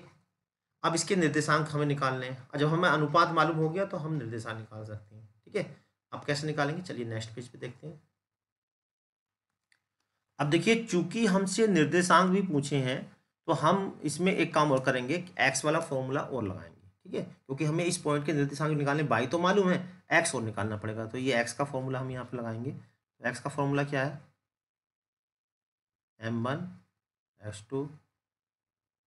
A: अब इसके निर्देशांक हमें निकालने हैं और जब हमें अनुपात मालूम हो गया तो हम निर्देशांक निकाल सकते हैं ठीक है अब कैसे निकालेंगे चलिए नेक्स्ट पेज पे देखते हैं अब देखिए चूंकि हमसे निर्देशांक भी पूछे हैं तो हम इसमें एक काम और करेंगे एक्स वाला फॉर्मूला और लगाएंगे ठीक है क्योंकि हमें इस पॉइंट के निर्देशांक निकालने बाई तो मालूम है एक्स और निकालना पड़ेगा तो ये एक्स का फॉर्मूला हम यहाँ पर लगाएंगे एक्स तो का फॉर्मूला क्या है एम वन एक्स टू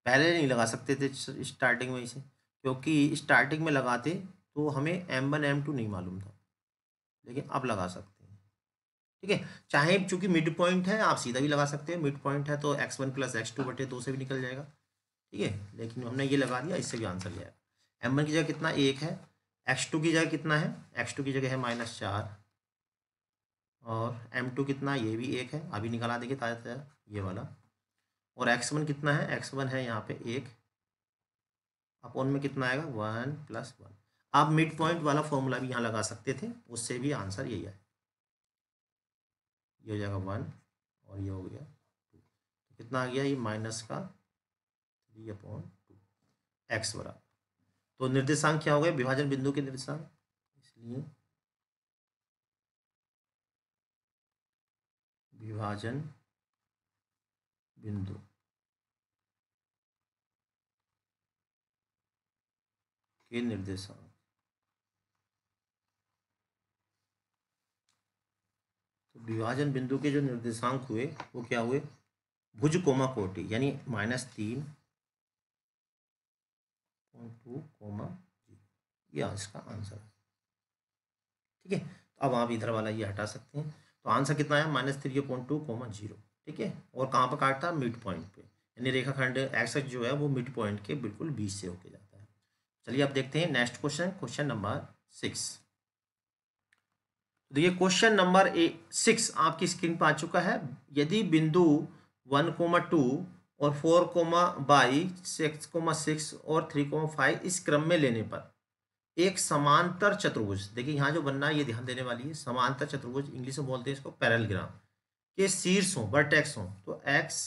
A: पहले नहीं लगा सकते थे स्टार्टिंग में इसे क्योंकि स्टार्टिंग में लगाते तो हमें एम वन एम टू नहीं मालूम था लेकिन अब लगा सकते हैं ठीक है चाहे चूंकि मिड पॉइंट है आप सीधा भी लगा सकते हैं मिड पॉइंट है तो X one plus x two बटे दो से भी निकल जाएगा ठीक है लेकिन हमने ये लगा दिया इससे भी आंसर जाएगा एम वन की जगह कितना एक है एक्स टू की जगह कितना है एक्स टू की जगह है माइनस चार और एम टू कितना ये भी एक है अभी निकाला देखिए ताज़ा ताज़ा ये वाला और एक्स वन कितना है एक्स वन है यहाँ पे एक अपॉन में कितना आएगा वन प्लस वन आप मिड पॉइंट वाला फॉर्मूला भी यहाँ लगा सकते थे उससे भी आंसर यही है ये हो जाएगा वन और ये हो गया टू कितना आ गया ये माइनस का थ्री अपॉन टू एक्स बराबर तो निर्देशांक क्या हो गए विभाजन बिंदु के निर्देशांक इसलिए विभाजन बिंदु के निर्देशांक तो विभाजन बिंदु के जो निर्देशांक हुए वो क्या हुए भुज कोमा कोटि यानी माइनस तीन पॉइंट टू कोमा जीरो यह इसका आंसर ठीक है तो अब आप इधर वाला ये हटा सकते हैं तो आंसर कितना आया minus three point two comma zero ठीक है और कहाँ पर काटता है मिड पॉइंट पे यानी रेखाखंड एक्सेस जो है वो मिड पॉइंट के बिल्कुल बीच से होके जाता है चलिए अब देखते हैं next question question number six तो ये क्वेश्चन नंबर ए सिक्स आपकी स्क्रीन पर आ चुका है यदि बिंदु वन कोमा टू और four comma by six comma six और थ्री कोमा फाइव इस क्रम में लेने पर एक समांतर चतुर्भुज देखिए यहाँ जो बनना है ये ध्यान देने वाली है समांतर चतुर्भुज इंग्लिश में बोलते हैं इसको पैरलग्राम के शीर्ष हों वर्टेक्स हों तो एक्स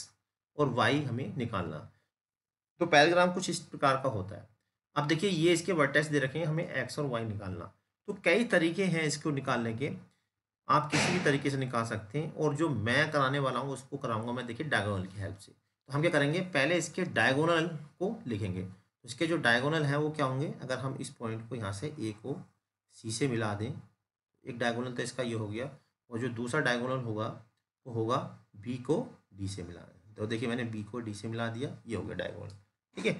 A: और वाई हमें निकालना तो पैरलग्राम कुछ इस प्रकार का होता है अब देखिए ये इसके वर्टेक्स दे रखे हैं हमें एक्स और वाई निकालना तो कई तरीके हैं इसको निकालने के आप किसी भी तरीके से निकाल सकते हैं और जो मैं कराने वाला हूँ उसको कराऊंगा मैं देखिए डायगोनल की हेल्प से तो हम क्या करेंगे पहले इसके डायगोनल को लिखेंगे तो इसके जो डायगोनल है वो क्या होंगे अगर हम इस पॉइंट को यहाँ से ए को सी से मिला दें एक डायगोनल तो इसका ये हो गया और जो दूसरा डायगोनल होगा वो होगा बी को डी से मिला तो देखिए मैंने बी को डी से मिला दिया ये हो गया डायगोनल ठीक है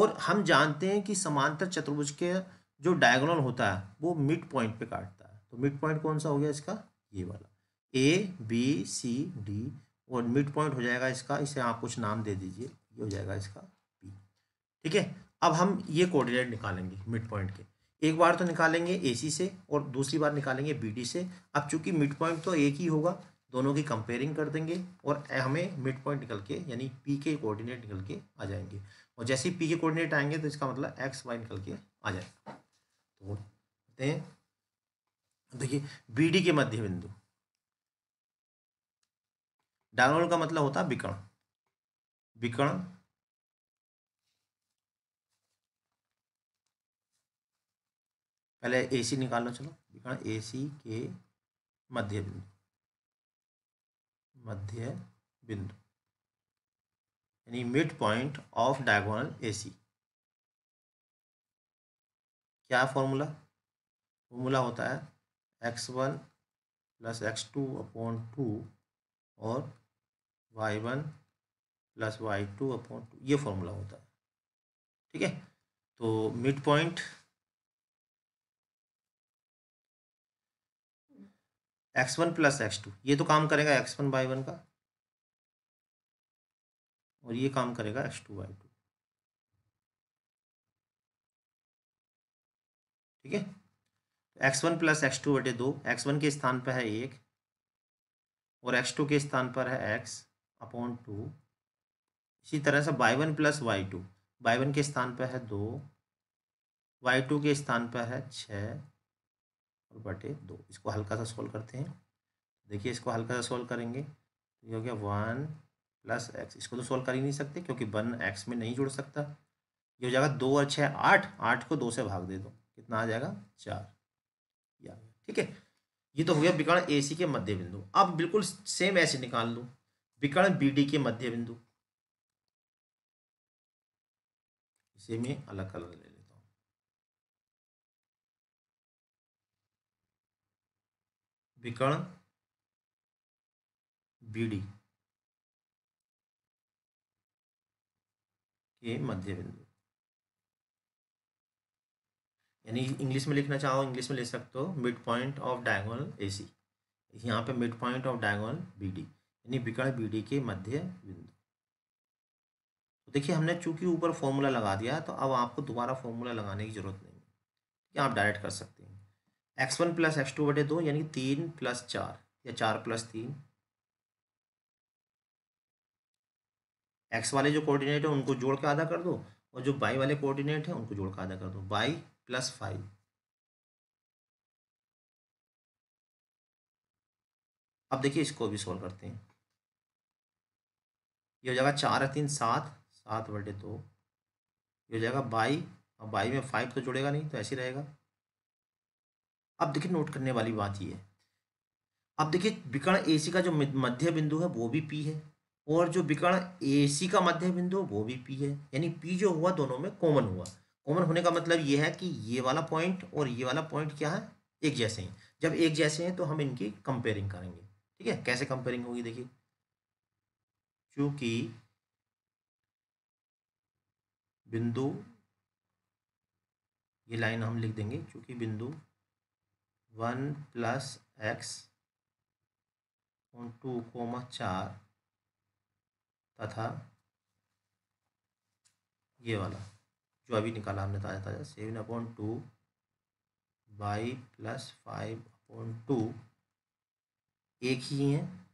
A: और हम जानते हैं कि समांतर चतुर्भुज के जो डायगोनल होता है वो मिड पॉइंट पर काटता है तो मिड पॉइंट कौन सा हो गया इसका ये वाला ए बी सी डी और मिड पॉइंट हो जाएगा इसका इसे आप कुछ नाम दे दीजिए ये हो जाएगा इसका पी ठीक है अब हम ये कोऑर्डिनेट निकालेंगे मिड पॉइंट के एक बार तो निकालेंगे ए से और दूसरी बार निकालेंगे बी से अब चूंकि मिड पॉइंट तो एक ही होगा दोनों की कंपेयरिंग कर देंगे और हमें मिड पॉइंट निकल के यानी पी के कोऑर्डिनेट निकल के आ जाएंगे और जैसे ही पी के कोऑर्डिनेट आएंगे तो इसका मतलब एक्स वाई निकल के आ जाएगा तो देखिए बी डी के मध्य बिंदु डायगोनल का मतलब होता है विकर्ण विकर्ण पहले ए सी निकाल लो चलो विकर्ण ए सी के मध्य बिंदु मध्य बिंदु यानी mid point of diagonal A C क्या फॉर्मूला फॉर्मूला होता है x one plus x two upon two और Y one plus Y two upon two ये फॉर्मूला होता है ठीक है तो mid point X one plus x two ये तो काम करेगा एक्स वन बाई वन का और ये काम करेगा एक्स टू बाई टू ठीक है x one plus x two बटे दो एक्स वन के स्थान पर है एक और एक्स टू के स्थान पर है एक्स अपॉन टू इसी तरह से by one plus Y two by one के स्थान पर है दो वाई टू के स्थान पर है छः और बटे दो इसको हल्का सा सोल्व करते हैं देखिए इसको हल्का सा सोल्व करेंगे तो ये हो गया वन प्लस एक्स इसको तो सोल्व कर ही नहीं सकते क्योंकि वन एक्स में नहीं जुड़ सकता ये हो जाएगा दो और छः आठ आठ को दो से भाग दे दो कितना आ जाएगा चार ठीक है ये तो हो गया विकर्ण ए सी के मध्य बिंदु अब बिल्कुल सेम ऐसे निकाल लूँ विकर्ण डी के मध्य बिंदु इसे मैं अलग अलग ले लेता हूं विकर्ण डी के मध्य बिंदु यानी इंग्लिश में लिखना चाहो इंग्लिश में ले सकते हो mid point of diagonal AC यहाँ पे mid point of diagonal BD यानी विकर्ण बी डी के मध्य बिंदु तो देखिए हमने चूंकि ऊपर फॉर्मूला लगा दिया तो अब आपको दोबारा फॉर्मूला लगाने की जरूरत नहीं है आप डायरेक्ट कर सकते हैं X one plus x two बटे दो यानी तीन प्लस चार या चार प्लस तीन एक्स वाले जो कोऑर्डिनेट है उनको जोड़ के आधा कर दो और जो बाई वाले कोऑर्डिनेट है उनको जोड़ के आधा कर दो बाई प्लस फाइव अब देखिए इसको भी सॉल्व करते हैं ये हो जाएगा चार तीन सात सात बटे दो ये हो जाएगा बाई और बाई में फाइव तो जुड़ेगा नहीं तो ऐसे रहेगा अब देखिए नोट करने वाली बात ये है अब देखिए विकर्ण ए का जो मध्य बिंदु है वो भी पी है और जो विकर्ण ए का मध्य बिंदु वो भी पी है यानी पी जो हुआ दोनों में कॉमन हुआ कॉमन होने का मतलब ये है कि ये वाला पॉइंट और ये वाला पॉइंट क्या है एक जैसे हैं जब एक जैसे हैं तो हम इनकी कंपेयरिंग करेंगे ठीक है कैसे कंपेयरिंग होगी देखिए क्योंकि बिंदु ये लाइन हम लिख देंगे चूँकि बिंदु one plus x two comma चार तथा ये वाला जो अभी निकाला हमने ताज़ा ताज़ा seven upon two by plus five upon two एक ही हैं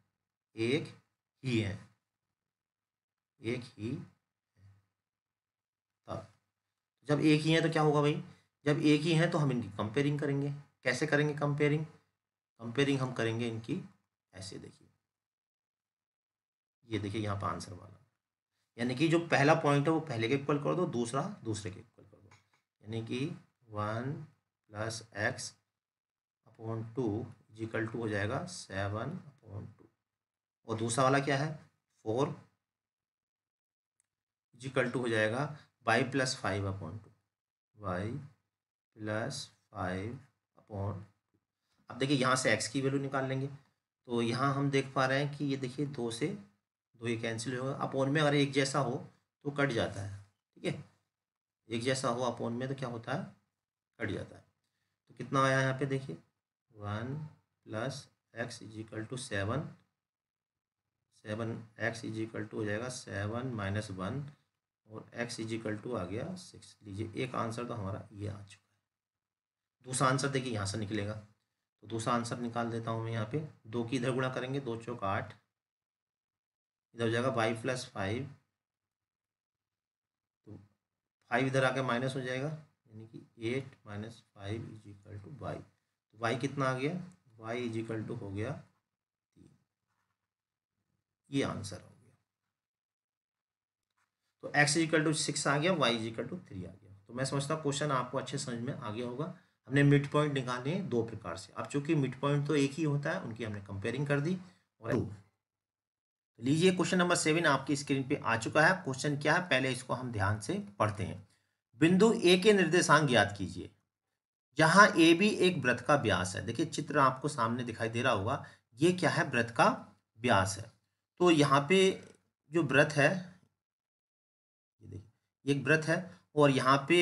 A: एक ही हैं एक ही तब हाँ। जब एक ही है तो क्या होगा भाई जब एक ही है तो हम इनकी कंपेयरिंग करेंगे कैसे करेंगे कंपेयरिंग कंपेयरिंग हम करेंगे इनकी ऐसे देखिए ये देखिए यहाँ पर आंसर वाला यानी कि जो पहला पॉइंट है वो पहले के इक्वल कर दो दूसरा दूसरे के इक्वल कर दो यानी कि one plus X upon two is equal to हो जाएगा सेवन अपॉन टू और दूसरा वाला क्या है फोर इजिकल टू हो जाएगा Y plus five upon two Y plus five upon अब देखिए यहाँ से एक्स की वैल्यू निकाल लेंगे तो यहाँ हम देख पा रहे हैं कि ये देखिए दो से दो ये कैंसिल होगा अपॉन में अगर एक जैसा हो तो कट जाता है ठीक है एक जैसा हो अपॉन में तो क्या होता है कट जाता है तो कितना आया यहाँ पे देखिए one plus X is equal to seven seven X is equal to हो जाएगा सेवन माइनस वन और x इजिकल टू आ गया सिक्स लीजिए एक आंसर तो हमारा ये आ चुका है दूसरा आंसर देखिए यहाँ से निकलेगा तो दूसरा आंसर निकाल देता हूँ मैं यहाँ पे दो की इधर गुणा करेंगे दो चौक आठ इधर हो जाएगा वाई प्लस फाइव तो फाइव इधर आके माइनस हो जाएगा यानी कि eight minus five is equal to Y तो वाई कितना आ गया वाई इजिकल टू हो गया तीन ये आंसर हो तो एक्स इजिकल टू सिक्स आ गया वाई इजिकल टू थ्री आ गया तो मैं समझता हूँ क्वेश्चन आपको अच्छे समझ में आ गया होगा हमने मिड पॉइंट निकाले हैं दो प्रकार से अब चूंकि मिड पॉइंट तो एक ही होता है उनकी हमने कंपेयरिंग कर दी और तो लीजिए क्वेश्चन नंबर सेवन आपकी स्क्रीन पे आ चुका है क्वेश्चन क्या है पहले इसको हम ध्यान से पढ़ते हैं बिंदु ए के निर्देशांक ज्ञात कीजिए जहां ए भी एक व्रत का व्यास है देखिए चित्र आपको सामने दिखाई दे रहा होगा ये क्या है व्रत का व्यास है तो यहाँ पे जो व्रत है एक व्रत है और यहाँ पे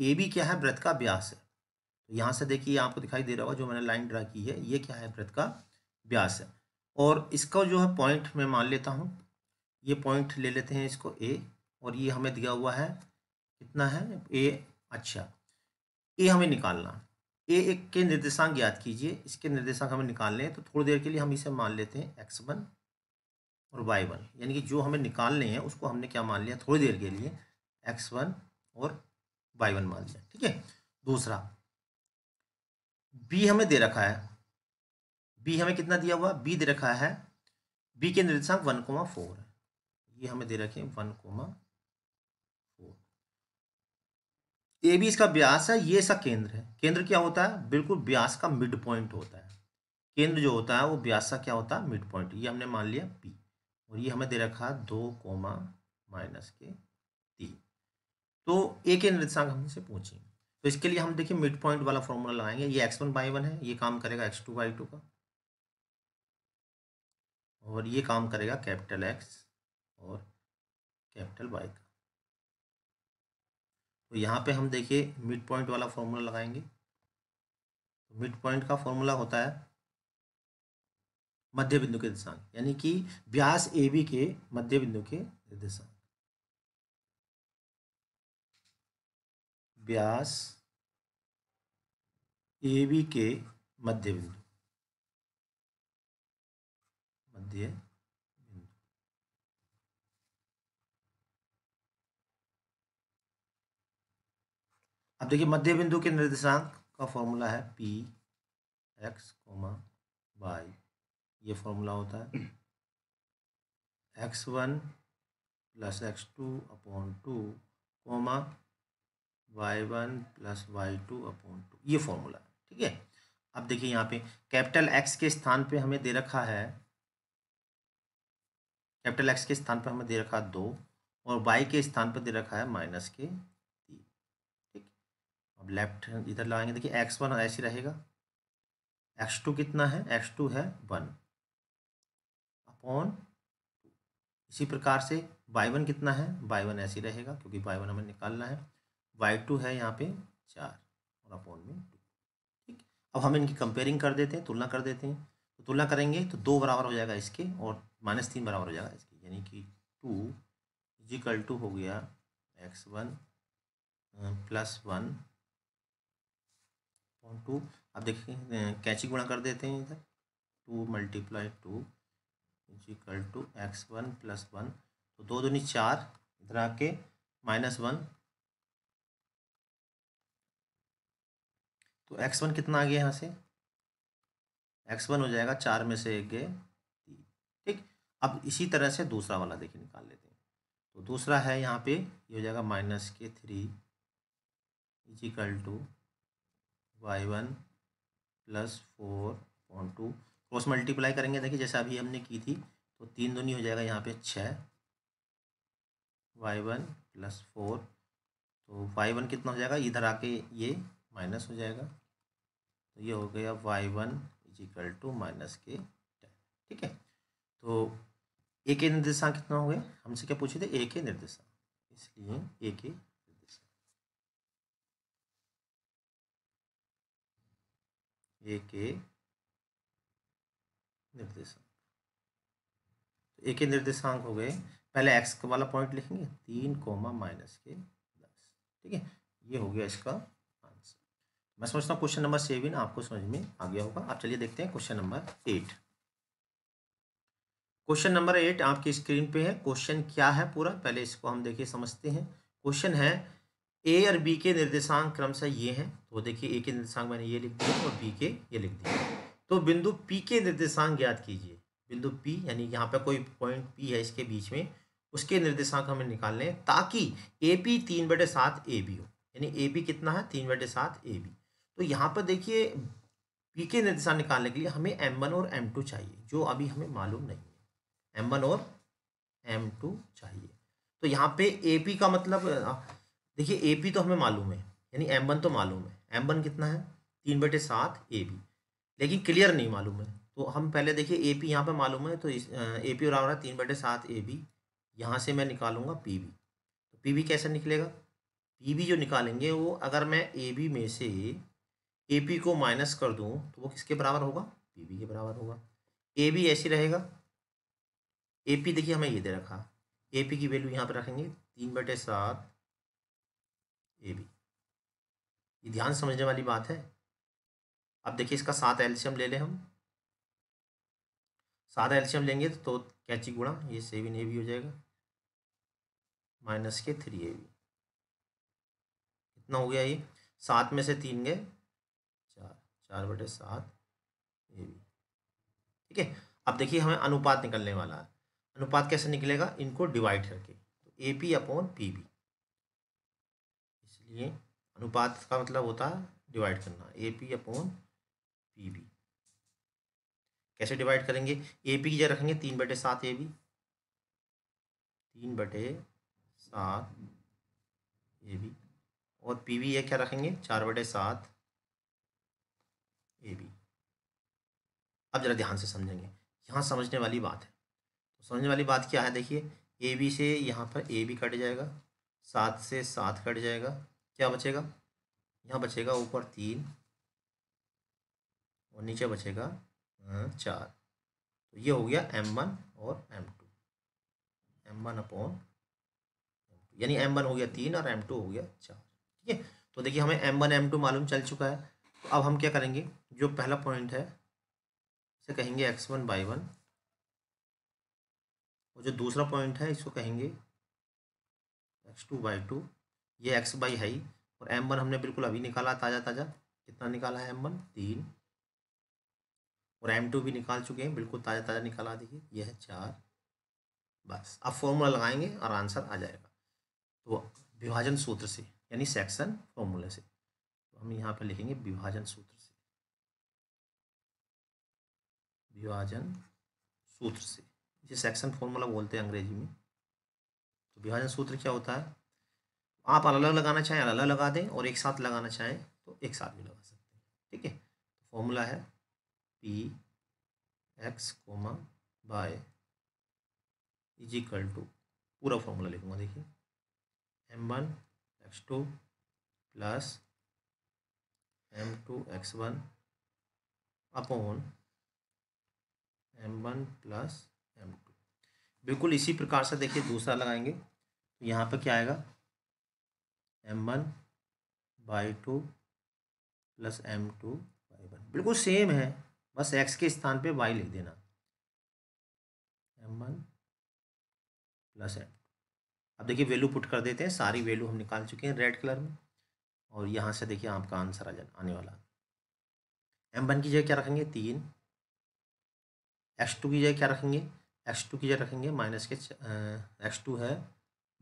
A: ए भी क्या है व्रत का व्यास है तो यहाँ से देखिए आपको दिखाई दे रहा होगा जो मैंने लाइन ड्रा की है ये क्या है व्रत का ब्यास है और इसका जो है पॉइंट मैं मान लेता हूँ ये पॉइंट ले लेते हैं इसको ए और ये हमें दिया हुआ है कितना है ए अच्छा ए हमें निकालना ए एक के निर्देशांक याद कीजिए इसके निर्देशांक हमें निकालने हैं तो थोड़ी देर के लिए हम इसे मान लेते हैं एक्स वन और वाई वन यानी कि जो हमें निकालने हैं उसको हमने क्या मान लिया थोड़ी देर के लिए एक्स वन और वाई वन मान लिया ठीक है दूसरा बी हमें दे रखा है बी हमें कितना दिया हुआ बी दे रखा है बी के निर्देशांक वन कोमा फोर है ये हमें दे रखे हैं one comma four A B इसका व्यास है ये इसका केंद्र है केंद्र क्या होता है बिल्कुल व्यास का मिड पॉइंट होता है केंद्र जो होता है वो व्यास का क्या होता है मिड पॉइंट ये हमने मान लिया पी और ये हमें दे रखा है दो कोमा माइनस के तीन तो ए के निर्देशांक इसे पूछे तो इसके लिए हम देखिए मिड पॉइंट वाला फॉर्मूला लगाएंगे ये एक्स वन बाई वन है ये काम करेगा एक्स टू बाई टू का और ये काम करेगा कैपिटल एक्स और कैपिटल वाई का तो यहाँ पे हम देखिए मिड पॉइंट वाला फॉर्मूला लगाएंगे तो मिड पॉइंट का फॉर्मूला होता है मध्य बिंदु के निर्देशांक यानी कि व्यास ए बी के मध्य बिंदु के निर्देशांक व्यास ए बी के मध्य बिंदु मध्य बिंदु अब देखिए मध्य बिंदु के निर्देशांक का फॉर्मूला है पी एक्स कोमा वाई ये फॉर्मूला होता है x one plus x two upon two comma Y one plus Y two upon two ये फॉर्मूला ठीक है अब देखिए यहाँ पे कैपिटल एक्स के स्थान पे हमें दे रखा है कैपिटल एक्स के स्थान पर हमें दे रखा है दो और वाई के स्थान पर दे रखा है माइनस के तीन ठीक अब लेफ्ट इधर लगाएंगे देखिए एक्स वन ऐसे रहेगा एक्स टू कितना है एक्स टू है वन अपॉन इसी प्रकार से बाई वन कितना है बाई वन ऐसे रहेगा क्योंकि बाई वन हमें निकालना है वाई टू है यहाँ पे चार और अपॉन में टू ठीक अब हम इनकी कंपेयरिंग कर देते हैं तुलना कर देते हैं तो तुलना करेंगे तो दो बराबर हो जाएगा इसके और माइनस तीन बराबर हो जाएगा इसके यानी कि टू इजिकल टू हो गया X one plus one upon two अब देखिए कैची गुणा कर देते हैं इधर two multiply two is equal to x one plus one तो दो दूनी चार इधर आके माइनस वन तो एक्स वन कितना आ गया यहाँ से एक्स वन हो जाएगा चार में से एक गए तीन ठीक अब इसी तरह से दूसरा वाला देखिए निकाल लेते हैं तो दूसरा है यहाँ पे ये हो जाएगा माइनस के three is equal to Y one plus four point two cross multiply करेंगे देखिए जैसे अभी हमने की थी तो तीन दूनी हो जाएगा यहाँ पे छः वाई वन प्लस फोर तो वाई वन कितना हो जाएगा इधर आके ये माइनस हो जाएगा तो ये हो गया Y one equal to minus के टेन ठीक है तो ए के निर्देशांक कितना हो गया हमसे क्या पूछे थे ए के निर्देशांक इसलिए ए के निर्देशांक ए के निर्देशांक ए तो के निर्देशांक हो गए पहले एक्स वाला पॉइंट लिखेंगे तीन कोमा माइनस के दस ठीक है ये हो गया इसका मैं समझता हूँ क्वेश्चन नंबर सेवन आपको समझ में आ गया होगा आप चलिए देखते हैं question number eight question number eight आपकी स्क्रीन पे है क्वेश्चन क्या है पूरा पहले इसको हम देखिए समझते हैं क्वेश्चन है ए और बी के निर्देशांक क्रमशः ये हैं तो देखिए ए के निर्देशांक मैंने ये लिख दिया और बी के ये लिख दिया तो बिंदु पी के निर्देशांक ज्ञात कीजिए बिंदु पी यानी यहाँ पर कोई पॉइंट पी है इसके बीच में उसके निर्देशांक हमें निकालने लें ताकि ए पी तीन बटे सात ए बी हो यानी ए बी कितना है तीन बटे सात ए बी तो यहाँ पर देखिए पी के निर्देशा निकालने के लिए हमें एम वन और एम टू चाहिए जो अभी हमें मालूम नहीं है एम वन और एम टू चाहिए तो यहाँ पे ए पी का मतलब देखिए ए पी तो हमें मालूम है यानी एम वन तो मालूम है एम वन कितना है तीन बटे सात ए बी लेकिन क्लियर नहीं मालूम है तो हम पहले देखिए ए पी यहाँ पर मालूम है तो ए पी और रहा है तीन बटे सात ए बी यहाँ से मैं निकालूंगा पी बी तो पी बी कैसे निकलेगा पी बी जो निकालेंगे वो अगर मैं ए बी में से ए पी को माइनस कर दूँ तो वो किसके बराबर होगा पी बी के बराबर होगा ए बी ऐसी रहेगा ए पी देखिए हमें ये दे रखा ए पी की वैल्यू यहाँ पर रखेंगे तीन बटे सात ए बी ये ध्यान समझने वाली बात है अब देखिए इसका सात एल्शियम ले लें हम सात एल्शियम लेंगे तो, तो कैची गुणा ये सेवन ए बी हो जाएगा माइनस के थ्री ए बी कितना हो गया ये सात में से तीन गए चार बटे सात ए बी ठीक है अब देखिए हमें अनुपात निकलने वाला है अनुपात कैसे निकलेगा इनको डिवाइड करके तो A P upon P B इसलिए अनुपात का मतलब होता है डिवाइड करना A P upon P B कैसे डिवाइड करेंगे ए पी की जगह रखेंगे तीन बटे सात ए बी तीन बटे सात ए बी और पी बी ये क्या रखेंगे चार बटे सात ए बी अब ज़रा ध्यान से समझेंगे यहाँ समझने वाली बात है तो समझने वाली बात क्या है देखिए ए बी से यहाँ पर ए बी कट जाएगा सात से सात कट जाएगा क्या बचेगा यहाँ बचेगा ऊपर तीन और नीचे बचेगा अं, चार तो ये हो गया एम वन और M two M one upon यानी एम वन हो गया तीन और एम टू हो गया चार ठीक है तो देखिए हमें एम वन एम टू मालूम चल चुका है अब हम क्या करेंगे जो पहला पॉइंट है इसे कहेंगे एक्स वन बाई वन और जो दूसरा पॉइंट है इसको कहेंगे एक्स टू बाई टू ये एक्स बाई है ही और एम वन हमने बिल्कुल अभी निकाला ताज़ा ताज़ा कितना निकाला है एम वन तीन और एम टू भी निकाल चुके हैं बिल्कुल ताज़ा ताज़ा निकाला देखिए यह है चार बस अब फॉर्मूला लगाएंगे और आंसर आ जाएगा तो विभाजन सूत्र से यानी सेक्शन फॉर्मूले से हम यहाँ पे लिखेंगे विभाजन सूत्र से विभाजन सूत्र से जो सेक्शन फॉर्मूला बोलते हैं अंग्रेजी में तो विभाजन सूत्र क्या होता है आप अलग अलग लगाना चाहें अलग अलग लगा दें और एक साथ लगाना चाहें तो एक साथ भी लगा सकते हैं ठीक है तो फॉर्मूला है P X comma Y equal to पूरा फॉर्मूला लिखूंगा देखिए M one x two plus M two x one upon M one plus M two बिल्कुल इसी प्रकार से देखिए दूसरा लगाएंगे तो यहाँ पर क्या आएगा M one by two plus M two by one बिल्कुल सेम है बस एक्स के स्थान पे वाई लिख देना एम वन प्लस एम अब देखिए वैल्यू पुट कर देते हैं सारी वैल्यू हम निकाल चुके हैं रेड कलर में और यहाँ से देखिए आपका आंसर आ जाना आने वाला एम वन की जगह क्या रखेंगे तीन एस टू की जगह क्या रखेंगे एस टू की जगह रखेंगे माइनस के एस टू है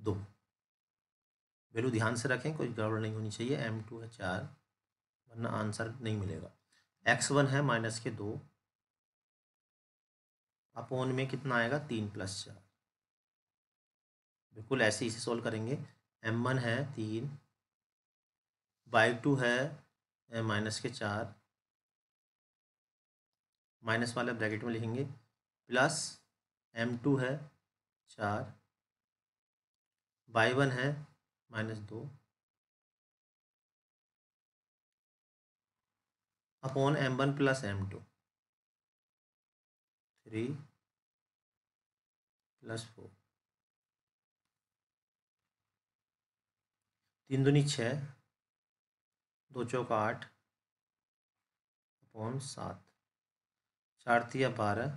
A: दो वैल्यू ध्यान से रखें कोई गड़बड़ नहीं होनी चाहिए एम टू है चार वरना आंसर नहीं मिलेगा एक्स वन है माइनस के दो अपोन में कितना आएगा तीन प्लस चार बिल्कुल ऐसे ही इसे सोल्व करेंगे एम वन है तीन बाई टू है माइनस के चार माइनस वाले ब्रैकेट में लिखेंगे प्लस एम टू है चार बाई वन है माइनस दो upon M one plus M two three plus four तीन दूनी छः दो चौक आठ अपॉन सात चार तिया बारह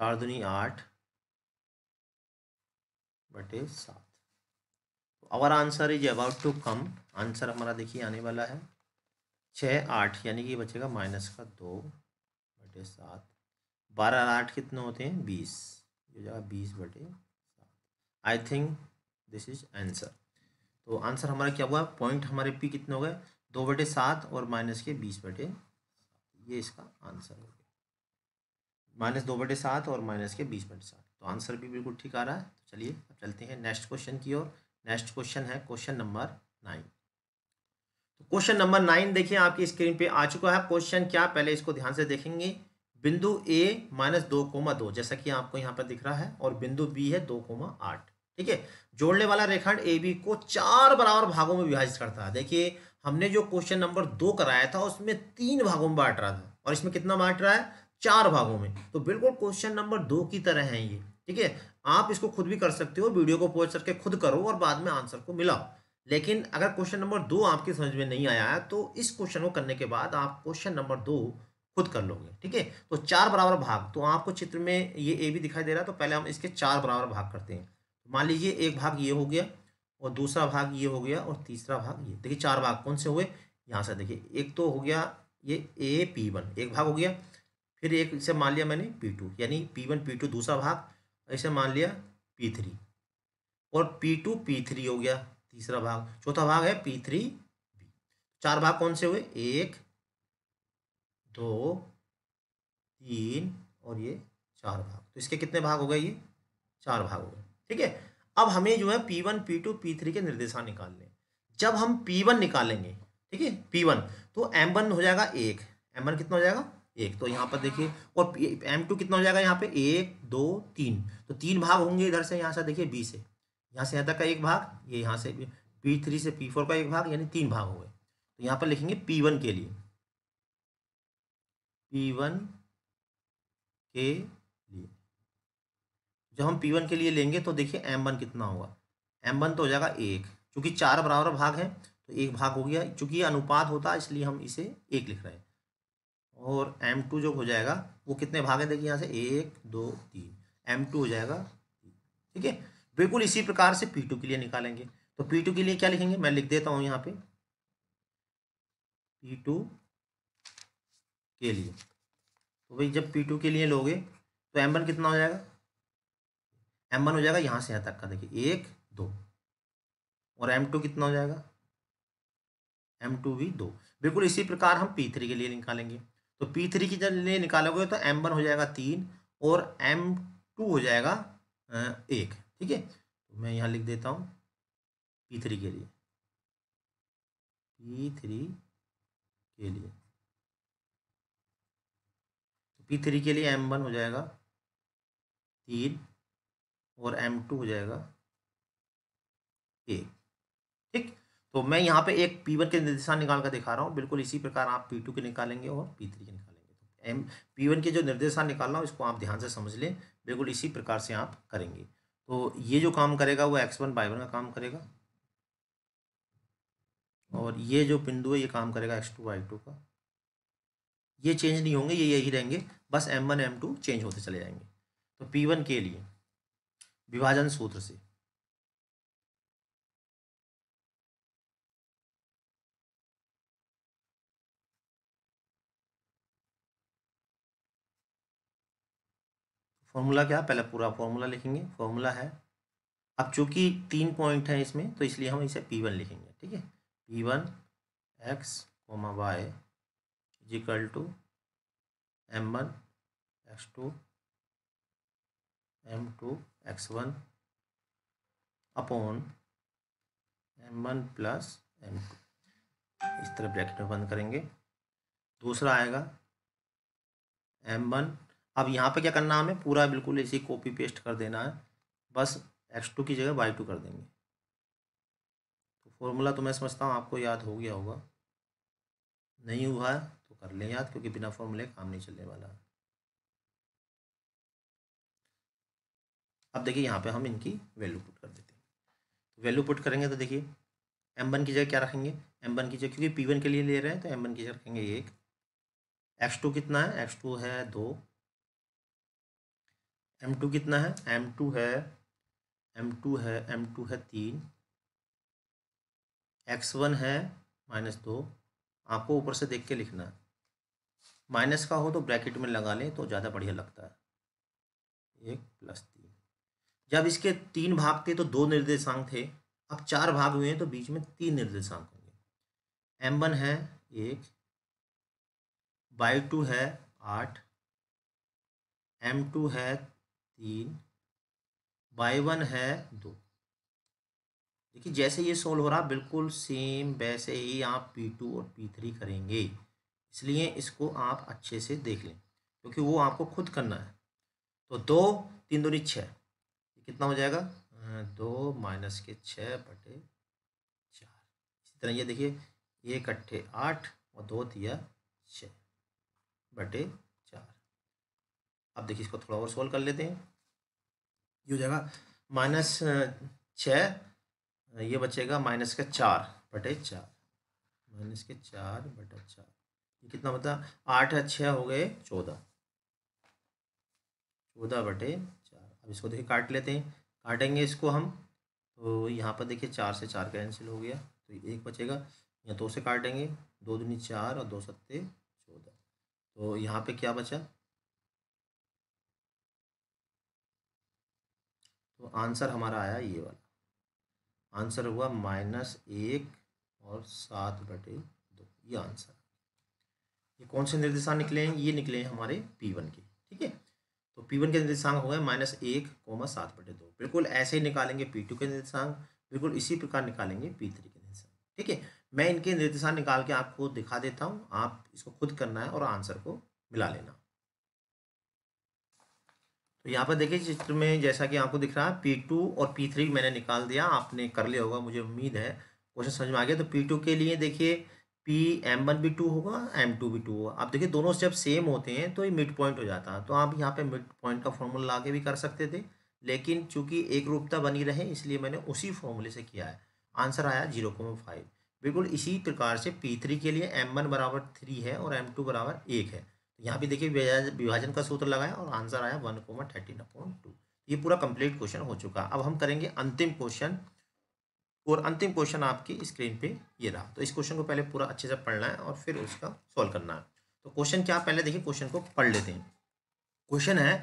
A: चार दुनी आठ बटे सात तो our answer is about to come answer हमारा देखिए आने वाला है छः आठ यानी कि बचेगा माइनस का दो बटे सात बारह और आठ कितने होते हैं बीस ये जाएगा बीस बटे सात I think this is answer तो आंसर हमारा क्या हुआ पॉइंट हमारे पी कितने हो गए दो बटे सात और माइनस के बीस बटे ये इसका आंसर हो गया माइनस दो बटे सात और माइनस के बीस बटे सात तो आंसर भी बिल्कुल ठीक आ रहा है तो चलिए अब चलते हैं नेक्स्ट क्वेश्चन की ओर नेक्स्ट क्वेश्चन है क्वेश्चन नंबर नाइन तो क्वेश्चन नंबर नाइन देखिए आपकी स्क्रीन पर आ चुका है क्वेश्चन क्या पहले इसको ध्यान से देखेंगे बिंदु ए माइनस दो कोमा दो जैसा कि आपको यहाँ पर दिख रहा है और बिंदु बी है दो कोमा आठ ठीक है जोड़ने वाला रेखांड ए बी को चार बराबर भागों में विभाजित करता है देखिए हमने जो क्वेश्चन नंबर दो कराया था उसमें तीन भागों में बांट रहा था और इसमें कितना बांट रहा है चार भागों में तो बिल्कुल क्वेश्चन नंबर दो की तरह है ये ठीक है आप इसको खुद भी कर सकते हो वीडियो को पॉज करके खुद करो और बाद में आंसर को मिलाओ लेकिन अगर क्वेश्चन नंबर दो आपकी समझ में नहीं आया है तो इस क्वेश्चन को करने के बाद आप क्वेश्चन नंबर दो खुद कर लोगे ठीक है तो चार बराबर भाग तो आपको चित्र में ये ए भी दिखाई दे रहा है तो पहले हम इसके चार बराबर भाग करते हैं मान लीजिए एक भाग ये हो गया और दूसरा भाग ये हो गया और तीसरा भाग ये देखिए चार भाग कौन से हुए यहाँ से देखिए एक तो हो गया ये ए पी वन एक भाग हो गया फिर एक इसे मान लिया मैंने पी टू यानी पी वन पी टू दूसरा भाग ऐसे मान लिया पी थ्री और पी टू पी थ्री हो गया तीसरा भाग चौथा भाग है पी थ्री बी चार भाग कौन से हुए एक दो तीन और ये चार भाग तो इसके कितने भाग हो गए ये चार भाग हो गए ठीक है अब हमें जो है P one P two P three के निर्देशांक निकालने जब हम पी वन निकालेंगे ठीक है पी वन तो एम वन हो जाएगा एक एम वन कितना हो जाएगा एक तो यहाँ पर देखिए और एम टू कितना हो जाएगा यहाँ पे एक दो तीन तो तीन भाग होंगे इधर से यहाँ से देखिए बी से यहाँ से यहाँ तक का एक भाग ये यहाँ से पी थ्री से पी फोर का एक भाग यानी तीन भाग हो गए तो यहाँ पर लिखेंगे पी वन के लिए पी वन के जब हम पी वन के लिए लेंगे तो देखिए एम वन कितना होगा एम वन तो हो जाएगा एक क्योंकि चार बराबर भाग है तो एक भाग हो गया चूँकि ये अनुपात होता है इसलिए हम इसे एक लिख रहे हैं और एम टू जो हो जाएगा वो कितने भाग हैं देखिए यहाँ से एक दो तीन एम टू हो जाएगा ठीक है बिल्कुल इसी प्रकार से पी टू के लिए निकालेंगे तो पी टू के लिए क्या लिखेंगे मैं लिख देता हूँ यहाँ पे पी टू के लिए तो भाई जब पी टू के लिए लोगे तो एम वन कितना हो जाएगा एम वन हो जाएगा यहाँ से यहाँ तक का देखिए एक दो और एम टू कितना हो जाएगा एम टू भी दो बिल्कुल इसी प्रकार हम पी थ्री के लिए निकालेंगे तो पी थ्री की लिए निकालोगे तो एम वन हो जाएगा तीन और एम टू हो जाएगा एक ठीक है तो मैं यहाँ लिख देता हूँ पी थ्री के लिए पी थ्री के लिए पी तो थ्री के लिए एम वन हो जाएगा तीन और एम टू हो जाएगा ए ठीक तो मैं यहाँ पे एक पी वन के निर्देशांक निकाल कर दिखा रहा हूँ बिल्कुल इसी प्रकार आप पी टू के निकालेंगे और पी थ्री के निकालेंगे तो एम पी वन के जो निर्देशांक निकाल रहा हूँ इसको आप ध्यान से समझ लें बिल्कुल इसी प्रकार से आप करेंगे तो ये जो काम करेगा वो एक्स वन बाई वन का काम करेगा और ये जो बिंदु है ये काम करेगा एक्स टू वाई टू का ये चेंज नहीं होंगे ये यही रहेंगे बस M one M two change होते चले जाएंगे तो पी वन के लिए विभाजन सूत्र से फॉर्मूला क्या पहले पूरा फॉर्मूला लिखेंगे फॉर्मूला है अब चूंकि तीन पॉइंट है इसमें तो इसलिए हम इसे पी वन लिखेंगे ठीक है P one X comma Y is equal to M one x two M two x one upon M one plus M two इस तरह ब्रैकेट में बंद करेंगे दूसरा आएगा एम वन अब यहाँ पे क्या करना हमें पूरा बिल्कुल इसी कॉपी पेस्ट कर देना है बस एक्स टू की जगह वाई टू कर देंगे तो फॉर्मूला तो मैं समझता हूँ आपको याद हो गया होगा नहीं हुआ है तो कर लें याद क्योंकि बिना फॉर्मूले काम नहीं चलने वाला है अब देखिए यहाँ पे हम इनकी वैल्यू पुट कर देते हैं वैल्यू पुट करेंगे तो देखिए एम वन की जगह क्या रखेंगे एम वन की जगह क्योंकि पी वन के लिए ले रहे हैं तो एम वन की जगह रखेंगे एक एक्स टू कितना है एक्स टू है दो एम टू कितना है एम टू है एम टू है एम टू है तीन एक्स वन है माइनस दो आपको ऊपर से देख के लिखना है माइनस का हो तो ब्रैकेट में लगा लें तो ज़्यादा बढ़िया लगता है एक प्लस जब इसके तीन भाग थे तो दो निर्देशांक थे अब चार भाग हुए हैं तो बीच में तीन निर्देशांक होंगे एम वन है एक बाई टू है आठ एम टू है तीन बाई वन है दो देखिए जैसे ये सोल्व हो रहा बिल्कुल सेम वैसे ही आप पी टू और पी थ्री करेंगे इसलिए इसको आप अच्छे से देख लें क्योंकि वो आपको खुद करना है तो दो तीन दो छः कितना हो जाएगा दो माइनस के छः बटे चार इसी तरह ये देखिए ये कट्ठे आठ और दो दिया छ बटे चार अब देखिए इसको थोड़ा और सोल्व कर लेते हैं ये हो जाएगा माइनस छ ये बचेगा माइनस का चार बटे चार माइनस के चार बटे चार ये कितना बता आठ छः हो गए चौदह चौदह बटे अब इसको देखिए काट लेते हैं काटेंगे इसको हम तो यहाँ पर देखिए चार से चार कैंसिल हो गया तो एक बचेगा या दो से काटेंगे दो दूनी चार और दो सत्ते चौदह तो यहाँ पे क्या बचा तो आंसर हमारा आया ये वाला आंसर हुआ माइनस एक और सात बटे दो ये आंसर ये कौन से निर्देशांक निकले हैं ये निकले हैं हमारे पी वन के ठीक है तो पी वन के निर्देशांक हो गए माइनस एक कोमा सात बटे दो बिल्कुल ऐसे ही निकालेंगे पी टू के निर्देशांक बिल्कुल इसी प्रकार निकालेंगे पी थ्री के निर्देशांक ठीक है मैं इनके निर्देशांक निकाल के आपको दिखा देता हूँ आप इसको खुद करना है और आंसर को मिला लेना तो यहाँ पर देखिए चित्र में जैसा कि आपको दिख रहा है पी टू और पी थ्री मैंने निकाल दिया आपने कर लिया होगा मुझे उम्मीद है क्वेश्चन समझ में आ गया तो पी टू के लिए देखिए पी एम वन भी टू होगा एम टू भी टू होगा अब देखिए दोनों स्टेप सेम होते हैं तो ये मिड पॉइंट हो जाता है तो आप यहाँ पे मिड पॉइंट का फॉर्मूला ला के भी कर सकते थे लेकिन चूंकि एक रूपता बनी रहे इसलिए मैंने उसी फॉर्मूले से किया है आंसर आया जीरो पॉइंट फाइव बिल्कुल इसी प्रकार से पी थ्री के लिए एम वन बराबर थ्री है और एम टू बराबर एक है तो यहाँ भी देखिए विभाजन का सूत्र लगाया और आंसर आया one comma thirteen upon two ये पूरा कंप्लीट क्वेश्चन हो चुका अब हम करेंगे अंतिम क्वेश्चन और अंतिम क्वेश्चन आपकी स्क्रीन पे ये रहा तो इस क्वेश्चन को पहले पूरा अच्छे से पढ़ना है और फिर उसका सॉल्व करना है तो क्वेश्चन क्या पहले देखिए क्वेश्चन को पढ़ लेते हैं क्वेश्चन है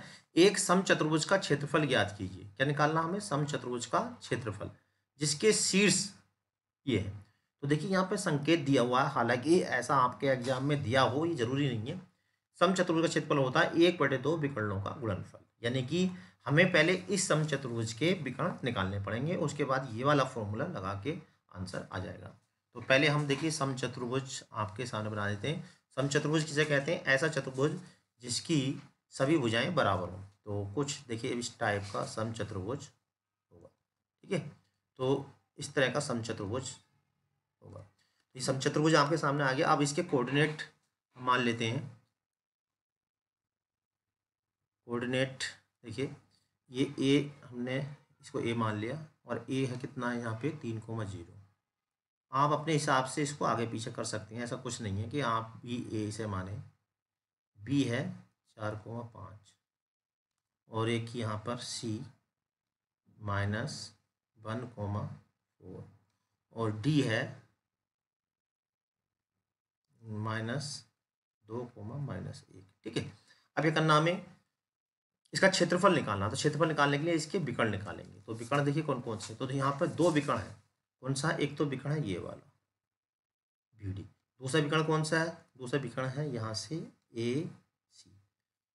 A: एक सम चतुर्भुज का क्षेत्रफल ज्ञात कीजिए क्या निकालना हमें सम चतुर्भुज का क्षेत्रफल जिसके शीर्ष ये है तो देखिए यहाँ पे संकेत दिया हुआ है हालांकि ऐसा आपके एग्जाम में दिया हो ये जरूरी नहीं है सम चतुर्भुज का क्षेत्रफल होता है एक बटे दो विकर्णों का गुणनफल यानी कि हमें पहले इस सम चतुर्भुज के विकर्ण निकालने पड़ेंगे उसके बाद ये वाला फॉर्मूला लगा के आंसर आ जाएगा तो पहले हम देखिए सम चतुर्भुज आपके सामने बना देते हैं सम चतुर्भुज किसे कहते हैं ऐसा चतुर्भुज जिसकी सभी भुजाएं बराबर हों तो कुछ देखिए इस टाइप का सम चतुर्भुज होगा ठीक है तो इस तरह का सम चतुर्भुज होगा ये सम चतुर्भुज आपके सामने आ गया अब इसके कोऑर्डिनेट मान लेते हैं कोऑर्डिनेट देखिए ये ए हमने इसको ए मान लिया और ए है कितना है यहाँ पे तीन कोमा जीरो आप अपने हिसाब से इसको आगे पीछे कर सकते हैं ऐसा कुछ नहीं है कि आप बी ए से माने बी है चार कोमा पाँच और एक यहाँ पर C minus one comma four और डी है माइनस दो कोमा माइनस एक ठीक है अब ये करना हमें इसका क्षेत्रफल निकालना तो क्षेत्रफल निकालने के लिए इसके विकर्ण निकालेंगे तो विकर्ण देखिए कौन कौन से तो यहाँ पर दो विकर्ण है कौन सा एक तो विकर्ण है ये वाला बी दूसरा विकर्ण कौन सा है दूसरा विकर्ण है यहाँ से ए सी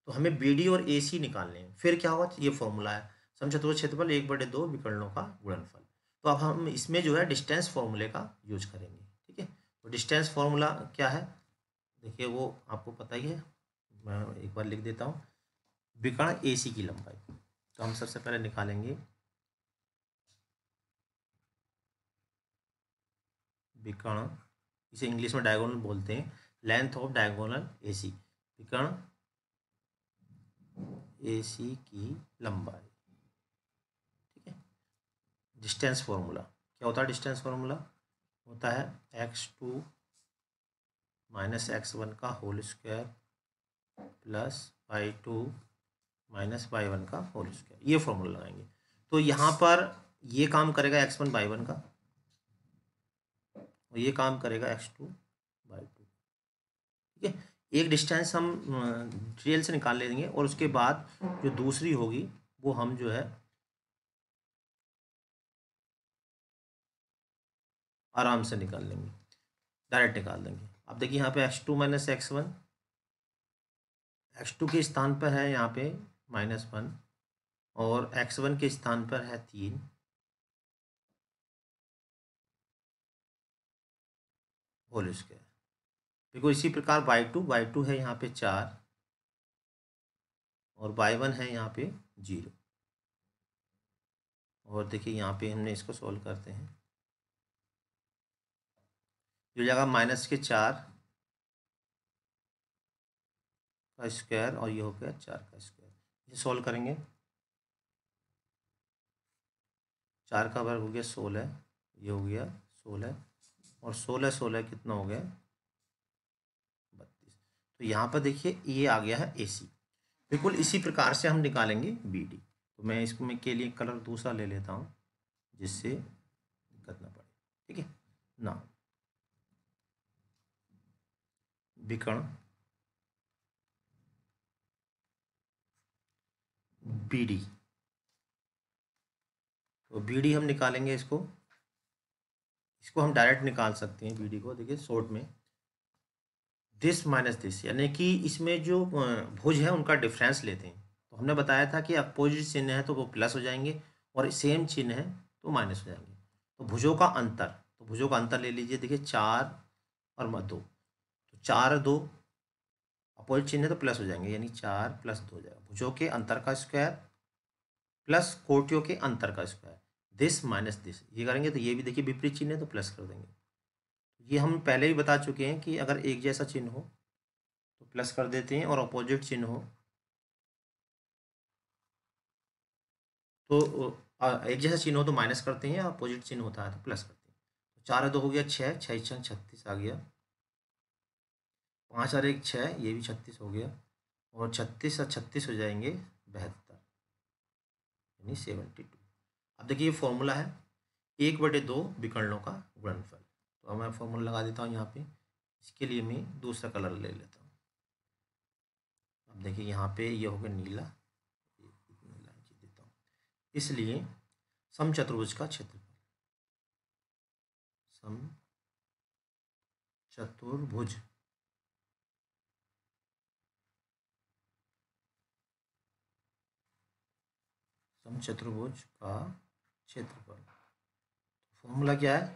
A: तो हमें बी और ए सी निकालने हैं फिर क्या होगा ये फॉर्मूला है समचतुर क्षेत्रफल एक बटे दो विकर्णों का गुणनफल तो अब हम इसमें जो है डिस्टेंस फॉर्मूले का यूज करेंगे ठीक है तो डिस्टेंस फॉर्मूला क्या है देखिए वो आपको पता ही है मैं एक बार लिख देता हूँ विकर्ण ए की लंबाई तो हम सबसे पहले निकालेंगे विकर्ण इसे इंग्लिश में डायगोनल बोलते हैं length of diagonal A C विकर्ण ए सी की लंबाई ठीक है डिस्टेंस फॉर्मूला क्या होता है डिस्टेंस फॉर्मूला होता है x two minus x one का whole square plus Y two minus Y one का होल स्क्वायर ये फॉर्मूला लगाएंगे तो यहाँ पर ये काम करेगा एक्स वन बाई वन का और ये काम करेगा एक्स टू बाई टू ठीक है एक डिस्टेंस हम डिटेल से निकाल ले देंगे और उसके बाद जो दूसरी होगी वो हम जो है आराम से निकाल लेंगे डायरेक्ट निकाल देंगे अब देखिए यहाँ पे X two minus x one x two के स्थान पर है यहाँ पे माइनस वन और एक्स वन के स्थान पर है तीन होल स्क्वायर देखो इसी प्रकार बाई टू बाई टू है यहाँ पे चार और बाई वन है यहाँ पे जीरो और देखिए यहाँ पे हमने इसको सॉल्व करते हैं जो जाएगा माइनस के चार का स्क्वायर और ये हो गया चार का स्क्वायर इसे सोल्व करेंगे चार का वर्ग हो गया सोलह ये हो गया सोलह और सोलह सोलह कितना हो गया बत्तीस तो यहाँ पर देखिए ये आ गया है ए सी बिल्कुल इसी प्रकार से हम निकालेंगे बी डी तो मैं इसको मैं के लिए कलर दूसरा ले लेता हूँ जिससे दिक्कत ना पड़े ठीक है ना विकर्ण बी डी तो बी डी हम निकालेंगे इसको इसको हम डायरेक्ट निकाल सकते हैं बी डी को देखिए शॉर्ट में दिस माइनस दिस यानी कि इसमें जो भुज है उनका डिफरेंस लेते हैं तो हमने बताया था कि अपोजिट चिन्ह है तो वो प्लस हो जाएंगे और सेम चिन्ह है तो माइनस हो जाएंगे तो भुजों का अंतर तो भुजों का अंतर ले लीजिए देखिए चार और दो तो चार दो अपोजिट चिन्ह है तो प्लस हो जाएंगे यानी चार प्लस दो हो जाएगा भुजों के अंतर का स्क्वायर प्लस कोटियों के अंतर का स्क्वायर दिस माइनस दिस ये करेंगे तो ये भी देखिए विपरीत चिन्ह है तो प्लस कर देंगे ये हम पहले भी बता चुके हैं कि अगर एक जैसा चिन्ह हो तो प्लस कर देते हैं और अपोजिट चिन्ह हो तो एक जैसा चिन्ह हो तो माइनस करते हैं या अपोजिट चिन्ह होता है तो प्लस करते हैं तो चार दो हो गया छः छः छः छत्तीस आ गया पाँच और एक छः ये भी छत्तीस हो गया और छत्तीस और छत्तीस हो जाएंगे बहत्तर यानी सेवेंटी टू अब देखिए ये फॉर्मूला है एक बटे दो विकर्णों का गुणनफल तो अब मैं फॉर्मूला लगा देता हूँ यहाँ पे इसके लिए मैं दूसरा कलर ले लेता हूँ अब देखिए यहाँ पे ये हो गया नीला नीला देता हूँ इसलिए सम चतुर्भुज का क्षेत्रफल सम चतुर्भुज चतुर्भुज का क्षेत्रफल फॉर्मूला तो क्या है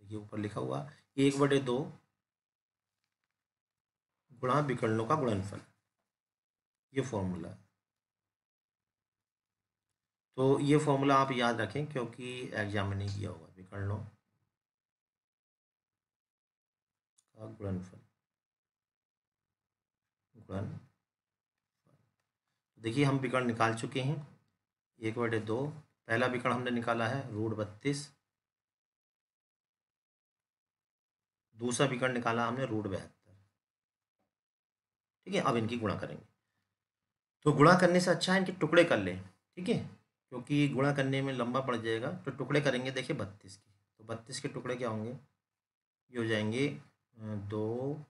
A: देखिए ऊपर लिखा हुआ एक बटे दो गुणा विकर्णों का गुणनफल ये फॉर्मूला तो ये फॉर्मूला आप याद रखें क्योंकि एग्जाम में नहीं किया होगा विकर्णों का गुणनफल गुणन देखिए हम विकर्ण निकाल चुके हैं एक बटे दो पहला विकर्ण हमने निकाला है रूट बत्तीस दूसरा विकर्ण निकाला हमने रूट बहत्तर ठीक है अब इनकी गुणा करेंगे तो गुणा करने से अच्छा है इनके टुकड़े कर लें ठीक है क्योंकि गुणा करने में लंबा पड़ जाएगा तो टुकड़े करेंगे देखिए बत्तीस के तो बत्तीस के टुकड़े क्या होंगे ये हो जाएंगे दो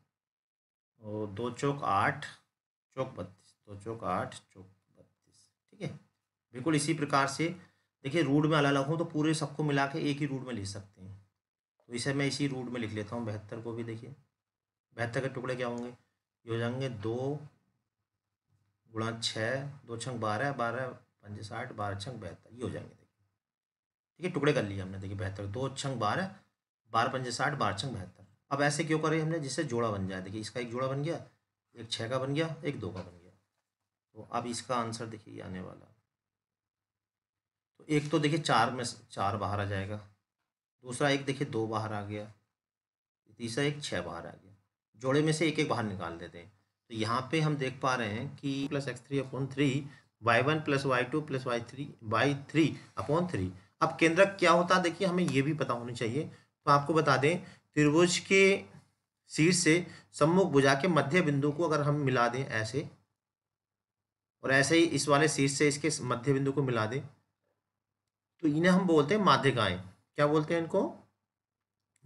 A: दो चौक आठ चौक बत्तीस दो चौक आठ चौक बिल्कुल इसी प्रकार से देखिए रूट में अलग अलग हूँ तो पूरे सबको मिला के एक ही रूट में लिख सकते हैं तो इसे मैं इसी रूट में लिख लेता हूँ बहत्तर को भी देखिए बहत्तर के टुकड़े क्या होंगे ये हो जाएंगे दो गुणा छः दो छंग बारह बारह पंजे साठ बारह छंग बहत्तर ये हो जाएंगे देखिए ठीक है टुकड़े कर लिए हमने देखिए बहत्तर दो छंग बारह बारह पंजे साठ बारह छंग बहत्तर अब ऐसे क्यों करें हमने जिससे जोड़ा बन जाए देखिए इसका एक जोड़ा बन गया एक छः का बन गया एक दो का बन गया तो अब इसका आंसर देखिए आने वाला तो एक तो देखिए चार में चार बाहर आ जाएगा दूसरा एक देखिए दो बाहर आ गया तीसरा एक छः बाहर आ गया जोड़े में से एक एक बाहर निकाल देते हैं तो यहाँ पे हम देख पा रहे हैं कि plus x three upon three Y one plus Y two plus Y three Y three upon three अब केंद्रक क्या होता है देखिए हमें ये भी पता होना चाहिए तो आपको बता दें त्रिभुज के शीर्ष से सम्मुख बुझा के मध्य बिंदु को अगर हम मिला दें ऐसे और ऐसे ही इस वाले शीर्ष से इसके मध्य बिंदु को मिला दें तो इन्हें हम बोलते हैं माध्यिकाएं क्या बोलते हैं इनको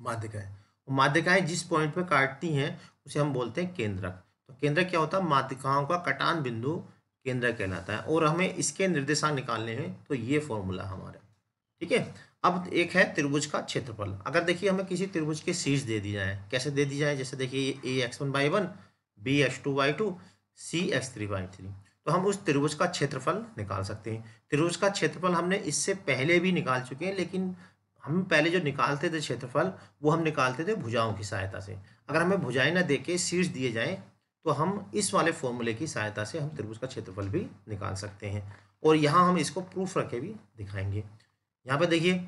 A: माध्यिकाएं माध्यिकाएं जिस पॉइंट पर काटती हैं उसे हम बोलते हैं केंद्रक तो केंद्रक क्या होता है माध्यिकाओं का कटान बिंदु केंद्र कहलाता है और हमें इसके निर्देशांक निकालने हैं तो ये फॉर्मूला हमारा ठीक है अब एक है त्रिभुज का क्षेत्रफल अगर देखिए हमें किसी त्रिभुज के शीर्ष दे दी जाए कैसे दे दी जाए जैसे देखिए A X one by one B X two by two C X three Y three तो हम उस त्रिभुज का क्षेत्रफल निकाल सकते हैं त्रिभुज का क्षेत्रफल हमने इससे पहले भी निकाल चुके हैं लेकिन हम पहले जो निकालते थे क्षेत्रफल वो हम निकालते थे भुजाओं की सहायता से अगर हमें भुजाएं ना देके शीर्ष दिए जाएं तो हम इस वाले फॉर्मूले की सहायता से हम त्रिभुज का क्षेत्रफल भी निकाल सकते हैं और यहाँ हम इसको प्रूफ रखे भी दिखाएंगे यहाँ पर देखिए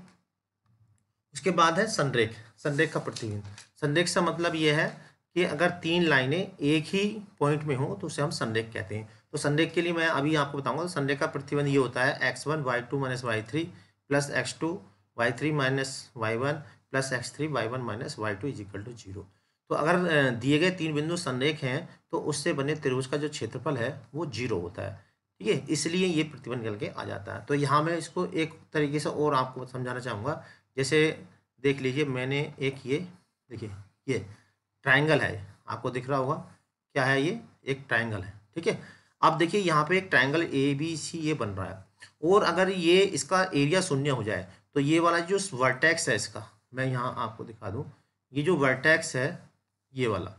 A: उसके बाद है संरेख संरेख का प्रतिबिंब संरेख का मतलब यह है कि अगर तीन लाइनें एक ही पॉइंट में हों तो उसे हम संरेख कहते हैं तो संडे के लिए मैं अभी आपको बताऊंगा तो संडे का प्रतिबंध ये होता है x one Y two minus Y three plus x two Y three minus Y one plus x three Y one minus Y two is equal to zero तो अगर दिए गए तीन बिंदु संदेख हैं तो उससे बने त्रिभुज का जो क्षेत्रफल है वो जीरो होता है ठीक है इसलिए ये प्रतिबंध निकल के आ जाता है तो यहाँ मैं इसको एक तरीके से और आपको समझाना चाहूँगा जैसे देख लीजिए मैंने एक ये देखिए ये ट्राइंगल है आपको दिख रहा होगा क्या है ये एक ट्राइंगल है ठीक है आप देखिए यहाँ पे एक ट्राइंगल ए बी सी ये बन रहा है और अगर ये इसका एरिया शून्य हो जाए तो ये वाला जो वर्टैक्स है इसका मैं यहाँ आपको दिखा दूँ ये जो वर्टैक्स है ये वाला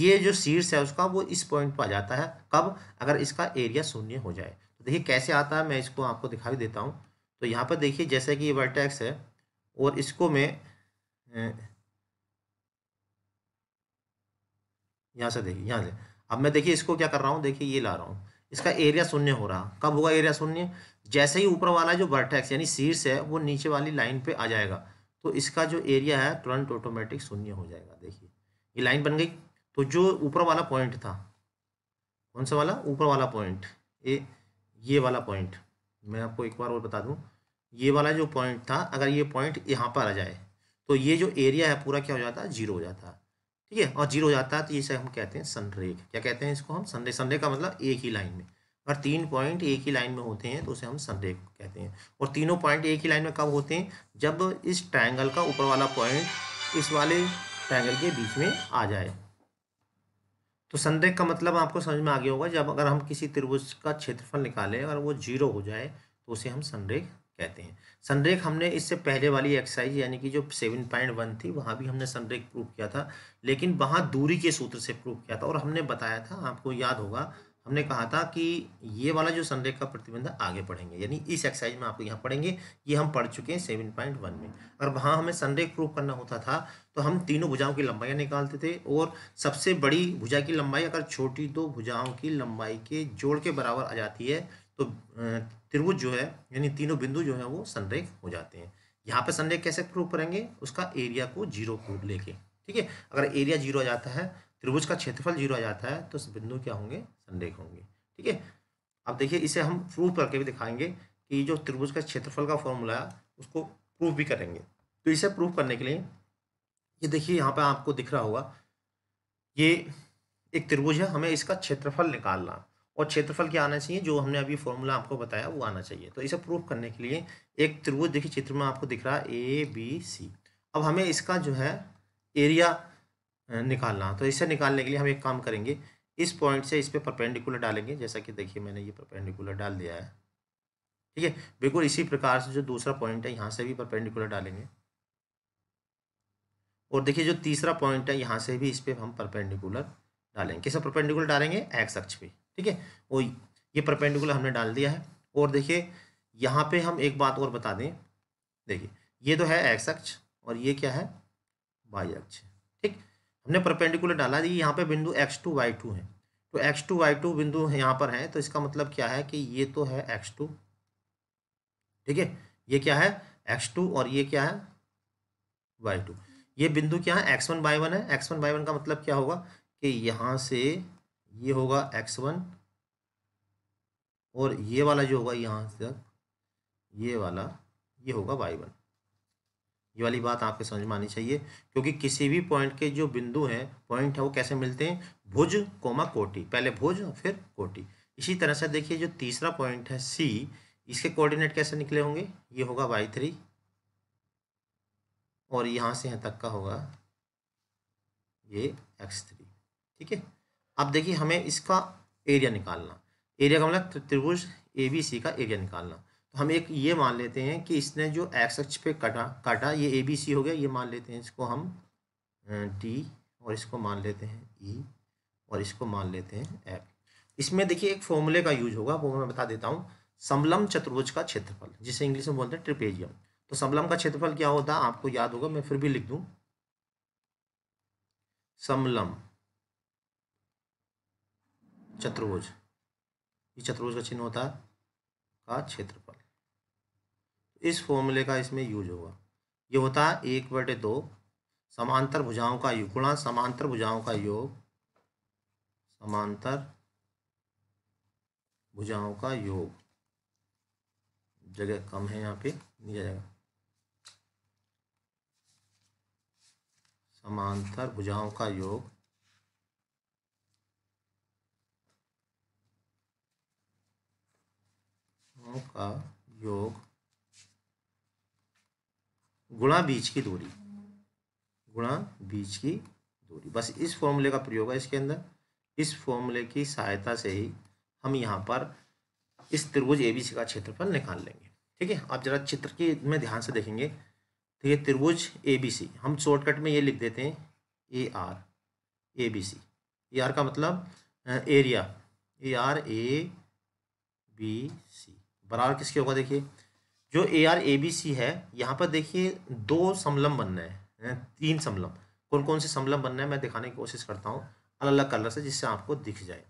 A: ये जो सीर्स है उसका वो इस पॉइंट पर आ जाता है कब अगर इसका एरिया शून्य हो जाए तो देखिए कैसे आता है मैं इसको आपको दिखा भी देता हूँ तो यहाँ पर देखिए जैसे कि ये वर्टैक्स है और इसको मैं यहाँ से देखिए यहाँ से अब मैं देखिए इसको क्या कर रहा हूँ देखिए ये ला रहा हूँ इसका एरिया शून्य हो रहा कब होगा एरिया शून्य जैसे ही ऊपर वाला जो वर्टेक्स यानी शीर्ष है वो नीचे वाली लाइन पे आ जाएगा तो इसका जो एरिया है तुरंत ऑटोमेटिक शून्य हो जाएगा देखिए ये लाइन बन गई तो जो ऊपर वाला पॉइंट था कौन सा वाला ऊपर वाला पॉइंट ये ये वाला पॉइंट मैं आपको एक बार और बता दूं ये वाला जो पॉइंट था अगर ये पॉइंट यहाँ पर आ जाए तो ये जो एरिया है पूरा क्या हो जाता है जीरो हो जाता है ठीक है और जीरो हो जाता है तो इसे हम कहते हैं सनरेख क्या कहते हैं इसको हम सनरे सनरे का मतलब एक ही लाइन में अगर तीन पॉइंट एक ही लाइन में होते हैं तो उसे हम सनरेख कहते हैं और तीनों पॉइंट एक ही लाइन में कब होते हैं जब इस ट्राइंगल का ऊपर वाला पॉइंट इस वाले ट्राइंगल के बीच में आ जाए तो संरेख का मतलब आपको समझ में आ गया होगा जब अगर हम किसी त्रिभुज का क्षेत्रफल निकालें अगर वो जीरो हो जाए तो उसे हम संरेख कहते हैं सनरेक हमने इससे पहले वाली एक्सरसाइज यानी कि जो सेवन पॉइंट वन थी वहाँ भी हमने सनरेक प्रूव किया था लेकिन वहाँ दूरी के सूत्र से प्रूव किया था और हमने बताया था आपको याद होगा हमने कहा था कि ये वाला जो सनरेख का प्रतिबंध आगे पढ़ेंगे यानी इस एक्सरसाइज में आपको यहाँ पढ़ेंगे ये हम पढ़ चुके हैं सेवन पॉइंट वन में अगर वहाँ हमें सनरेख प्रूव करना होता था तो हम तीनों भुजाओं की लंबाइयाँ निकालते थे और सबसे बड़ी भुजा की लंबाई अगर छोटी दो भुजाओं की लंबाई के जोड़ के बराबर आ जाती है तो त्रिभुज जो है यानी तीनों बिंदु जो है वो संरेख हो जाते हैं यहाँ पे संरेख कैसे प्रूव करेंगे उसका एरिया को जीरो को लेके ठीक है अगर एरिया जीरो आ जाता है त्रिभुज का क्षेत्रफल जीरो आ जाता है तो बिंदु क्या होंगे संरेख होंगे ठीक है अब देखिए इसे हम प्रूव करके भी दिखाएंगे कि जो त्रिभुज का क्षेत्रफल का फॉर्मूला है उसको प्रूव भी करेंगे तो इसे प्रूव करने के लिए ये देखिए यहाँ पर आपको दिख रहा होगा ये एक त्रिभुज है हमें इसका क्षेत्रफल निकालना और क्षेत्रफल क्या आना चाहिए जो हमने अभी फॉर्मूला आपको बताया वो आना चाहिए तो इसे प्रूफ करने के लिए एक त्रिभुज देखिए चित्र में आपको दिख रहा है ए बी सी अब हमें इसका जो है एरिया निकालना तो इसे निकालने के लिए हम एक काम करेंगे इस पॉइंट से इस पर परपेंडिकुलर डालेंगे जैसा कि देखिए मैंने ये परपेंडिकुलर डाल दिया है ठीक है बिल्कुल इसी प्रकार से जो दूसरा पॉइंट है यहाँ से भी परपेंडिकुलर डालेंगे और देखिए जो तीसरा पॉइंट है यहाँ से भी इस पर हम परपेंडिकुलर डालेंगे कैसे परपेंडिकुलर डालेंगे एक्स अक्ष पे ठीक है वो ये परपेंडिकुलर हमने डाल दिया है और देखिए यहाँ पे हम एक बात और बता दें देखिए ये तो है एक्स अक्ष और ये क्या है वाई अक्ष ठीक हमने परपेंडिकुलर डाला जी यहाँ पे बिंदु एक्स टू वाई टू है तो एक्स टू वाई टू बिंदु यहाँ पर है तो इसका मतलब क्या है कि ये तो है एक्स टू ठीक है ये क्या है एक्स टू और ये क्या है वाई टू ये बिंदु क्या है एक्स वन बाई वन है एक्स वन बाई वन का मतलब क्या होगा कि यहाँ से ये होगा एक्स वन और ये वाला जो होगा यहाँ तक ये वाला ये होगा वाई वन ये वाली बात आपके समझ में आनी चाहिए क्योंकि किसी भी पॉइंट के जो बिंदु हैं पॉइंट है वो कैसे मिलते हैं भुज कोमा कोटि पहले भुज फिर कोटि इसी तरह से देखिए जो तीसरा पॉइंट है सी इसके कोऑर्डिनेट कैसे निकले होंगे ये होगा वाई थ्री और यहाँ से यहाँ तक का होगा ये एक्स थ्री ठीक है अब देखिए हमें इसका एरिया निकालना एरिया का मतलब त्रिभुज ए बी सी का एरिया निकालना तो हम एक ये मान लेते हैं कि इसने जो एक्स अक्ष पे काटा काटा ये ए बी सी हो गया ये मान लेते हैं इसको हम टी और इसको मान लेते हैं ई e, और इसको मान लेते हैं एफ इसमें देखिए एक फॉर्मूले का यूज होगा वो मैं बता देता हूँ समलम चतुर्भुज का क्षेत्रफल जिसे इंग्लिश में बोलते हैं ट्रिपेजियम तो समलम का क्षेत्रफल क्या होता है आपको याद होगा मैं फिर भी लिख दूँ समलम चतुर्भुज ये चतुर्भुज का चिन्ह होता का क्षेत्रफल इस फॉर्मूले का इसमें यूज होगा ये होता है एक बटे दो समांतर भुजाओं का योग गुणा समांतर भुजाओं का योग समांतर भुजाओं का योग जगह कम है यहाँ पे नीचे जाएगा समांतर भुजाओं का योग दोनों का योग गुणा बीच की दूरी गुणा बीच की दूरी बस इस फॉर्मूले का प्रयोग है इसके अंदर इस फॉर्मूले की सहायता से ही हम यहाँ पर इस त्रिभुज ए का क्षेत्रफल निकाल लेंगे ठीक है आप जरा चित्र की में ध्यान से देखेंगे तो ये त्रिभुज ए हम शॉर्टकट में ये लिख देते हैं A R A B C A R का मतलब area A R A B C बराबर किसके होगा देखिए जो ए आर ए बी सी है यहाँ पर देखिए दो समलम बनना है तीन समलम कौन कौन से समलम बनना है मैं दिखाने की कोशिश करता हूँ अलग अलग कलर से जिससे आपको दिख जाए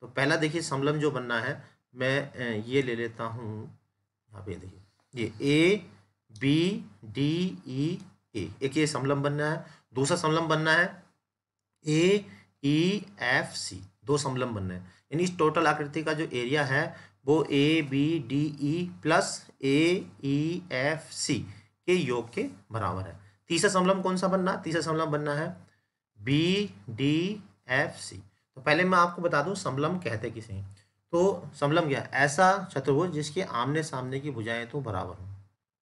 A: तो पहला देखिए समलम जो बनना है मैं ये ले लेता हूँ यहाँ पे देखिए ये ए बी डी ई ए एक ये समलम बनना है दूसरा समलम बनना है ए ई एफ सी दो समलम बनना है यानी इस टोटल आकृति का जो एरिया है वो A B D E plus A E F C के योग के बराबर है तीसरा समलम कौन सा बनना तीसरा समलम बनना है बी डी एफ सी तो पहले मैं आपको बता दूं समलम कहते किसे तो समलम क्या ऐसा चतुर्भुज जिसके आमने सामने की भुजाएं तो बराबर हों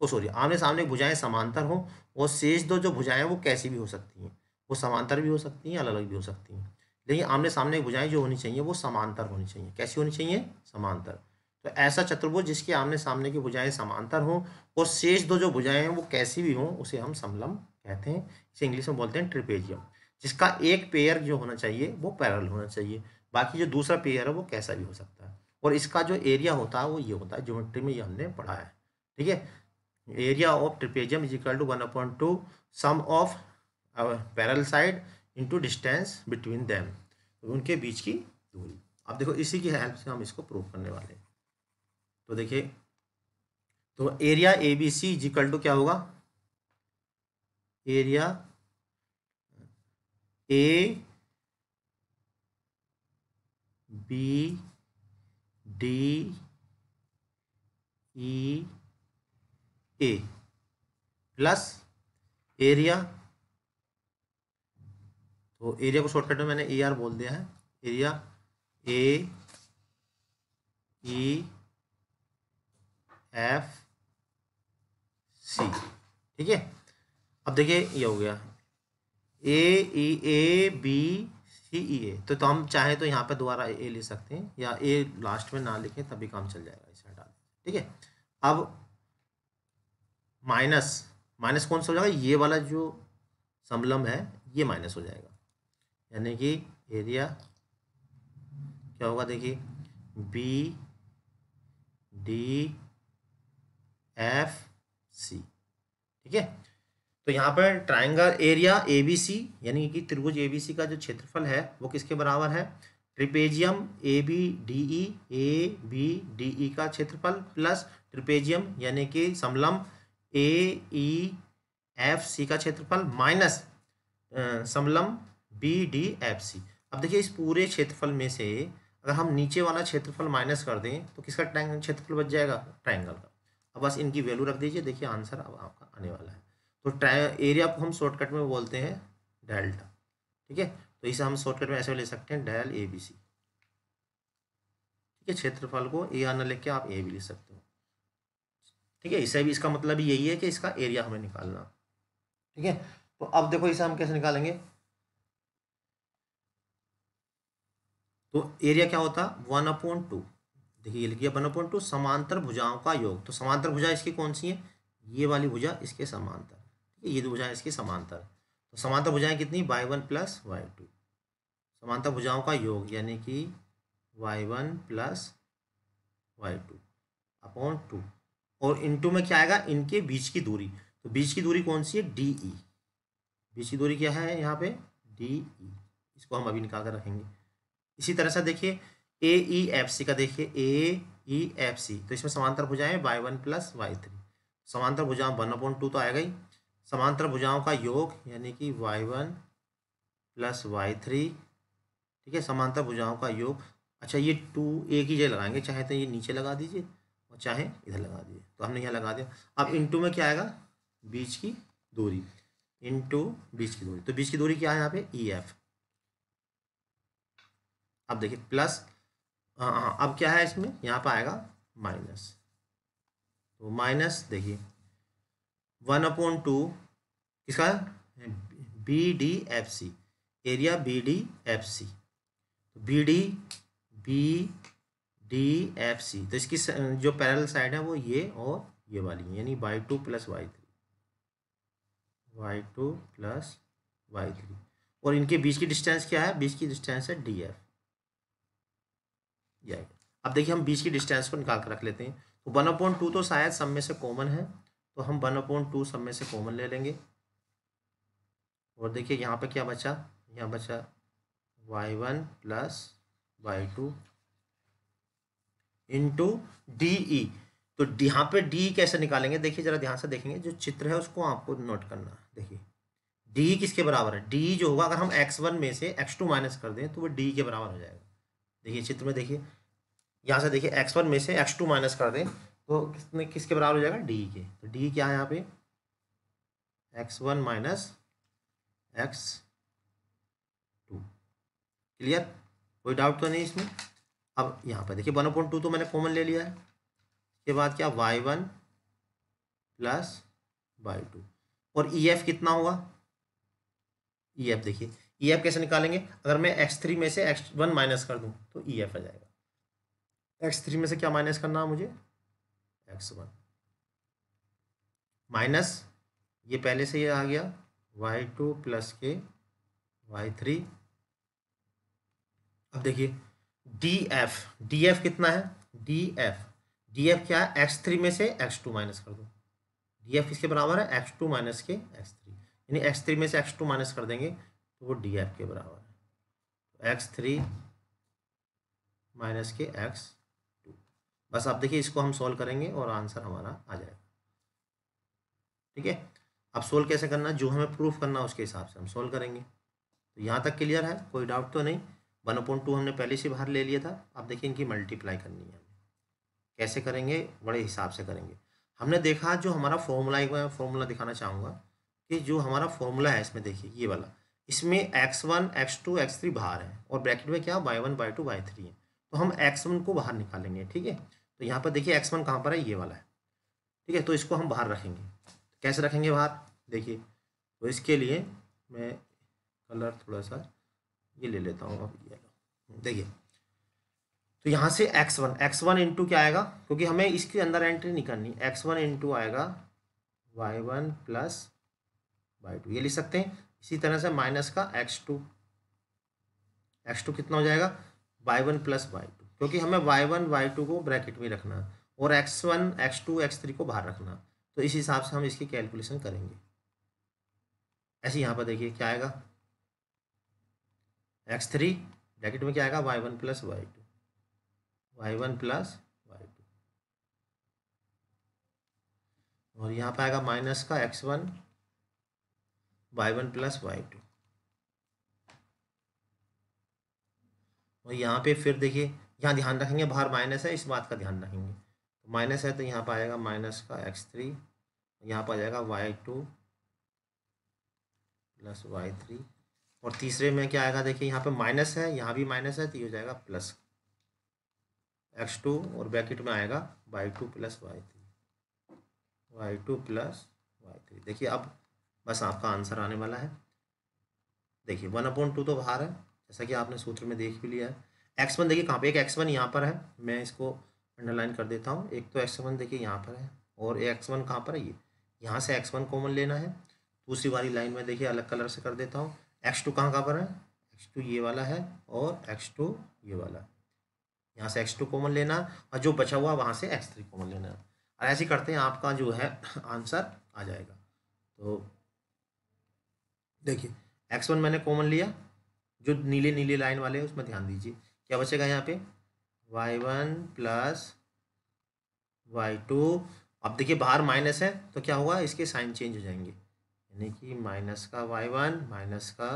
A: ओ सॉरी आमने सामने भुजाएं समांतर हों और शेष दो जो भुजाएं वो कैसी भी हो सकती हैं वो समांतर भी हो सकती हैं अलग अलग भी हो सकती हैं लेकिन आमने सामने की भुजाएं जो होनी चाहिए वो समांतर होनी चाहिए कैसी होनी चाहिए समांतर तो ऐसा चतुर्भुज जिसकी आमने सामने की भुजाएं समांतर हों और शेष दो जो भुजाएं हैं वो कैसी भी हों उसे हम समलम कहते हैं इसे इंग्लिश में बोलते हैं ट्रिपेजियम जिसका एक पेयर जो होना चाहिए वो पैरल होना चाहिए बाकी जो दूसरा पेयर है वो कैसा भी हो सकता है और इसका जो एरिया होता है वो ये होता है ज्योमेट्री में ये हमने पढ़ा है ठीक है area of trapezium is equal to one upon two sum of parallel side into distance between them उनके बीच की
C: दूरी
A: अब देखो इसी की हेल्प से हम इसको प्रूव करने वाले हैं तो देखिए तो area A B C is equal to क्या होगा area A B D E A plus area तो एरिया को शॉर्टकट में मैंने ए e आर बोल दिया है एरिया ए ई एफ सी ठीक है अब देखिए ये हो गया ए ई ए बी सी ई ए तो, हम चाहें तो यहाँ पर दोबारा ए ले सकते हैं या ए लास्ट में ना लिखें तभी काम चल जाएगा इसे हटा ठीक है अब माइनस माइनस कौन सा हो जाएगा ये वाला जो समलम है ये माइनस हो जाएगा यानी कि एरिया क्या होगा देखिए बी डी एफ सी ठीक है तो यहाँ पर triangle area A B C यानी कि त्रिभुज ए बी सी का जो क्षेत्रफल है वो किसके बराबर है trapezium A B D E A B D E का क्षेत्रफल प्लस ट्रिपेजियम यानी कि समलम ए ई e एफ सी का क्षेत्रफल माइनस समलम बी डी एफ सी अब देखिए इस पूरे क्षेत्रफल में से अगर हम नीचे वाला क्षेत्रफल माइनस कर दें तो किसका ट्राइंगल क्षेत्रफल बच जाएगा ट्राइंगल का अब बस इनकी वैल्यू रख दीजिए देखिए आंसर अब आपका आने वाला है तो एरिया को हम शॉर्टकट में बोलते हैं डेल्टा ठीक है तो इसे हम शॉर्टकट में ऐसे ले सकते हैं डेल ए बी सी ठीक है क्षेत्रफल को ए आना लेके आप ए भी ले सकते हो ठीक है इसे भी इसका मतलब यही है कि इसका एरिया हमें निकालना ठीक है तो अब देखो इसे हम कैसे निकालेंगे तो एरिया क्या होता वन अपॉइंट टू देखिए लिखिए वन अपॉइंट टू समांतर भुजाओं का योग तो समांतर भुजा इसकी कौन सी है ये वाली भुजा इसके समांतर ठीक है ये दो भुजाएं इसकी समांतर तो समांतर भुजाएं कितनी Y one plus Y two समांतर भुजाओं का योग यानी कि Y one plus Y two upon two और इन टू में क्या आएगा इनके बीच की दूरी तो बीच की दूरी कौन सी है डी ई e। बीच की दूरी क्या है यहाँ पे डी ई e। इसको हम अभी निकाल कर रखेंगे इसी तरह से देखिए ए ई एफ सी का देखिए ए ई एफ सी तो इसमें समांतर भुजाएं Y one plus Y three समांतर भुजाओं वन अपॉइंट टू तो आएगा ही समांतर भुजाओं का योग यानी कि Y one plus Y three ठीक है समांतर भुजाओं का योग अच्छा ये टू ए की जगह लगाएंगे चाहे तो ये नीचे लगा दीजिए और चाहे इधर लगा दीजिए तो हमने यहाँ लगा दिया अब इन टू में क्या आएगा बीच की दूरी इन टू बीच की दूरी तो बीच की दूरी क्या है यहाँ पे ई e एफ अब देखिए प्लस हाँ, हाँ हाँ अब क्या है इसमें यहाँ पर आएगा माइनस तो माइनस देखिए वन अपॉन टू किसका B D F C area B D F C B D B D F C तो इसकी जो पैरल साइड है वो ये और ये वाली यानी Y two plus Y three Y two plus Y three और इनके बीच की डिस्टेंस क्या है बीच की डिस्टेंस है डी एफ ये आएगा अब देखिए हम बीच की डिस्टेंस को निकाल कर रख लेते हैं तो वन अपॉइंट टू तो शायद सब में से कॉमन है तो हम वन अपॉइंट टू सब में से कॉमन ले लेंगे और देखिए यहाँ पे क्या बचा यहाँ बचा Y one plus Y two into D E तो यहाँ पे डी कैसे निकालेंगे देखिए जरा ध्यान से देखेंगे जो चित्र है उसको आपको नोट करना देखिए डी किसके बराबर है डी जो होगा अगर हम एक्स वन में से एक्स टू माइनस कर दें तो वो डी के बराबर हो जाएगा देखिए चित्र में देखिए यहाँ से देखिए एक्स वन में से एक्स टू माइनस कर दें तो किसने किसके बराबर हो जाएगा डी के तो डी क्या है यहाँ पे X one minus X two clear कोई डाउट तो नहीं इसमें अब यहाँ पर देखिए वन पॉइंट टू तो मैंने कॉमन ले लिया है इसके बाद क्या Y one plus Y two और ई e एफ कितना होगा ई e एफ देखिए ई e एफ कैसे निकालेंगे अगर मैं एक्स थ्री में से एक्स वन माइनस कर दूं तो ई e एफ आ जाएगा एक्स थ्री में से क्या माइनस करना है मुझे एक्स वन माइनस ये पहले से ये आ गया वाई टू प्लस के वाई थ्री अब देखिए डी एफ डी एफ कितना है डी एफ डी एफ क्या है एक्स थ्री में से एक्स टू माइनस कर दो डी एफ किसके बराबर है एक्स टू माइनस के एक्स थ्री यानी एक्स थ्री में से एक्स टू माइनस कर देंगे तो वो डी एफ के बराबर है एक्स थ्री माइनस के एक्स टू बस आप देखिए इसको हम सॉल्व करेंगे और आंसर हमारा आ जाएगा ठीक है अब सोल्व कैसे करना जो हमें प्रूफ करना उसके हिसाब से हम सोल्व करेंगे तो यहाँ तक क्लियर है कोई डाउट तो नहीं वन पॉइंट टू हमने पहले से बाहर ले लिया था अब देखिए इनकी मल्टीप्लाई करनी है हमें कैसे करेंगे बड़े हिसाब से करेंगे हमने देखा जो हमारा फॉर्मूला एक बार फॉर्मूला दिखाना चाहूँगा कि जो हमारा फॉर्मूला है इसमें देखिए ये वाला इसमें X one x two X three बाहर है और ब्रैकेट में क्या Y one Y two Y three है तो हम एक्स वन को बाहर निकालेंगे ठीक है तो यहाँ पर देखिए एक्स वन कहाँ पर है ये वाला है ठीक है तो इसको हम बाहर रखेंगे कैसे रखेंगे बाहर देखिए तो इसके लिए मैं कलर थोड़ा सा ये ले लेता हूँ अब ये देखिए तो यहाँ से X one x one into क्या आएगा क्योंकि हमें इसके अंदर एंट्री नहीं करनी एक्स वन इंटू आएगा Y one plus Y two ये लिख सकते हैं इसी तरह से माइनस का एक्स टू एक्स टू कितना हो जाएगा Y one plus Y two क्योंकि हमें वाई वन वाई टू को ब्रैकेट में रखना है और X one x two X three को बाहर रखना तो इस हिसाब से हम इसकी कैलकुलेशन करेंगे ऐसे यहाँ पर देखिए क्या आएगा एक्स थ्री ब्रैकेट में क्या आएगा Y one plus Y two Y one plus Y two और यहाँ पर आएगा माइनस का X one Y one plus Y two और यहाँ पे फिर देखिए यहाँ ध्यान रखेंगे बाहर माइनस है इस बात का ध्यान रखेंगे माइनस है तो यहाँ पर आएगा माइनस का एक्स थ्री यहाँ पर आ जाएगा Y two plus Y three और तीसरे में क्या आएगा देखिए यहाँ पे माइनस है यहाँ भी माइनस है तो ये हो जाएगा प्लस एक्स टू और ब्रैकेट में आएगा Y two plus Y three Y two plus Y three देखिए अब बस आपका आंसर आने वाला है देखिए वन अपॉइंट टू तो बाहर है जैसा कि आपने सूत्र में देख भी लिया है एक्स वन देखिए कहाँ पे एक एक्स वन यहाँ पर है मैं इसको अंडरलाइन कर देता हूँ एक तो एक्स वन देखिए यहाँ पर है और एक्स वन कहाँ पर है ये यहाँ से एक्स वन कॉमन लेना है दूसरी वाली लाइन में देखिए अलग कलर से कर देता हूँ एक्स टू कहाँ कहाँ पर है एक्स टू ये वाला है और एक्स टू ये वाला यहाँ से एक्स टू कॉमन लेना और जो बचा हुआ वहाँ से एक्स थ्री कॉमन लेना और ऐसे करते हैं आपका जो है आंसर आ जाएगा तो देखिए एक्स वन मैंने कॉमन लिया जो नीले नीले लाइन वाले हैं उसमें ध्यान दीजिए क्या बचेगा यहाँ पे y one plus Y two अब देखिए बाहर माइनस है तो क्या होगा इसके साइन चेंज हो जाएंगे यानी कि माइनस का वाई वन माइनस का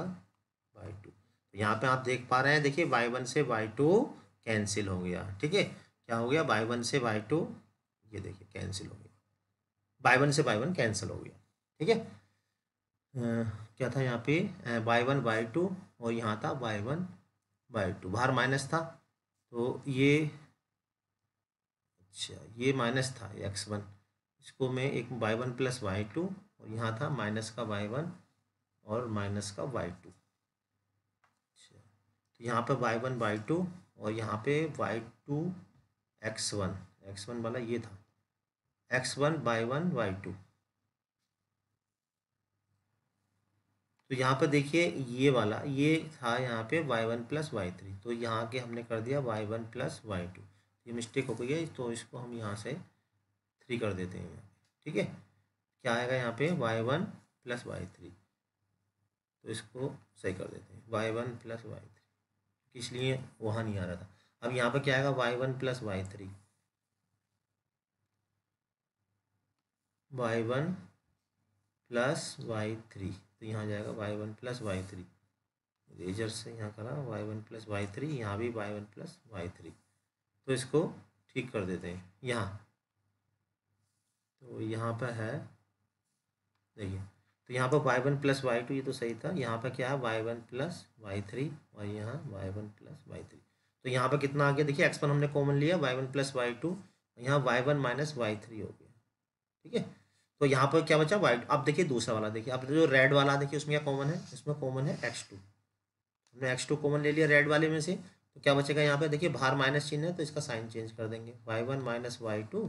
A: वाई टू तो यहाँ पे आप देख पा रहे हैं देखिए वाई वन से वाई टू कैंसिल हो गया ठीक है क्या हो गया वाई वन से वाई टू ये देखिए कैंसिल हो गया वाई वन से वाई वन कैंसिल हो गया ठीक है क्या था यहाँ पे बाई वन बाई टू और यहाँ था बाई वन बाई टू बाहर माइनस था तो ये अच्छा ये माइनस था एक्स वन इसको मैं एक y one plus Y two और यहाँ था माइनस का बाई वन और माइनस का वाई टू अच्छा तो यहाँ पे बाई वन बाई टू और यहाँ पे y two x one x one वाला ये था x one by one Y two तो यहाँ पर देखिए ये वाला ये था यहाँ पे y one plus Y three तो यहाँ के हमने कर दिया y one plus Y two ये मिस्टेक हो गई है तो इसको हम यहाँ से थ्री कर देते हैं ठीक है क्या आएगा यहाँ पे y one plus Y three तो इसको सही कर देते हैं y one plus Y three इसलिए वहाँ नहीं आ रहा था अब यहाँ पर क्या आएगा Y one plus Y three Y one plus Y three तो यहाँ जाएगा Y one plus Y three eraser से यहाँ करा y one plus Y three यहाँ भी y one plus Y three तो इसको ठीक कर देते हैं यहाँ तो यहाँ पर है देखिए तो यहाँ पर y one plus Y two ये तो सही था यहाँ पर क्या है Y one plus Y three और यहाँ y one plus Y three तो यहाँ पर कितना आ गया देखिए एक्स वन हमने कॉमन लिया y one plus Y two यहाँ y one minus Y three हो गया ठीक है तो यहाँ पर क्या बचा वाइट अब देखिए दूसरा वाला देखिए अब जो रेड वाला देखिए उसमें क्या कॉमन है इसमें कॉमन है एक्स टू हमने एक्स टू कॉमन ले लिया रेड वाले में से तो क्या बचेगा यहाँ पे देखिए बाहर माइनस चिन्ह है तो इसका साइन चेंज कर देंगे y one minus Y two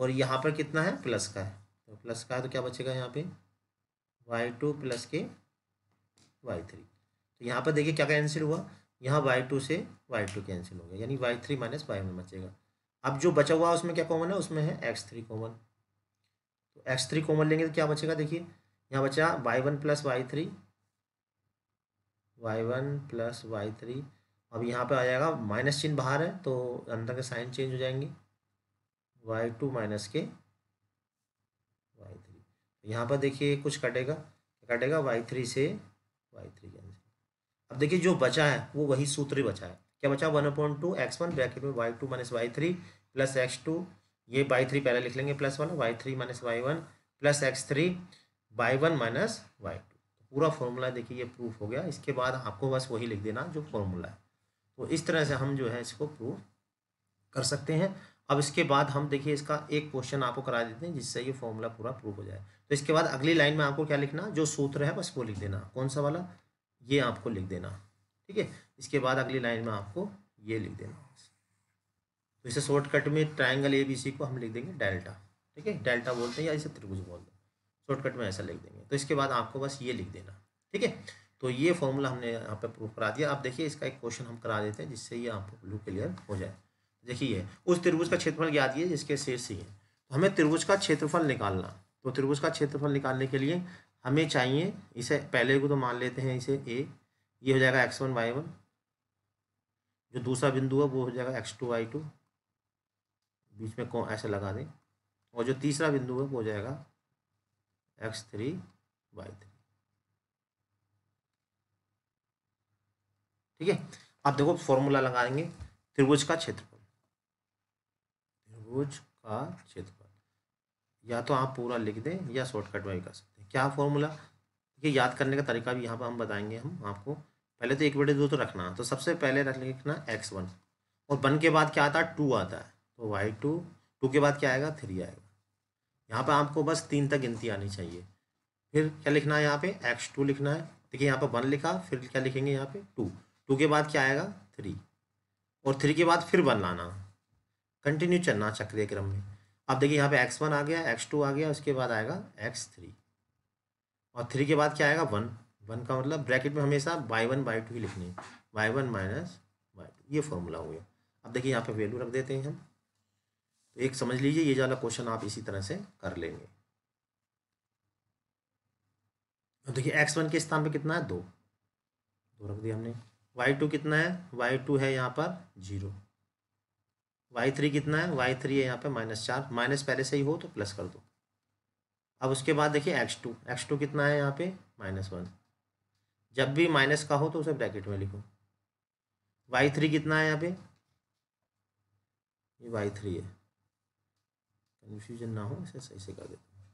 A: और यहाँ पर कितना है प्लस का है तो प्लस का है तो क्या बचेगा यहाँ पे वाई टू प्लस के वाई थ्री तो यहाँ पर देखिए क्या कैंसिल हुआ यहाँ वाई टू से वाई टू कैंसिल हो गया यानी y three minus Y one बचेगा अब जो बचा हुआ उसमें क्या कॉमन है उसमें है एक्स थ्री कॉमन तो एक्स थ्री कॉमन लेंगे तो क्या बचेगा देखिए यहाँ बचा Y one plus Y three Y one plus Y three अब यहाँ पे आ जाएगा माइनस चिन्ह बाहर है तो अंदर के साइन चेंज हो जाएंगे वाई टू माइनस के वाई थ्री तो यहाँ पर देखिए कुछ कटेगा कटेगा वाई थ्री से वाई थ्री अब देखिए जो बचा है वो वही सूत्र ही बचा है क्या बचा one point two x one bracket में y two minus Y three plus x two ये बाई थ्री पहले लिख लेंगे plus one y three minus Y one plus x three y one minus Y two तो पूरा formula देखिए ये proof हो गया इसके बाद आपको बस वही लिख देना जो फॉर्मूला है तो इस तरह से हम जो है इसको प्रूफ कर सकते हैं अब इसके बाद हम देखिए इसका एक क्वेश्चन आपको करा देते हैं जिससे ये फॉर्मूला पूरा प्रूफ हो जाए तो इसके बाद अगली लाइन में आपको क्या लिखना जो सूत्र है बस वो लिख देना कौन सा वाला ये आपको लिख देना ठीक है इसके बाद अगली लाइन में आपको ये लिख देना तो इसे शॉर्टकट में ट्राइंगल ए बी सी को हम लिख देंगे डेल्टा ठीक है डेल्टा बोलते हैं या इसे त्रिभुज बोलते हैं शॉर्टकट में ऐसा लिख देंगे तो इसके बाद आपको बस ये लिख देना ठीक है तो ये फॉर्मूला हमने यहाँ पे प्रूव करा दिया आप देखिए इसका एक क्वेश्चन हम करा देते हैं जिससे ये आपको ब्लू क्लियर हो जाए देखिए उस त्रिभुज का क्षेत्रफल ज्ञात ये जिसके शेर ही है तो हमें त्रिभुज का क्षेत्रफल निकालना तो त्रिभुज का क्षेत्रफल निकालने के लिए हमें चाहिए इसे पहले को तो मान लेते हैं इसे ए ये हो जाएगा एक्स वन वाई वन जो दूसरा बिंदु है वो हो जाएगा एक्स टू वाई टू बीच में कौन ऐसे लगा दें और जो तीसरा बिंदु है वो हो जाएगा एक्स थ्री वाई थ्री ठीक है अब देखो फॉर्मूला देंगे त्रिभुज का क्षेत्रफल त्रिभुज का क्षेत्रफल या तो आप पूरा लिख दें या शॉर्टकट में भी कर सकते हैं क्या फॉर्मूला ये याद करने का तरीका भी यहाँ पर हम बताएंगे हम आपको पहले तो एक बटे दो तो रखना तो सबसे पहले रख लिखना एक्स वन और वन के बाद क्या आता है टू आता है तो वाई टू टू के बाद क्या आएगा थ्री आएगा यहाँ पर आपको बस तीन तक गिनती आनी चाहिए फिर क्या लिखना है यहाँ पे एक्स टू लिखना है देखिए यहाँ पर वन लिखा फिर क्या लिखेंगे यहाँ पे टू टू के बाद क्या आएगा थ्री और थ्री के बाद फिर वन लाना कंटिन्यू चलना चक्रीय क्रम में अब देखिए यहाँ पे एक्स वन आ गया एक्स टू आ गया उसके बाद आएगा एक्स थ्री और थ्री के बाद क्या आएगा वन वन का मतलब ब्रैकेट में हमेशा बाई वन बाई टू ही लिखनी है y one minus y two ये फॉर्मूला हो गया अब देखिए यहाँ पे वैल्यू रख देते हैं हम तो एक समझ लीजिए ये वाला क्वेश्चन आप इसी तरह से कर लेंगे तो देखिए एक्स वन के स्थान पे कितना है दो दो रख दिया हमने वाई टू कितना है वाई टू है यहाँ पर जीरो वाई थ्री कितना है वाई थ्री है यहाँ पे माइनस चार माइनस पहले से ही हो तो प्लस कर दो अब उसके बाद देखिए एक्स टू एक्स टू कितना है यहाँ पे माइनस वन जब भी माइनस का हो तो उसे ब्रैकेट में लिखो वाई थ्री कितना है यहाँ पे ये वाई थ्री है कन्फ्यूजन ना हो इसे सही से कर देते हैं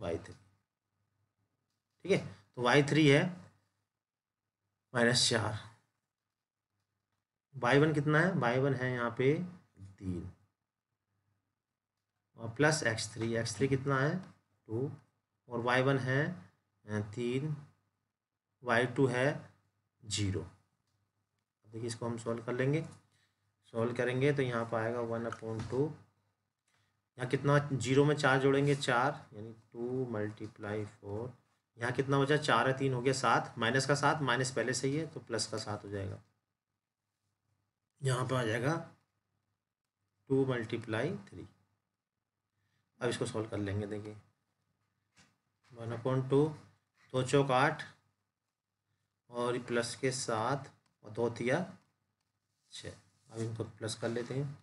A: वाई थ्री ठीक है तो वाई थ्री है माइनस चार वाई वन कितना है वाई वन है यहाँ पे तीन और plus x three x three कितना है टू और वाई वन है तीन वाई टू है जीरो देखिए इसको हम सॉल्व कर लेंगे सॉल्व करेंगे तो यहाँ पर आएगा वन अपॉइंट टू यहाँ कितना जीरो में चार जोड़ेंगे चार यानी टू मल्टीप्लाई फोर यहाँ कितना बचा चार है तीन हो गया सात माइनस का सात माइनस पहले से ही है तो प्लस का सात हो जाएगा यहाँ पर आ जाएगा टू मल्टीप्लाई थ्री अब इसको सॉल्व कर लेंगे देखिए वन अपॉइंट टू दो चौक आठ और प्लस के सात और दो तिया छः अब इनको प्लस कर लेते हैं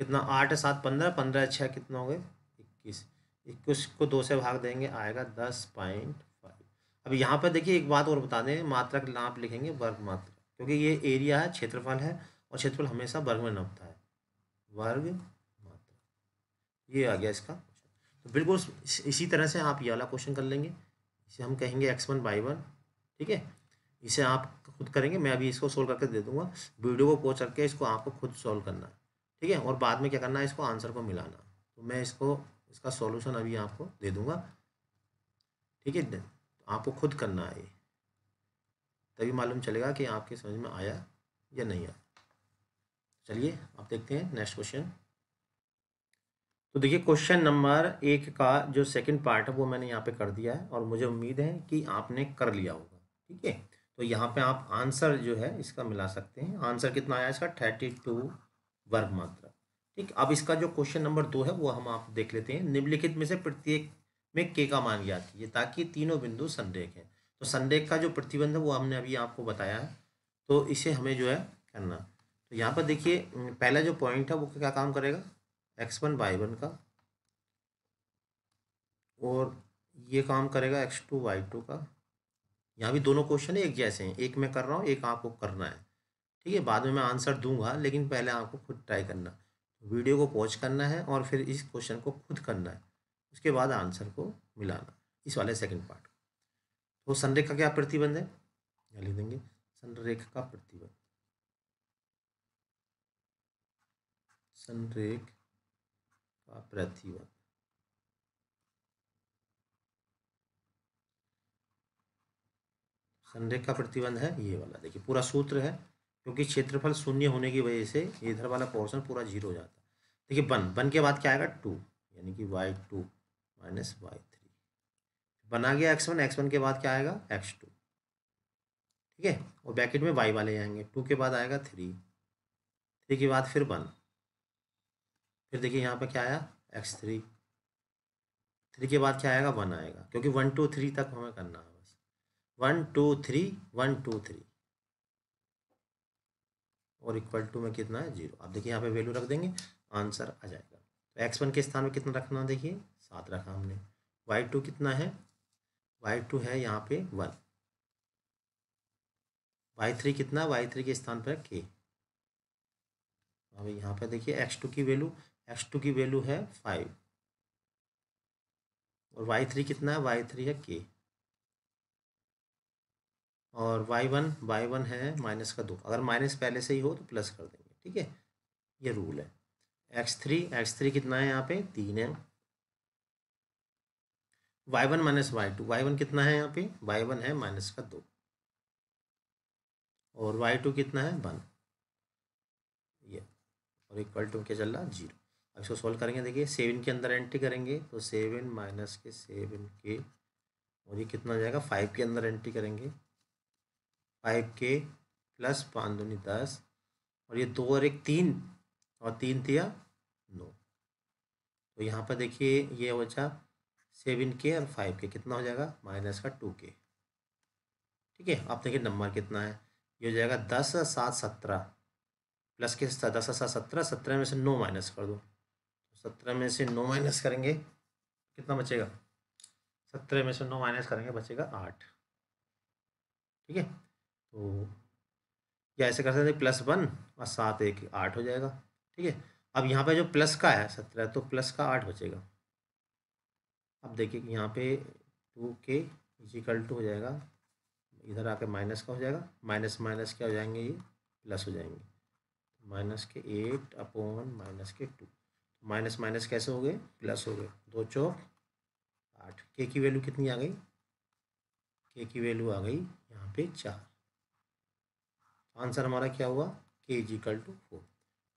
A: कितना आठ सात पंद्रह पंद्रह छः कितना हो गए इक्कीस इक्कीस को दो से भाग देंगे आएगा दस पॉइंट फाइव अब यहाँ पर देखिए एक बात और बता दें मात्रा नाप लिखेंगे वर्ग मात्रा क्योंकि ये एरिया है क्षेत्रफल है और क्षेत्रफल हमेशा वर्ग में नपता है वर्ग मात्रा ये आ गया इसका तो बिल्कुल इसी तरह से आप ये वाला क्वेश्चन कर लेंगे इसे हम कहेंगे एक्स वन बाई वन ठीक है इसे आप खुद करेंगे मैं अभी इसको सोल्व करके दे दूंगा वीडियो को पोच करके इसको आपको खुद सोल्व करना है ठीक है और बाद में क्या करना है इसको आंसर को मिलाना तो मैं इसको इसका सॉल्यूशन अभी आपको दे दूंगा ठीक है तो आपको खुद करना है तभी मालूम चलेगा कि आपके समझ में आया या नहीं आया चलिए आप देखते हैं नेक्स्ट क्वेश्चन तो देखिए क्वेश्चन नंबर एक का जो सेकंड पार्ट है वो मैंने यहाँ पे कर दिया है और मुझे उम्मीद है कि आपने कर लिया होगा ठीक है तो यहाँ पे आप आंसर जो है इसका मिला सकते हैं आंसर कितना आया इसका थर्टी टू वर्ग मात्रा ठीक अब इसका जो क्वेश्चन नंबर दो है वो हम आप देख लेते हैं निम्नलिखित में से प्रत्येक में के का मान ज्ञात कीजिए ताकि तीनों बिंदु संरेख हैं तो संरेख का जो प्रतिबंध है वो हमने अभी आपको बताया है तो इसे हमें जो है करना तो यहाँ पर देखिए पहला जो पॉइंट है वो क्या काम करेगा एक्स वन वाई वन का और ये काम करेगा एक्स टू वाई टू का यहाँ भी दोनों क्वेश्चन एक जैसे हैं एक मैं कर रहा हूँ एक आपको करना है ठीक है बाद में मैं आंसर दूंगा लेकिन पहले आपको खुद ट्राई करना वीडियो को पॉज करना है और फिर इस क्वेश्चन को खुद करना है उसके बाद आंसर को मिलाना इस वाले सेकंड पार्ट तो संरेखा क्या प्रतिबंध है यहाँ लिख देंगे संरेखा का प्रतिबंध संरेख का प्रतिबंध संरेख का प्रतिबंध है ये वाला देखिए पूरा सूत्र है क्योंकि क्षेत्रफल शून्य होने की वजह से इधर वाला पोर्शन पूरा जीरो हो जाता देखिए वन वन के बाद क्या आएगा टू यानी कि y two minus Y three बना गया एक्स वन एक्स वन के बाद क्या आएगा एक्स टू ठीक है और बैकेट में वाई वाले आएंगे टू के बाद आएगा थ्री थ्री के बाद फिर वन फिर देखिए यहाँ पर क्या आया एक्स थ्री थ्री के बाद क्या आएगा वन आएगा क्योंकि वन टू थ्री तक हमें करना है बस one two three one two three और इक्वल टू में कितना है जीरो आप देखिए यहाँ पे वैल्यू रख देंगे आंसर आ जाएगा तो एक्स वन के स्थान में कितना रखना देखिए सात रखा हमने वाई टू कितना है वाई टू है यहाँ पे वन वाई थ्री कितना है वाई थ्री के स्थान पर के अभी यहाँ पे देखिए एक्स टू की वैल्यू एक्स टू की वैल्यू है फाइव और वाई थ्री कितना है वाई थ्री है के और वाई वन वन है माइनस का दो अगर माइनस पहले से ही हो तो प्लस कर देंगे ठीक है ये रूल है एक्स थ्री एक्स थ्री कितना है यहाँ पे तीन है Y one minus Y two Y one कितना है यहाँ पे y1 वन है माइनस का दो और वाई टू कितना है वन ये और इक्वल टू क्या चल रहा है जीरो अब इसको सॉल्व करेंगे देखिए सेवन के अंदर एंट्री करेंगे तो सेवन माइनस के सेवन के और ये कितना जाएगा फाइव के अंदर एंट्री करेंगे फाइव के प्लस पाँच दूनी दस और ये दो और एक तीन और तीन दिया नौ तो यहाँ पर देखिए ये हो जा सेवन के और फाइव के कितना हो जाएगा माइनस का टू के ठीक है आप देखिए नंबर कितना है ये हो जाएगा दस सात सत्रह प्लस के दस सात सत्रह सत्रह में से नौ माइनस कर दो सत्रह में से नौ माइनस करेंगे कितना बचेगा सत्रह में से नौ माइनस करेंगे बचेगा आठ ठीक है तो या ऐसे कर सकते प्लस वन और सात एक आठ हो जाएगा ठीक है अब यहाँ पे जो प्लस का है सत्रह तो प्लस का आठ बचेगा अब देखिए यहाँ पे टू के इजिकल टू हो जाएगा इधर आके माइनस का हो जाएगा माइनस माइनस क्या हो जाएंगे ये प्लस हो जाएंगे माइनस के एट अपॉन माइनस के टू माइनस माइनस कैसे हो गए प्लस हो गए दो चौक आठ के की वैल्यू कितनी आ गई के की वैल्यू आ गई यहाँ पे चार आंसर हमारा क्या हुआ के इज इक्वल टू फोर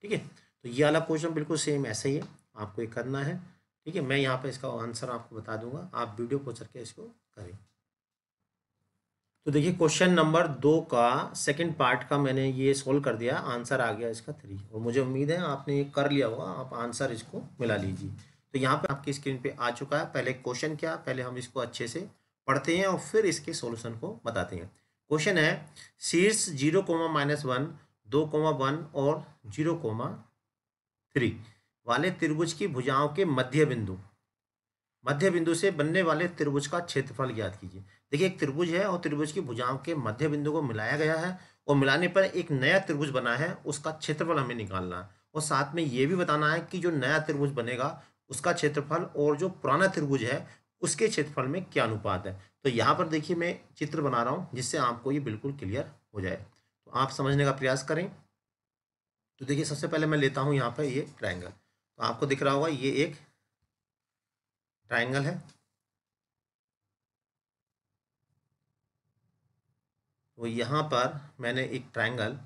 A: ठीक है तो ये वाला क्वेश्चन बिल्कुल सेम ऐसा ही है आपको ये करना है ठीक है मैं यहाँ पर इसका आंसर आपको बता दूंगा आप वीडियो को चल के इसको करें तो देखिए क्वेश्चन नंबर दो का सेकंड पार्ट का मैंने ये सोल्व कर दिया आंसर आ गया इसका थ्री और मुझे उम्मीद है आपने ये कर लिया होगा आप आंसर इसको मिला लीजिए तो यहाँ पर आपकी स्क्रीन पे आ चुका है पहले क्वेश्चन क्या पहले हम इसको अच्छे से पढ़ते हैं और फिर इसके सोल्यूशन को बताते हैं क्वेश्चन है शीर्ष जीरो कोमा माइनस वन दो कोमा वन और जीरो कोमा थ्री वाले त्रिभुज की भुजाओं के मध्य बिंदु मध्य बिंदु से बनने वाले त्रिभुज का क्षेत्रफल ज्ञात कीजिए देखिए एक त्रिभुज है और त्रिभुज की भुजाओं के मध्य बिंदु को मिलाया गया है और मिलाने पर एक नया त्रिभुज बना है उसका क्षेत्रफल हमें निकालना है और साथ में ये भी बताना है कि जो नया त्रिभुज बनेगा उसका क्षेत्रफल और जो पुराना त्रिभुज है उसके क्षेत्रफल में क्या अनुपात है तो यहाँ पर देखिए मैं चित्र बना रहा हूँ जिससे आपको ये बिल्कुल क्लियर हो जाए तो आप समझने का प्रयास करें तो देखिए सबसे पहले मैं लेता हूँ यहाँ पर ये ट्राइंगल तो आपको दिख रहा होगा ये एक ट्राइंगल है तो यहाँ पर मैंने एक ट्राइंगल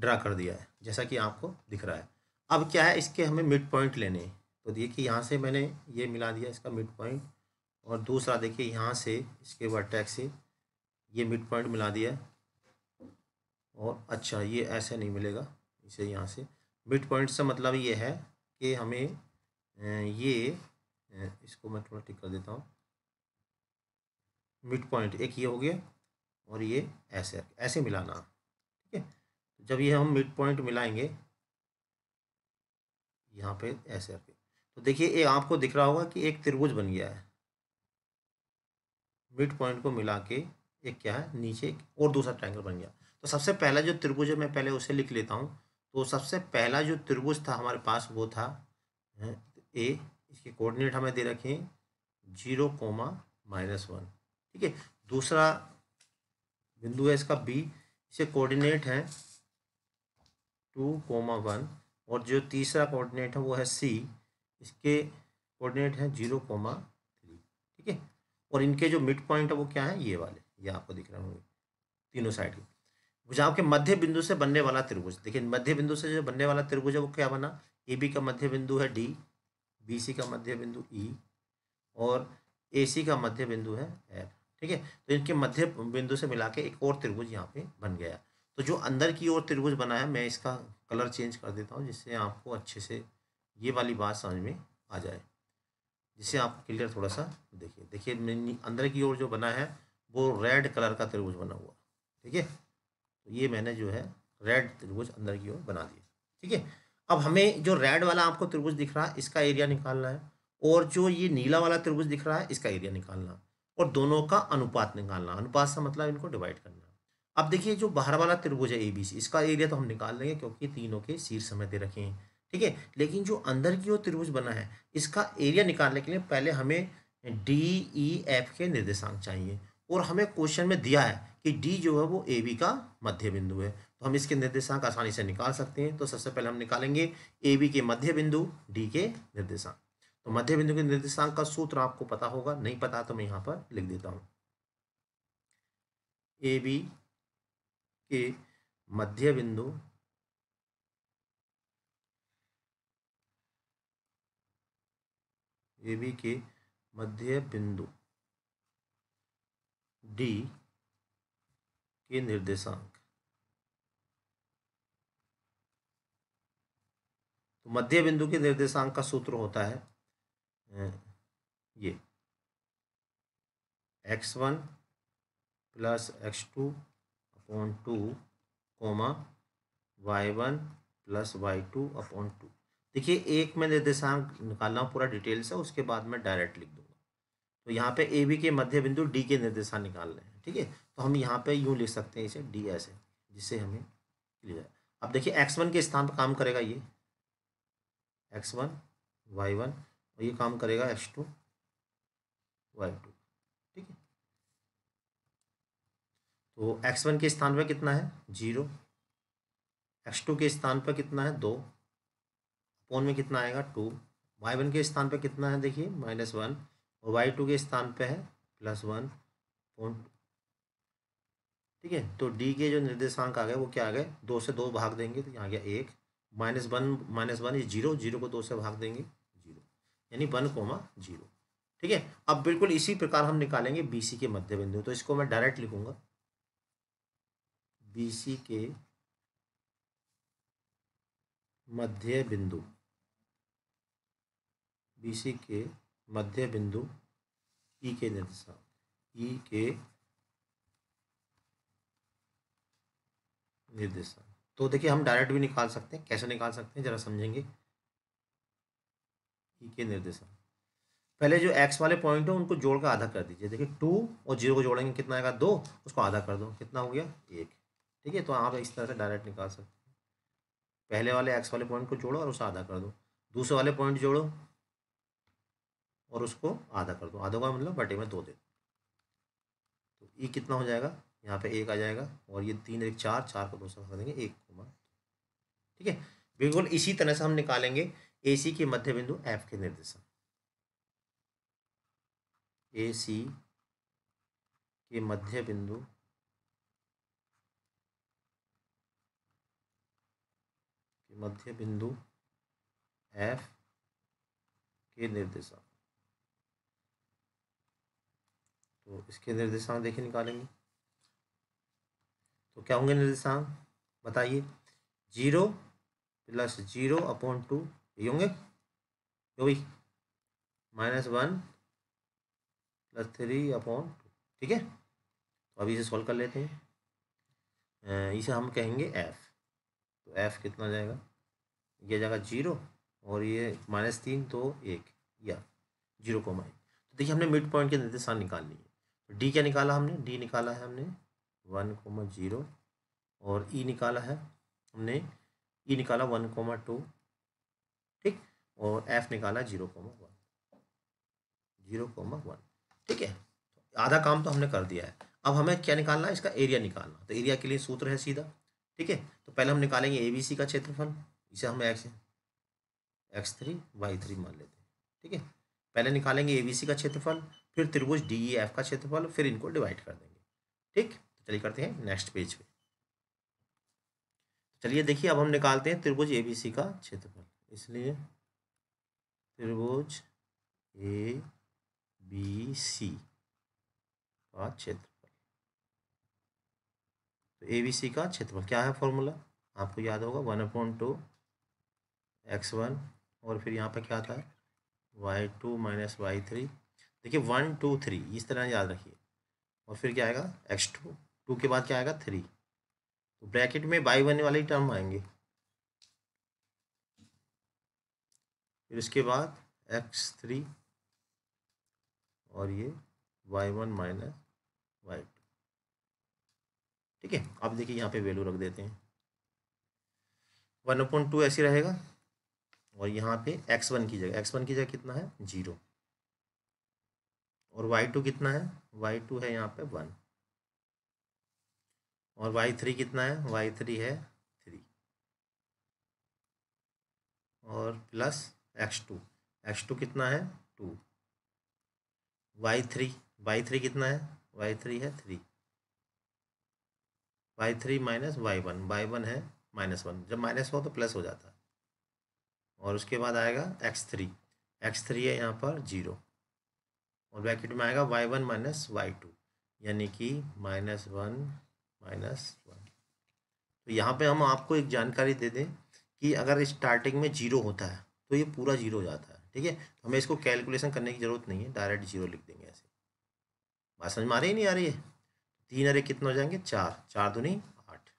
A: ड्रा कर दिया है जैसा कि आपको दिख रहा है अब क्या है इसके हमें मिड पॉइंट लेने हैं तो देखिए यहाँ से मैंने ये मिला दिया इसका मिड पॉइंट और दूसरा देखिए यहाँ से इसके वर्टेक्स से ये मिड पॉइंट मिला दिया है और अच्छा ये ऐसे नहीं मिलेगा इसे यहाँ से मिड पॉइंट से मतलब ये है कि हमें ये इसको मैं थोड़ा टिक कर देता हूँ मिड पॉइंट एक ये हो गया और ये ऐसे ऐसे मिलाना ठीक है जब ये हम मिड पॉइंट मिलाएंगे यहाँ पे ऐसे करके तो देखिए ये आपको दिख रहा होगा कि एक त्रिभुज बन गया है मिड पॉइंट को मिला के एक क्या है नीचे और दूसरा ट्रायंगल बन गया तो सबसे पहला जो त्रिभुज है मैं पहले उसे लिख लेता हूँ तो सबसे पहला जो त्रिभुज था हमारे पास वो था ए इसके कोऑर्डिनेट हमें दे रखे हैं जीरो कोमा माइनस वन ठीक है दूसरा बिंदु है इसका बी इसके कोऑर्डिनेट है टू कोमा वन और जो तीसरा कोऑर्डिनेट है वो है सी इसके कोऑर्डिनेट हैं जीरो कोमा थ्री ठीक है और इनके जो मिड पॉइंट है वो क्या है ये वाले ये आपको दिख रहे होंगे तीनों साइड के भुजाओं के मध्य बिंदु से बनने वाला त्रिभुज देखिए मध्य बिंदु से जो बनने वाला त्रिभुज है वो क्या बना ए बी का मध्य बिंदु है डी बी सी का मध्य बिंदु ई और ए सी का मध्य बिंदु है एफ ठीक है तो इनके मध्य बिंदु से मिला के एक और त्रिभुज यहाँ पे बन गया तो जो अंदर की ओर त्रिभुज बना है मैं इसका कलर चेंज कर देता हूँ जिससे आपको अच्छे से ये वाली बात समझ में आ जाए जिसे आप क्लियर थोड़ा सा देखिए देखिए अंदर की ओर जो बना है वो रेड कलर का त्रिभुज बना हुआ ठीक है तो ये मैंने जो है रेड त्रिभुज अंदर की ओर बना दिया ठीक है अब हमें जो रेड वाला आपको त्रिभुज दिख रहा है इसका एरिया निकालना है और जो ये नीला वाला त्रिभुज दिख रहा है इसका एरिया निकालना और दोनों का अनुपात निकालना अनुपात का मतलब इनको डिवाइड करना अब देखिए जो बाहर वाला त्रिभुज है ए बी सी इसका एरिया तो हम निकाल लेंगे क्योंकि तीनों के शीर्ष में दे रखे हैं ठीक है लेकिन जो अंदर की ओर त्रिभुज बना है इसका एरिया निकालने के लिए पहले हमें डी ई एफ के निर्देशांक चाहिए और हमें क्वेश्चन में दिया है कि डी जो है वो ए बी का मध्य बिंदु है तो हम इसके निर्देशांक आसानी से निकाल सकते हैं तो सबसे पहले हम निकालेंगे ए बी के मध्य बिंदु डी के निर्देशांक तो मध्य बिंदु के निर्देशांक का सूत्र आपको पता होगा नहीं पता तो मैं यहाँ पर लिख देता हूँ ए बी के मध्य बिंदु ए बी के मध्य बिंदु डी के निर्देशांक तो मध्य बिंदु के निर्देशांक का सूत्र होता है ये x one plus x two upon two comma Y one plus Y two upon two देखिए एक मैं निर्देशांक निकाल रहा हूँ पूरा डिटेल से उसके बाद मैं डायरेक्ट लिख दूंगा तो यहाँ पे ए बी के मध्य बिंदु डी के निर्देशांक निकाल रहे हैं ठीक है तो हम यहाँ पे यूँ लिख सकते हैं इसे डी ऐसे जिससे हमें क्लियर अब देखिए एक्स वन के स्थान पर काम करेगा ये एक्स वन वाई वन और ये काम करेगा एक्स टू वाई टू ठीक है तो एक्स वन के स्थान पर कितना है जीरो एक्स टू के स्थान पर कितना है दो फोन में कितना आएगा टू वाई वन के स्थान पे कितना है देखिए माइनस वन और वाई टू के स्थान पे है प्लस वन फोन ठीक है तो डी के जो निर्देशांक आ गए वो क्या आ गए दो से दो भाग देंगे तो यहाँ गया एक माइनस वन माइनस वन ये जीरो जीरो को दो से भाग देंगे जीरो यानी वन कोमा जीरो ठीक है अब बिल्कुल इसी प्रकार हम निकालेंगे बी सी के मध्य बिंदु तो इसको मैं डायरेक्ट लिखूंगा बी सी के मध्य बिंदु BC के मध्य बिंदु ई के निर्देशांक ई के निर्देशांक तो देखिए हम डायरेक्ट भी निकाल सकते हैं कैसे निकाल सकते हैं जरा समझेंगे ई के निर्देशांक पहले जो एक्स वाले पॉइंट है उनको जोड़ कर आधा कर दीजिए देखिए टू और जीरो को जोड़ेंगे कितना आएगा दो उसको आधा कर दो कितना हो गया एक ठीक है तो आप इस तरह से डायरेक्ट निकाल सकते हैं पहले वाले एक्स वाले पॉइंट को जोड़ो और उसे आधा कर दो दूसरे वाले पॉइंट जोड़ो और उसको आधा कर दो आधा का मतलब बटे में दो दे तो ई कितना हो जाएगा यहाँ पे एक आ जाएगा और ये तीन एक चार चार को दो से भाग देंगे एक कोमा ठीक है बिल्कुल इसी तरह से हम निकालेंगे ए सी के मध्य बिंदु एफ के निर्देशन ए सी के मध्य बिंदु मध्य बिंदु एफ के निर्देशक तो इसके निर्देशांक देखिए निकालेंगे तो क्या होंगे निर्देशांक बताइए zero plus zero upon two ये होंगे क्यों भाई minus one plus three upon two ठीक है तो अभी इसे सॉल्व कर लेते हैं इसे हम कहेंगे एफ तो एफ कितना जाएगा यह जाएगा जीरो और ये माइनस तीन तो एक या जीरो को माइन तो देखिए हमने मिड पॉइंट के निर्देशांक निकाल लिए डी क्या निकाला हमने डी निकाला है हमने वन कोमा जीरो और ई e निकाला है हमने ई e निकाला वन कोमा टू ठीक और एफ निकाला zero comma one zero comma one ठीक है आधा काम तो हमने कर दिया है अब हमें क्या निकालना है इसका एरिया निकालना तो एरिया के लिए सूत्र है सीधा ठीक है तो पहले हम निकालेंगे ए बी सी का क्षेत्रफल इसे हम x x three Y three मान लेते हैं ठीक है पहले निकालेंगे ए बी सी का क्षेत्रफल फिर त्रिभुज डी ई एफ का क्षेत्रफल फिर इनको डिवाइड कर देंगे ठीक तो चलिए करते हैं नेक्स्ट पेज पे चलिए देखिए अब हम निकालते हैं त्रिभुज ए बी सी का क्षेत्रफल इसलिए त्रिभुज ए बी सी का क्षेत्रफल तो ए बी सी का क्षेत्रफल क्या है फॉर्मूला आपको याद होगा one upon two x one और फिर यहाँ पर क्या आता है Y two minus Y three देखिए वन टू थ्री इस तरह याद रखिए और फिर क्या आएगा एक्स टू टू के बाद क्या आएगा थ्री तो ब्रैकेट में बाई वन वाले टर्म आएंगे फिर उसके बाद एक्स थ्री और ये y one minus Y two ठीक है आप देखिए यहाँ पे वैल्यू रख देते हैं वन पॉइंट टू ऐसे रहेगा और यहाँ पे एक्स वन की जगह एक्स वन की जगह कितना है जीरो और वाई टू कितना है वाई टू है यहाँ पे वन और वाई थ्री कितना है वाई थ्री है थ्री और plus x two x two कितना है two Y three Y three कितना है वाई थ्री है three Y three minus Y one Y one है माइनस वन जब माइनस हो तो प्लस हो जाता है और उसके बाद आएगा एक्स थ्री एक्स थ्री है यहाँ पर जीरो और ब्रैकेट में आएगा Y one minus Y two यानी कि माइनस वन माइनस वन तो यहाँ पे हम आपको एक जानकारी दे दें कि अगर स्टार्टिंग में जीरो होता है तो ये पूरा जीरो हो जाता है ठीक है तो हमें इसको कैलकुलेशन करने की ज़रूरत नहीं है डायरेक्ट जीरो लिख देंगे ऐसे बात समझ में आ रही नहीं आ रही है तीन अरे कितने हो जाएंगे चार चार दो नहीं आठ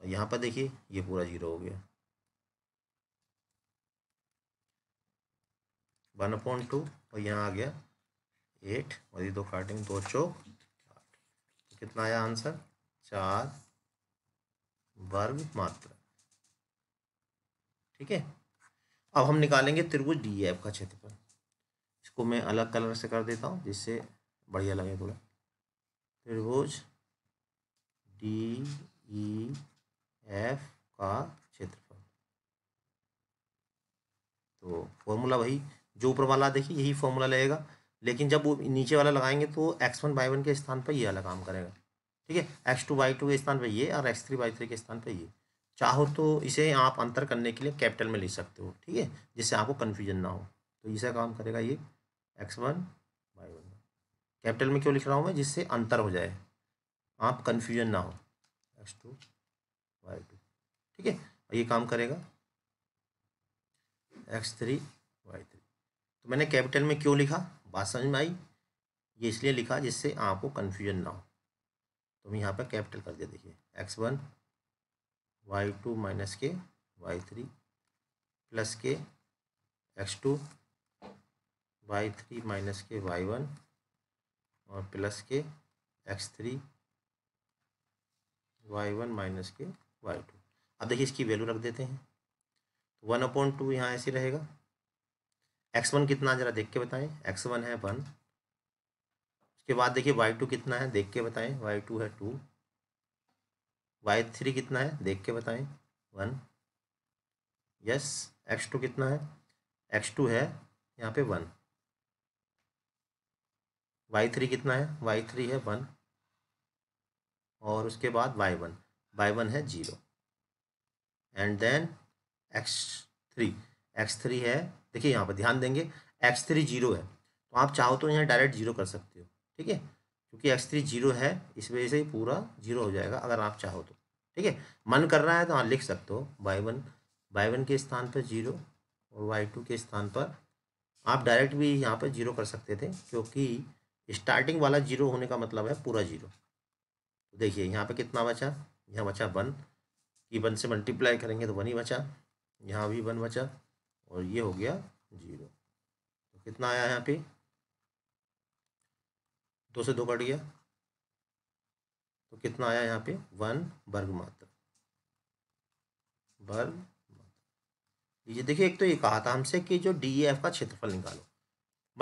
A: और यहाँ पर देखिए ये पूरा जीरो हो गया वन पॉइंट टू और यहाँ आ गया एट और ये दो काटेंगे दो चौक तो कितना आया आंसर चार वर्ग मात्र ठीक है अब हम निकालेंगे त्रिभुज डी एफ का क्षेत्रफल इसको मैं अलग कलर से कर देता हूँ जिससे बढ़िया लगे थोड़ा त्रिभुज डी ई एफ का क्षेत्रफल तो फॉर्मूला वही जो ऊपर वाला देखिए यही फॉर्मूला लगेगा लेकिन जब वो नीचे वाला लगाएंगे तो एक्स वन बाई वन के स्थान पर ये वाला काम करेगा ठीक है एक्स टू बाई टू के स्थान पर ये और एक्स थ्री बाई थ्री के स्थान पर ये चाहो तो इसे आप अंतर करने के लिए कैपिटल में लिख सकते हो ठीक है जिससे आपको कन्फ्यूजन ना हो तो इसे काम करेगा ये x one by one capital में क्यों लिख रहा हूँ मैं जिससे अंतर हो जाए आप कन्फ्यूजन ना हो एक्स टू बाई टू ठीक है ये काम करेगा एक्स थ्री वाई थ्री तो मैंने कैपिटल में क्यों लिखा बात समझ में आई ये इसलिए लिखा जिससे आपको कन्फ्यूजन ना हो तो हम यहाँ पर कैपिटल कर दिया देखिए x one Y two minus के वाई थ्री प्लस के x two Y three minus के वाई वन और प्लस के x three Y one minus के वाई टू अब देखिए इसकी वैल्यू रख देते हैं तो वन अपॉइंट टू यहाँ ऐसे रहेगा एक्स वन कितना जरा देख के बताएं एक्स वन है वन उसके बाद देखिए वाई टू कितना है देख के बताएं वाई टू है टू वाई थ्री कितना है देख के बताएं वन यस एक्स टू कितना है एक्स टू है यहाँ पे वन वाई थ्री कितना है वाई थ्री है वन और उसके बाद वाई वन वाई वन है zero and then x three x three है देखिए यहाँ पर ध्यान देंगे एक्स थ्री जीरो है तो आप चाहो तो यहाँ डायरेक्ट जीरो कर सकते हो ठीक है क्योंकि एक्स थ्री जीरो है इस वजह से पूरा जीरो हो जाएगा अगर आप चाहो तो ठीक है मन कर रहा है तो हाँ लिख सकते हो बाई वन बाई वन के स्थान पर जीरो और वाई टू के स्थान पर आप डायरेक्ट भी यहाँ पर जीरो कर सकते थे क्योंकि स्टार्टिंग वाला जीरो होने का मतलब है पूरा जीरो तो देखिए यहाँ पर कितना बचा यहाँ बचा वन कि वन से मल्टीप्लाई करेंगे तो वन ही बचा यहाँ भी वन बचा और ये हो गया जीरो तो कितना आया यहाँ पे दो से दो कट गया तो कितना आया यहाँ पे वन वर्ग मात्र वर्ग मात्र देखिए एक तो ये कहा था हमसे कि जो डी एफ e का क्षेत्रफल निकालो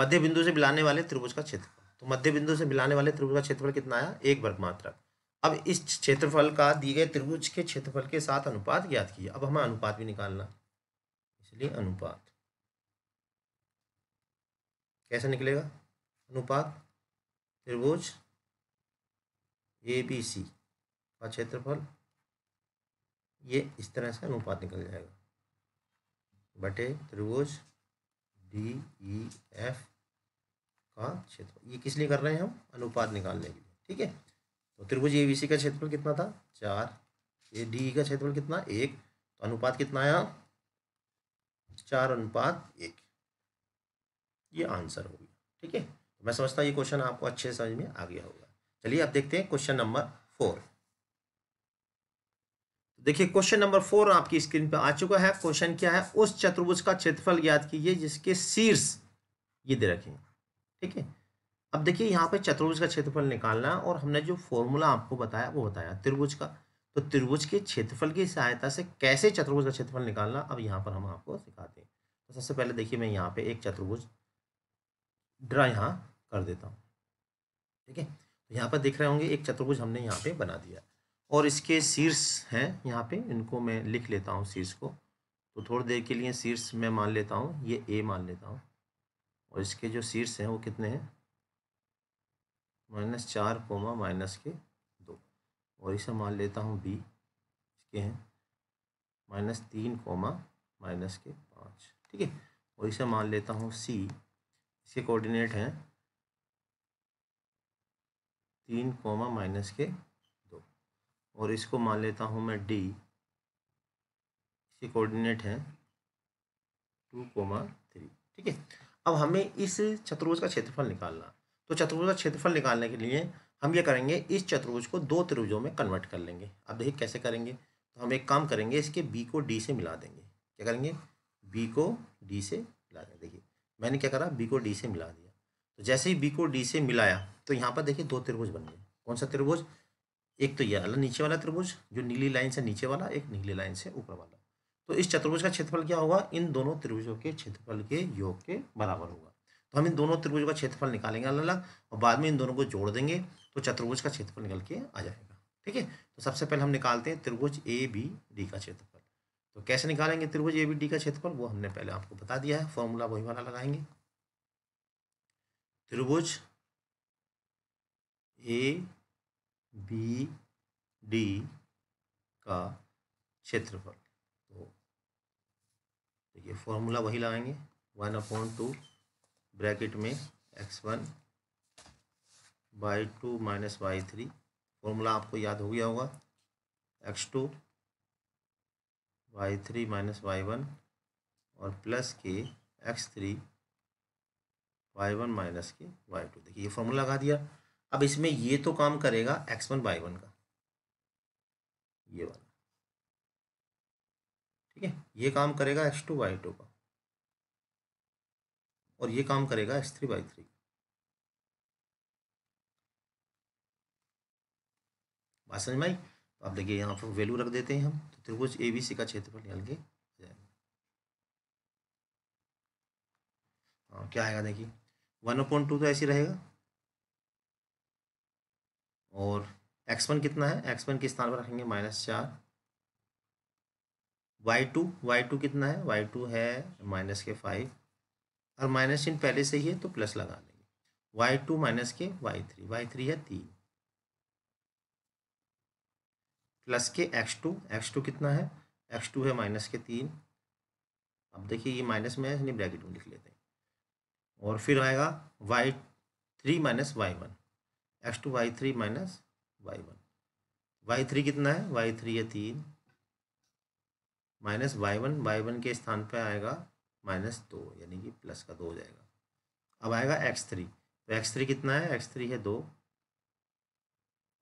A: मध्य बिंदु से मिलाने वाले त्रिभुज का क्षेत्रफल तो मध्य बिंदु से मिलाने वाले त्रिभुज का क्षेत्रफल कितना आया एक वर्ग मात्र अब इस क्षेत्रफल का दिए गए त्रिभुज के क्षेत्रफल के साथ अनुपात ज्ञात किया अब हमें अनुपात भी निकालना इसलिए अनुपात कैसे निकलेगा अनुपात त्रिभुज ए बी सी का क्षेत्रफल ये इस तरह से अनुपात निकल जाएगा बटे त्रिभुज डी ई एफ का क्षेत्रफल ये किस लिए कर रहे हैं हम अनुपात निकालने के लिए ठीक है तो त्रिभुज ए बी सी का क्षेत्रफल कितना था चार ए डी e का क्षेत्रफल कितना एक तो अनुपात कितना आया चार अनुपात एक ये आंसर हो गया ठीक है मैं समझता हूँ ये क्वेश्चन आपको अच्छे समझ में आ गया होगा चलिए अब देखते हैं क्वेश्चन नंबर फोर देखिए क्वेश्चन नंबर फोर आपकी स्क्रीन पर आ चुका है क्वेश्चन क्या है उस चतुर्भुज का क्षेत्रफल याद कीजिए जिसके शीर्ष ये दे रखें ठीक है अब देखिए यहाँ पे चतुर्भुज का क्षेत्रफल निकालना और हमने जो फॉर्मूला आपको बताया वो बताया त्रिभुज का तो त्रिभुज के क्षेत्रफल की सहायता से कैसे चतुर्भुज का क्षेत्रफल निकालना अब यहाँ पर हम आपको सिखाते हैं तो सबसे पहले देखिए मैं यहाँ पे एक चतुर्भुज ड्रा यहाँ कर देता हूँ ठीक है तो यहाँ पर देख रहे होंगे एक चतुर्भुज हमने यहाँ पे बना दिया और इसके शीर्ष हैं यहाँ पे इनको मैं लिख लेता हूँ शीर्ष को तो थोड़ी देर के लिए शीर्ष मैं मान लेता हूँ ये ए मान लेता हूँ और इसके जो शीर्ष हैं वो कितने हैं माइनस चार कोमा माइनस के और इसे मान लेता हूँ बी इसके हैं माइनस तीन कोमा माइनस के पाँच ठीक है और इसे मान लेता हूँ सी इसके कोऑर्डिनेट हैं तीन कोमा माइनस के दो और इसको मान लेता हूँ मैं डी इसके कोऑर्डिनेट हैं टू कोमा थ्री ठीक है अब हमें इस चतुर्भुज का क्षेत्रफल निकालना तो चतुर्भुज का क्षेत्रफल निकालने के लिए हम ये करेंगे इस चतुर्भुज को दो त्रिभुजों में कन्वर्ट कर लेंगे अब देखिए कैसे करेंगे तो हम एक काम करेंगे इसके बी को डी से मिला देंगे क्या करेंगे बी को डी से मिला देंगे देखिए मैंने क्या करा बी को डी से मिला दिया तो जैसे ही बी को डी से मिलाया तो यहाँ पर देखिए दो त्रिभुज बन गए कौन सा त्रिभुज एक तो यह अलग नीचे वाला त्रिभुज जो नीली लाइन से नीचे वाला एक नीली लाइन से ऊपर वाला तो इस चतुर्भुज का क्षेत्रफल क्या होगा इन दोनों त्रिभुजों के क्षेत्रफल के योग के बराबर होगा तो हम इन दोनों त्रिभुजों का क्षेत्रफल निकालेंगे अलग अलग और बाद में इन दोनों को जोड़ देंगे तो चतुर्भुज का क्षेत्रफल निकल के आ जाएगा ठीक है तो सबसे पहले हम निकालते हैं त्रिभुज ए बी डी का क्षेत्रफल तो कैसे निकालेंगे त्रिभुज ए बी डी का क्षेत्रफल वो हमने पहले आपको बता दिया है फॉर्मूला वही वाला लगाएंगे त्रिभुज ए बी डी का क्षेत्रफल तो देखिए फॉर्मूला वही लगाएंगे वन अपॉइंट टू ब्रैकेट में x one by two minus y three formula आपको याद हो गया होगा x two Y three minus Y one और प्लस के x three Y one minus के वाई टू देखिए ये फॉर्मूला लगा दिया अब इसमें ये तो काम करेगा एक्स वन वाई वन का ये वाला ठीक है ये काम करेगा एक्स टू वाई टू का और ये काम करेगा एक्स थ्री वाई थ्री बात समझ में आई तो आप देखिए यहाँ पर वैल्यू रख देते हैं हम तो त्रिभुज ए बी सी का क्षेत्र निकल के जाएगा हाँ, क्या आएगा देखिए वन पॉइंट टू तो ऐसे रहेगा और एक्स वन कितना है एक्स वन के स्थान पर रखेंगे माइनस चार वाई टू वाई टू कितना है वाई टू है माइनस के फाइव और माइनस चिन्ह पहले से ही है तो प्लस लगा देंगे वाई टू माइनस के वाई थ्री वाई थ्री है तीन प्लस के एक्स टू एक्स टू कितना है एक्स टू है माइनस के तीन अब देखिए ये माइनस में है यानी ब्रैकेट में लिख लेते हैं और फिर आएगा y three minus Y one x two Y three minus Y one y three कितना है वाई थ्री है तीन minus Y one Y one के स्थान पर आएगा माइनस दो यानी कि प्लस का दो हो जाएगा अब आएगा एक्स थ्री तो एक्स थ्री कितना है एक्स थ्री है दो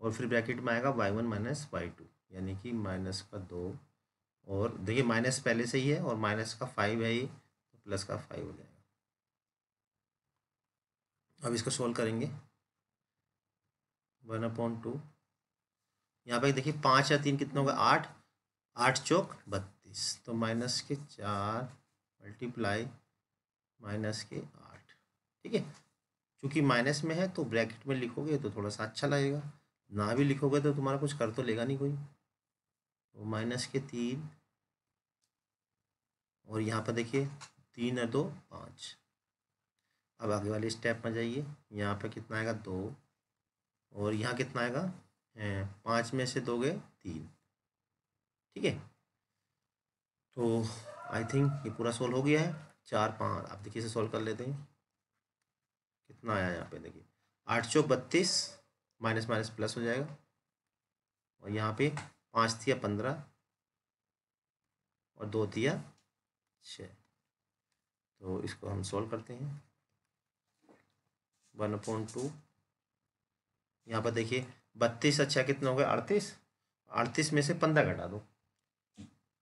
A: और फिर ब्रैकेट में आएगा Y one minus Y two यानी कि माइनस का दो और देखिए माइनस पहले से ही है और माइनस का फाइव है ये तो प्लस का फाइव हो जाएगा अब इसको सोल्व करेंगे वन अपॉइंट टू यहाँ पर देखिए पाँच या तीन कितना होगा आठ आठ चौक बत्तीस तो माइनस के चार मल्टीप्लाई माइनस के आठ ठीक है चूँकि माइनस में है तो ब्रैकेट में लिखोगे तो थोड़ा सा अच्छा लगेगा ना भी लिखोगे तो तुम्हारा कुछ कर तो लेगा नहीं कोई तो माइनस के तीन और यहाँ पर देखिए तीन और दो पाँच अब आगे वाले स्टेप में जाइए यहाँ पर कितना आएगा दो और यहाँ कितना आएगा पाँच में से दो गए तीन ठीक है तो आई थिंक ये पूरा सोल्व हो गया है चार पाँच आप देखिए इसे सोल्व कर लेते हैं कितना आया यहाँ पे देखिए आठ सौ बत्तीस माइनस माइनस प्लस हो जाएगा और यहाँ पे पाँच थिया पंद्रह और दो थिया छः तो इसको हम सॉल्व करते हैं वन पॉइंट टू यहाँ पर देखिए बत्तीस अच्छा कितना हो गया अड़तीस अड़तीस में से पंद्रह घटा दो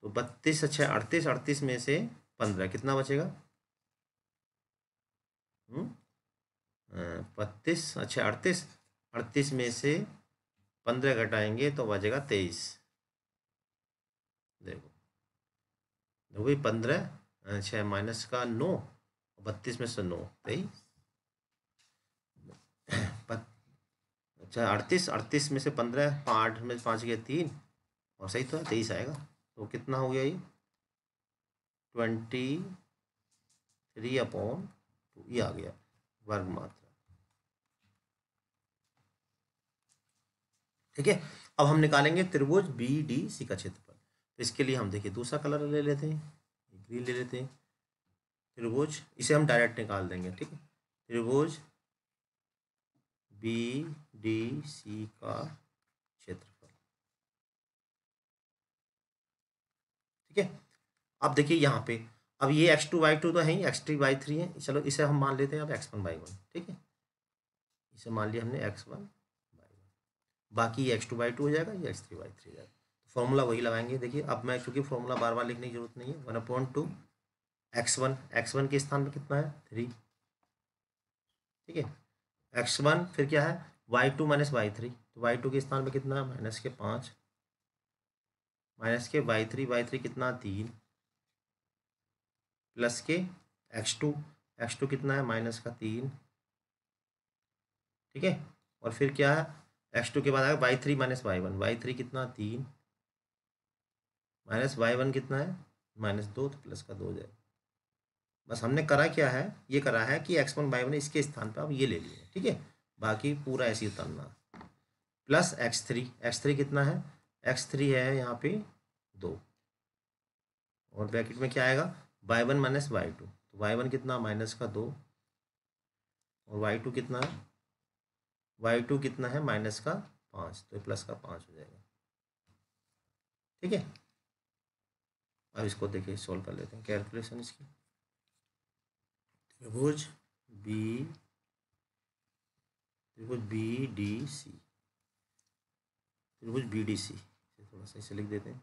A: तो बत्तीस अच्छा अड़तीस अड़तीस में से पंद्रह कितना बचेगा हम्म, बत्तीस अच्छा अड़तीस अड़तीस में से पंद्रह घटाएंगे तो बचेगा तेईस देखो दो भाई पंद्रह छः माइनस का नौ बत्तीस में से नौ तेईस अच्छा अड़तीस अड़तीस में से पंद्रह आठ में पाँच गया तीन और सही तो है तेईस आएगा तो कितना हो गया ये ट्वेंटी थ्री अपॉन टू ये आ गया वर्ग मात्र ठीक है अब हम निकालेंगे त्रिभुज बी डी सी का क्षेत्रफल तो इसके लिए हम देखिए दूसरा कलर ले लेते हैं ग्रीन ले लेते हैं त्रिभुज इसे हम डायरेक्ट निकाल देंगे ठीक है त्रिभुज बी डी सी का क्षेत्रफल ठीक है अब देखिए यहाँ पे अब ये एक्स टू वाई टू तो है ही एक्स थ्री वाई थ्री है चलो इसे हम मान लेते हैं अब एक्स वन वाई वन ठीक है इसे मान लिया हमने एक्स वन बाकी एक्स टू बाई टू हो जाएगा या एक्स थ्री बाई थ्री हो जाएगा फॉर्मूला वही लगाएंगे देखिए अब मैं चूंकि फॉर्मूला बार बार लिखने की जरूरत नहीं है one point two x one x one के स्थान पर कितना है थ्री ठीक है एक्स वन फिर क्या है Y two minus Y three तो वाई टू के स्थान पर कितना है माइनस के पाँच माइनस के वाई थ्री वाई थ्री कितना तीन प्लस के एक्स टू एक्स टू कितना है माइनस का तीन ठीक है और फिर क्या है एक्स टू के बाद आएगा y three minus Y one y three कितना तीन माइनस वाई वन कितना है माइनस दो तो प्लस का दो हो जाएगा बस हमने करा क्या है ये करा है कि एक्स वन वाई वन इसके स्थान पर आप ये ले लिए ठीक है बाकी पूरा ऐसे उतरना plus x three x three कितना है एक्स थ्री है यहाँ पे दो और ब्रैकेट में क्या आएगा Y one minus Y two तो वाई वन कितना माइनस का दो और वाई टू कितना है वाई टू कितना है माइनस का पाँच तो प्लस का पाँच हो जाएगा ठीक है अब इसको देखिए सोल्व कर लेते हैं कैलकुलेशन इसकी त्रिभुज बी त्रिभुज बी डी सी त्रिभुज बी डी सी थोड़ा सा इसे लिख देते हैं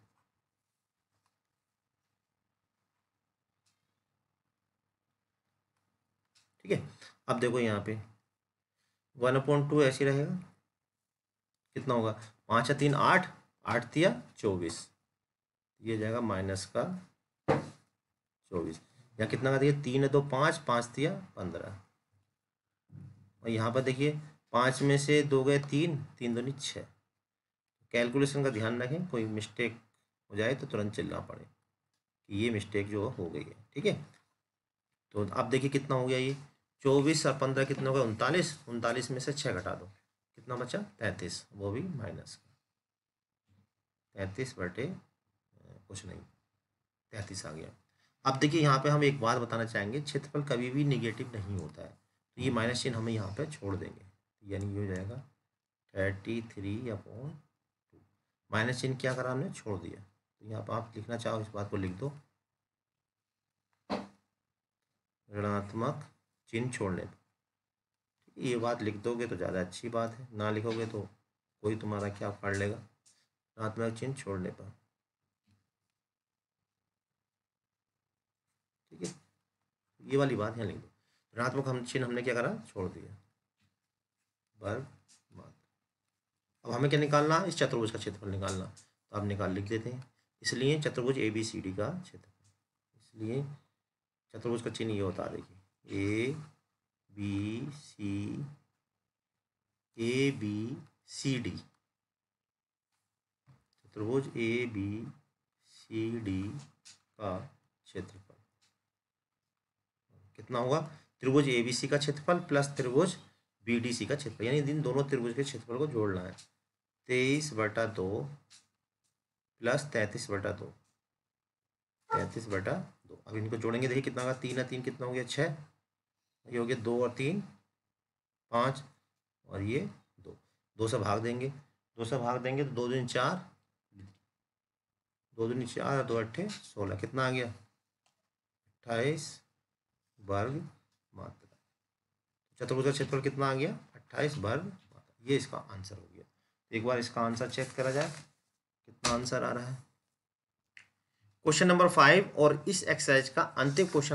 A: ठीक है अब देखो यहाँ पे वन अपॉइंट टू ऐसे रहेगा कितना होगा पाँच तीन आठ आठ दिया चौबीस ये जाएगा माइनस का चौबीस या कितना का दिया तीन दो पाँच पाँच दिया पंद्रह और यहाँ पर देखिए पाँच में से दो गए तीन तीन दो नहीं छः कैलकुलेशन का ध्यान रखें कोई मिस्टेक हो जाए तो तुरंत चिल्ला पड़े कि ये मिस्टेक जो हो गई है ठीक है तो अब देखिए कितना हो गया ये चौबीस और पंद्रह कितने हो गए उनतालीस उनतालीस में से छः घटा दो कितना बचा तैंतीस वो भी माइनस तैंतीस बटे कुछ नहीं तैंतीस आ गया अब देखिए यहाँ पे हम एक बात बताना चाहेंगे क्षेत्रफल कभी भी निगेटिव नहीं होता है तो ये माइनस चिन्ह हमें यहाँ पे छोड़ देंगे यानी ये हो जाएगा थर्टी थ्री अपॉन टू माइनस चिन्ह क्या करा हमने छोड़ दिया तो यहाँ पर आप लिखना चाहो इस बात को लिख दो ऋणात्मक चिन्ह छोड़ने पर ये बात लिख दोगे तो ज़्यादा अच्छी बात है ना लिखोगे तो कोई तुम्हारा क्या फाड़ लेगा ऋणात्मक चिन्ह छोड़ने पर ठीक है ये वाली बात यहाँ लिख दो हम चिन्ह हमने क्या करा छोड़ दिया वर्ग मात्र अब हमें क्या निकालना इस चतुर्भुज का क्षेत्रफल निकालना तो आप निकाल लिख देते हैं इसलिए चतुर्भुज ए बी सी डी का क्षेत्रफल इसलिए चतुर्भुज का चिन्ह ये होता देखिए A B C A B C D त्रिभुज ए बी सी डी का क्षेत्रफल कितना होगा त्रिभुज ए बी सी का क्षेत्रफल प्लस त्रिभुज बी डी सी का क्षेत्रफल यानी इन दोनों त्रिभुज के क्षेत्रफल को जोड़ना है तेईस बटा दो प्लस तैंतीस बटा दो तैंतीस बटा दो अब इनको जोड़ेंगे देखिए कितना होगा तीन या तीन कितना हो गया छः ये हो गया दो और तीन पाँच और ये दो दो से भाग देंगे दो से भाग देंगे तो दो दिन चार दो दिन चार दो अट्ठे सोलह कितना आ गया अट्ठाईस वर्ग मात्रा चतुर्भुज का क्षेत्रफल कितना आ गया अट्ठाईस वर्ग मात्रा ये इसका आंसर हो गया एक बार इसका आंसर चेक करा जाए कितना आंसर आ रहा है क्वेश्चन नंबर फाइव और इस एक्सरसाइज का अंतिम क्वेश्चन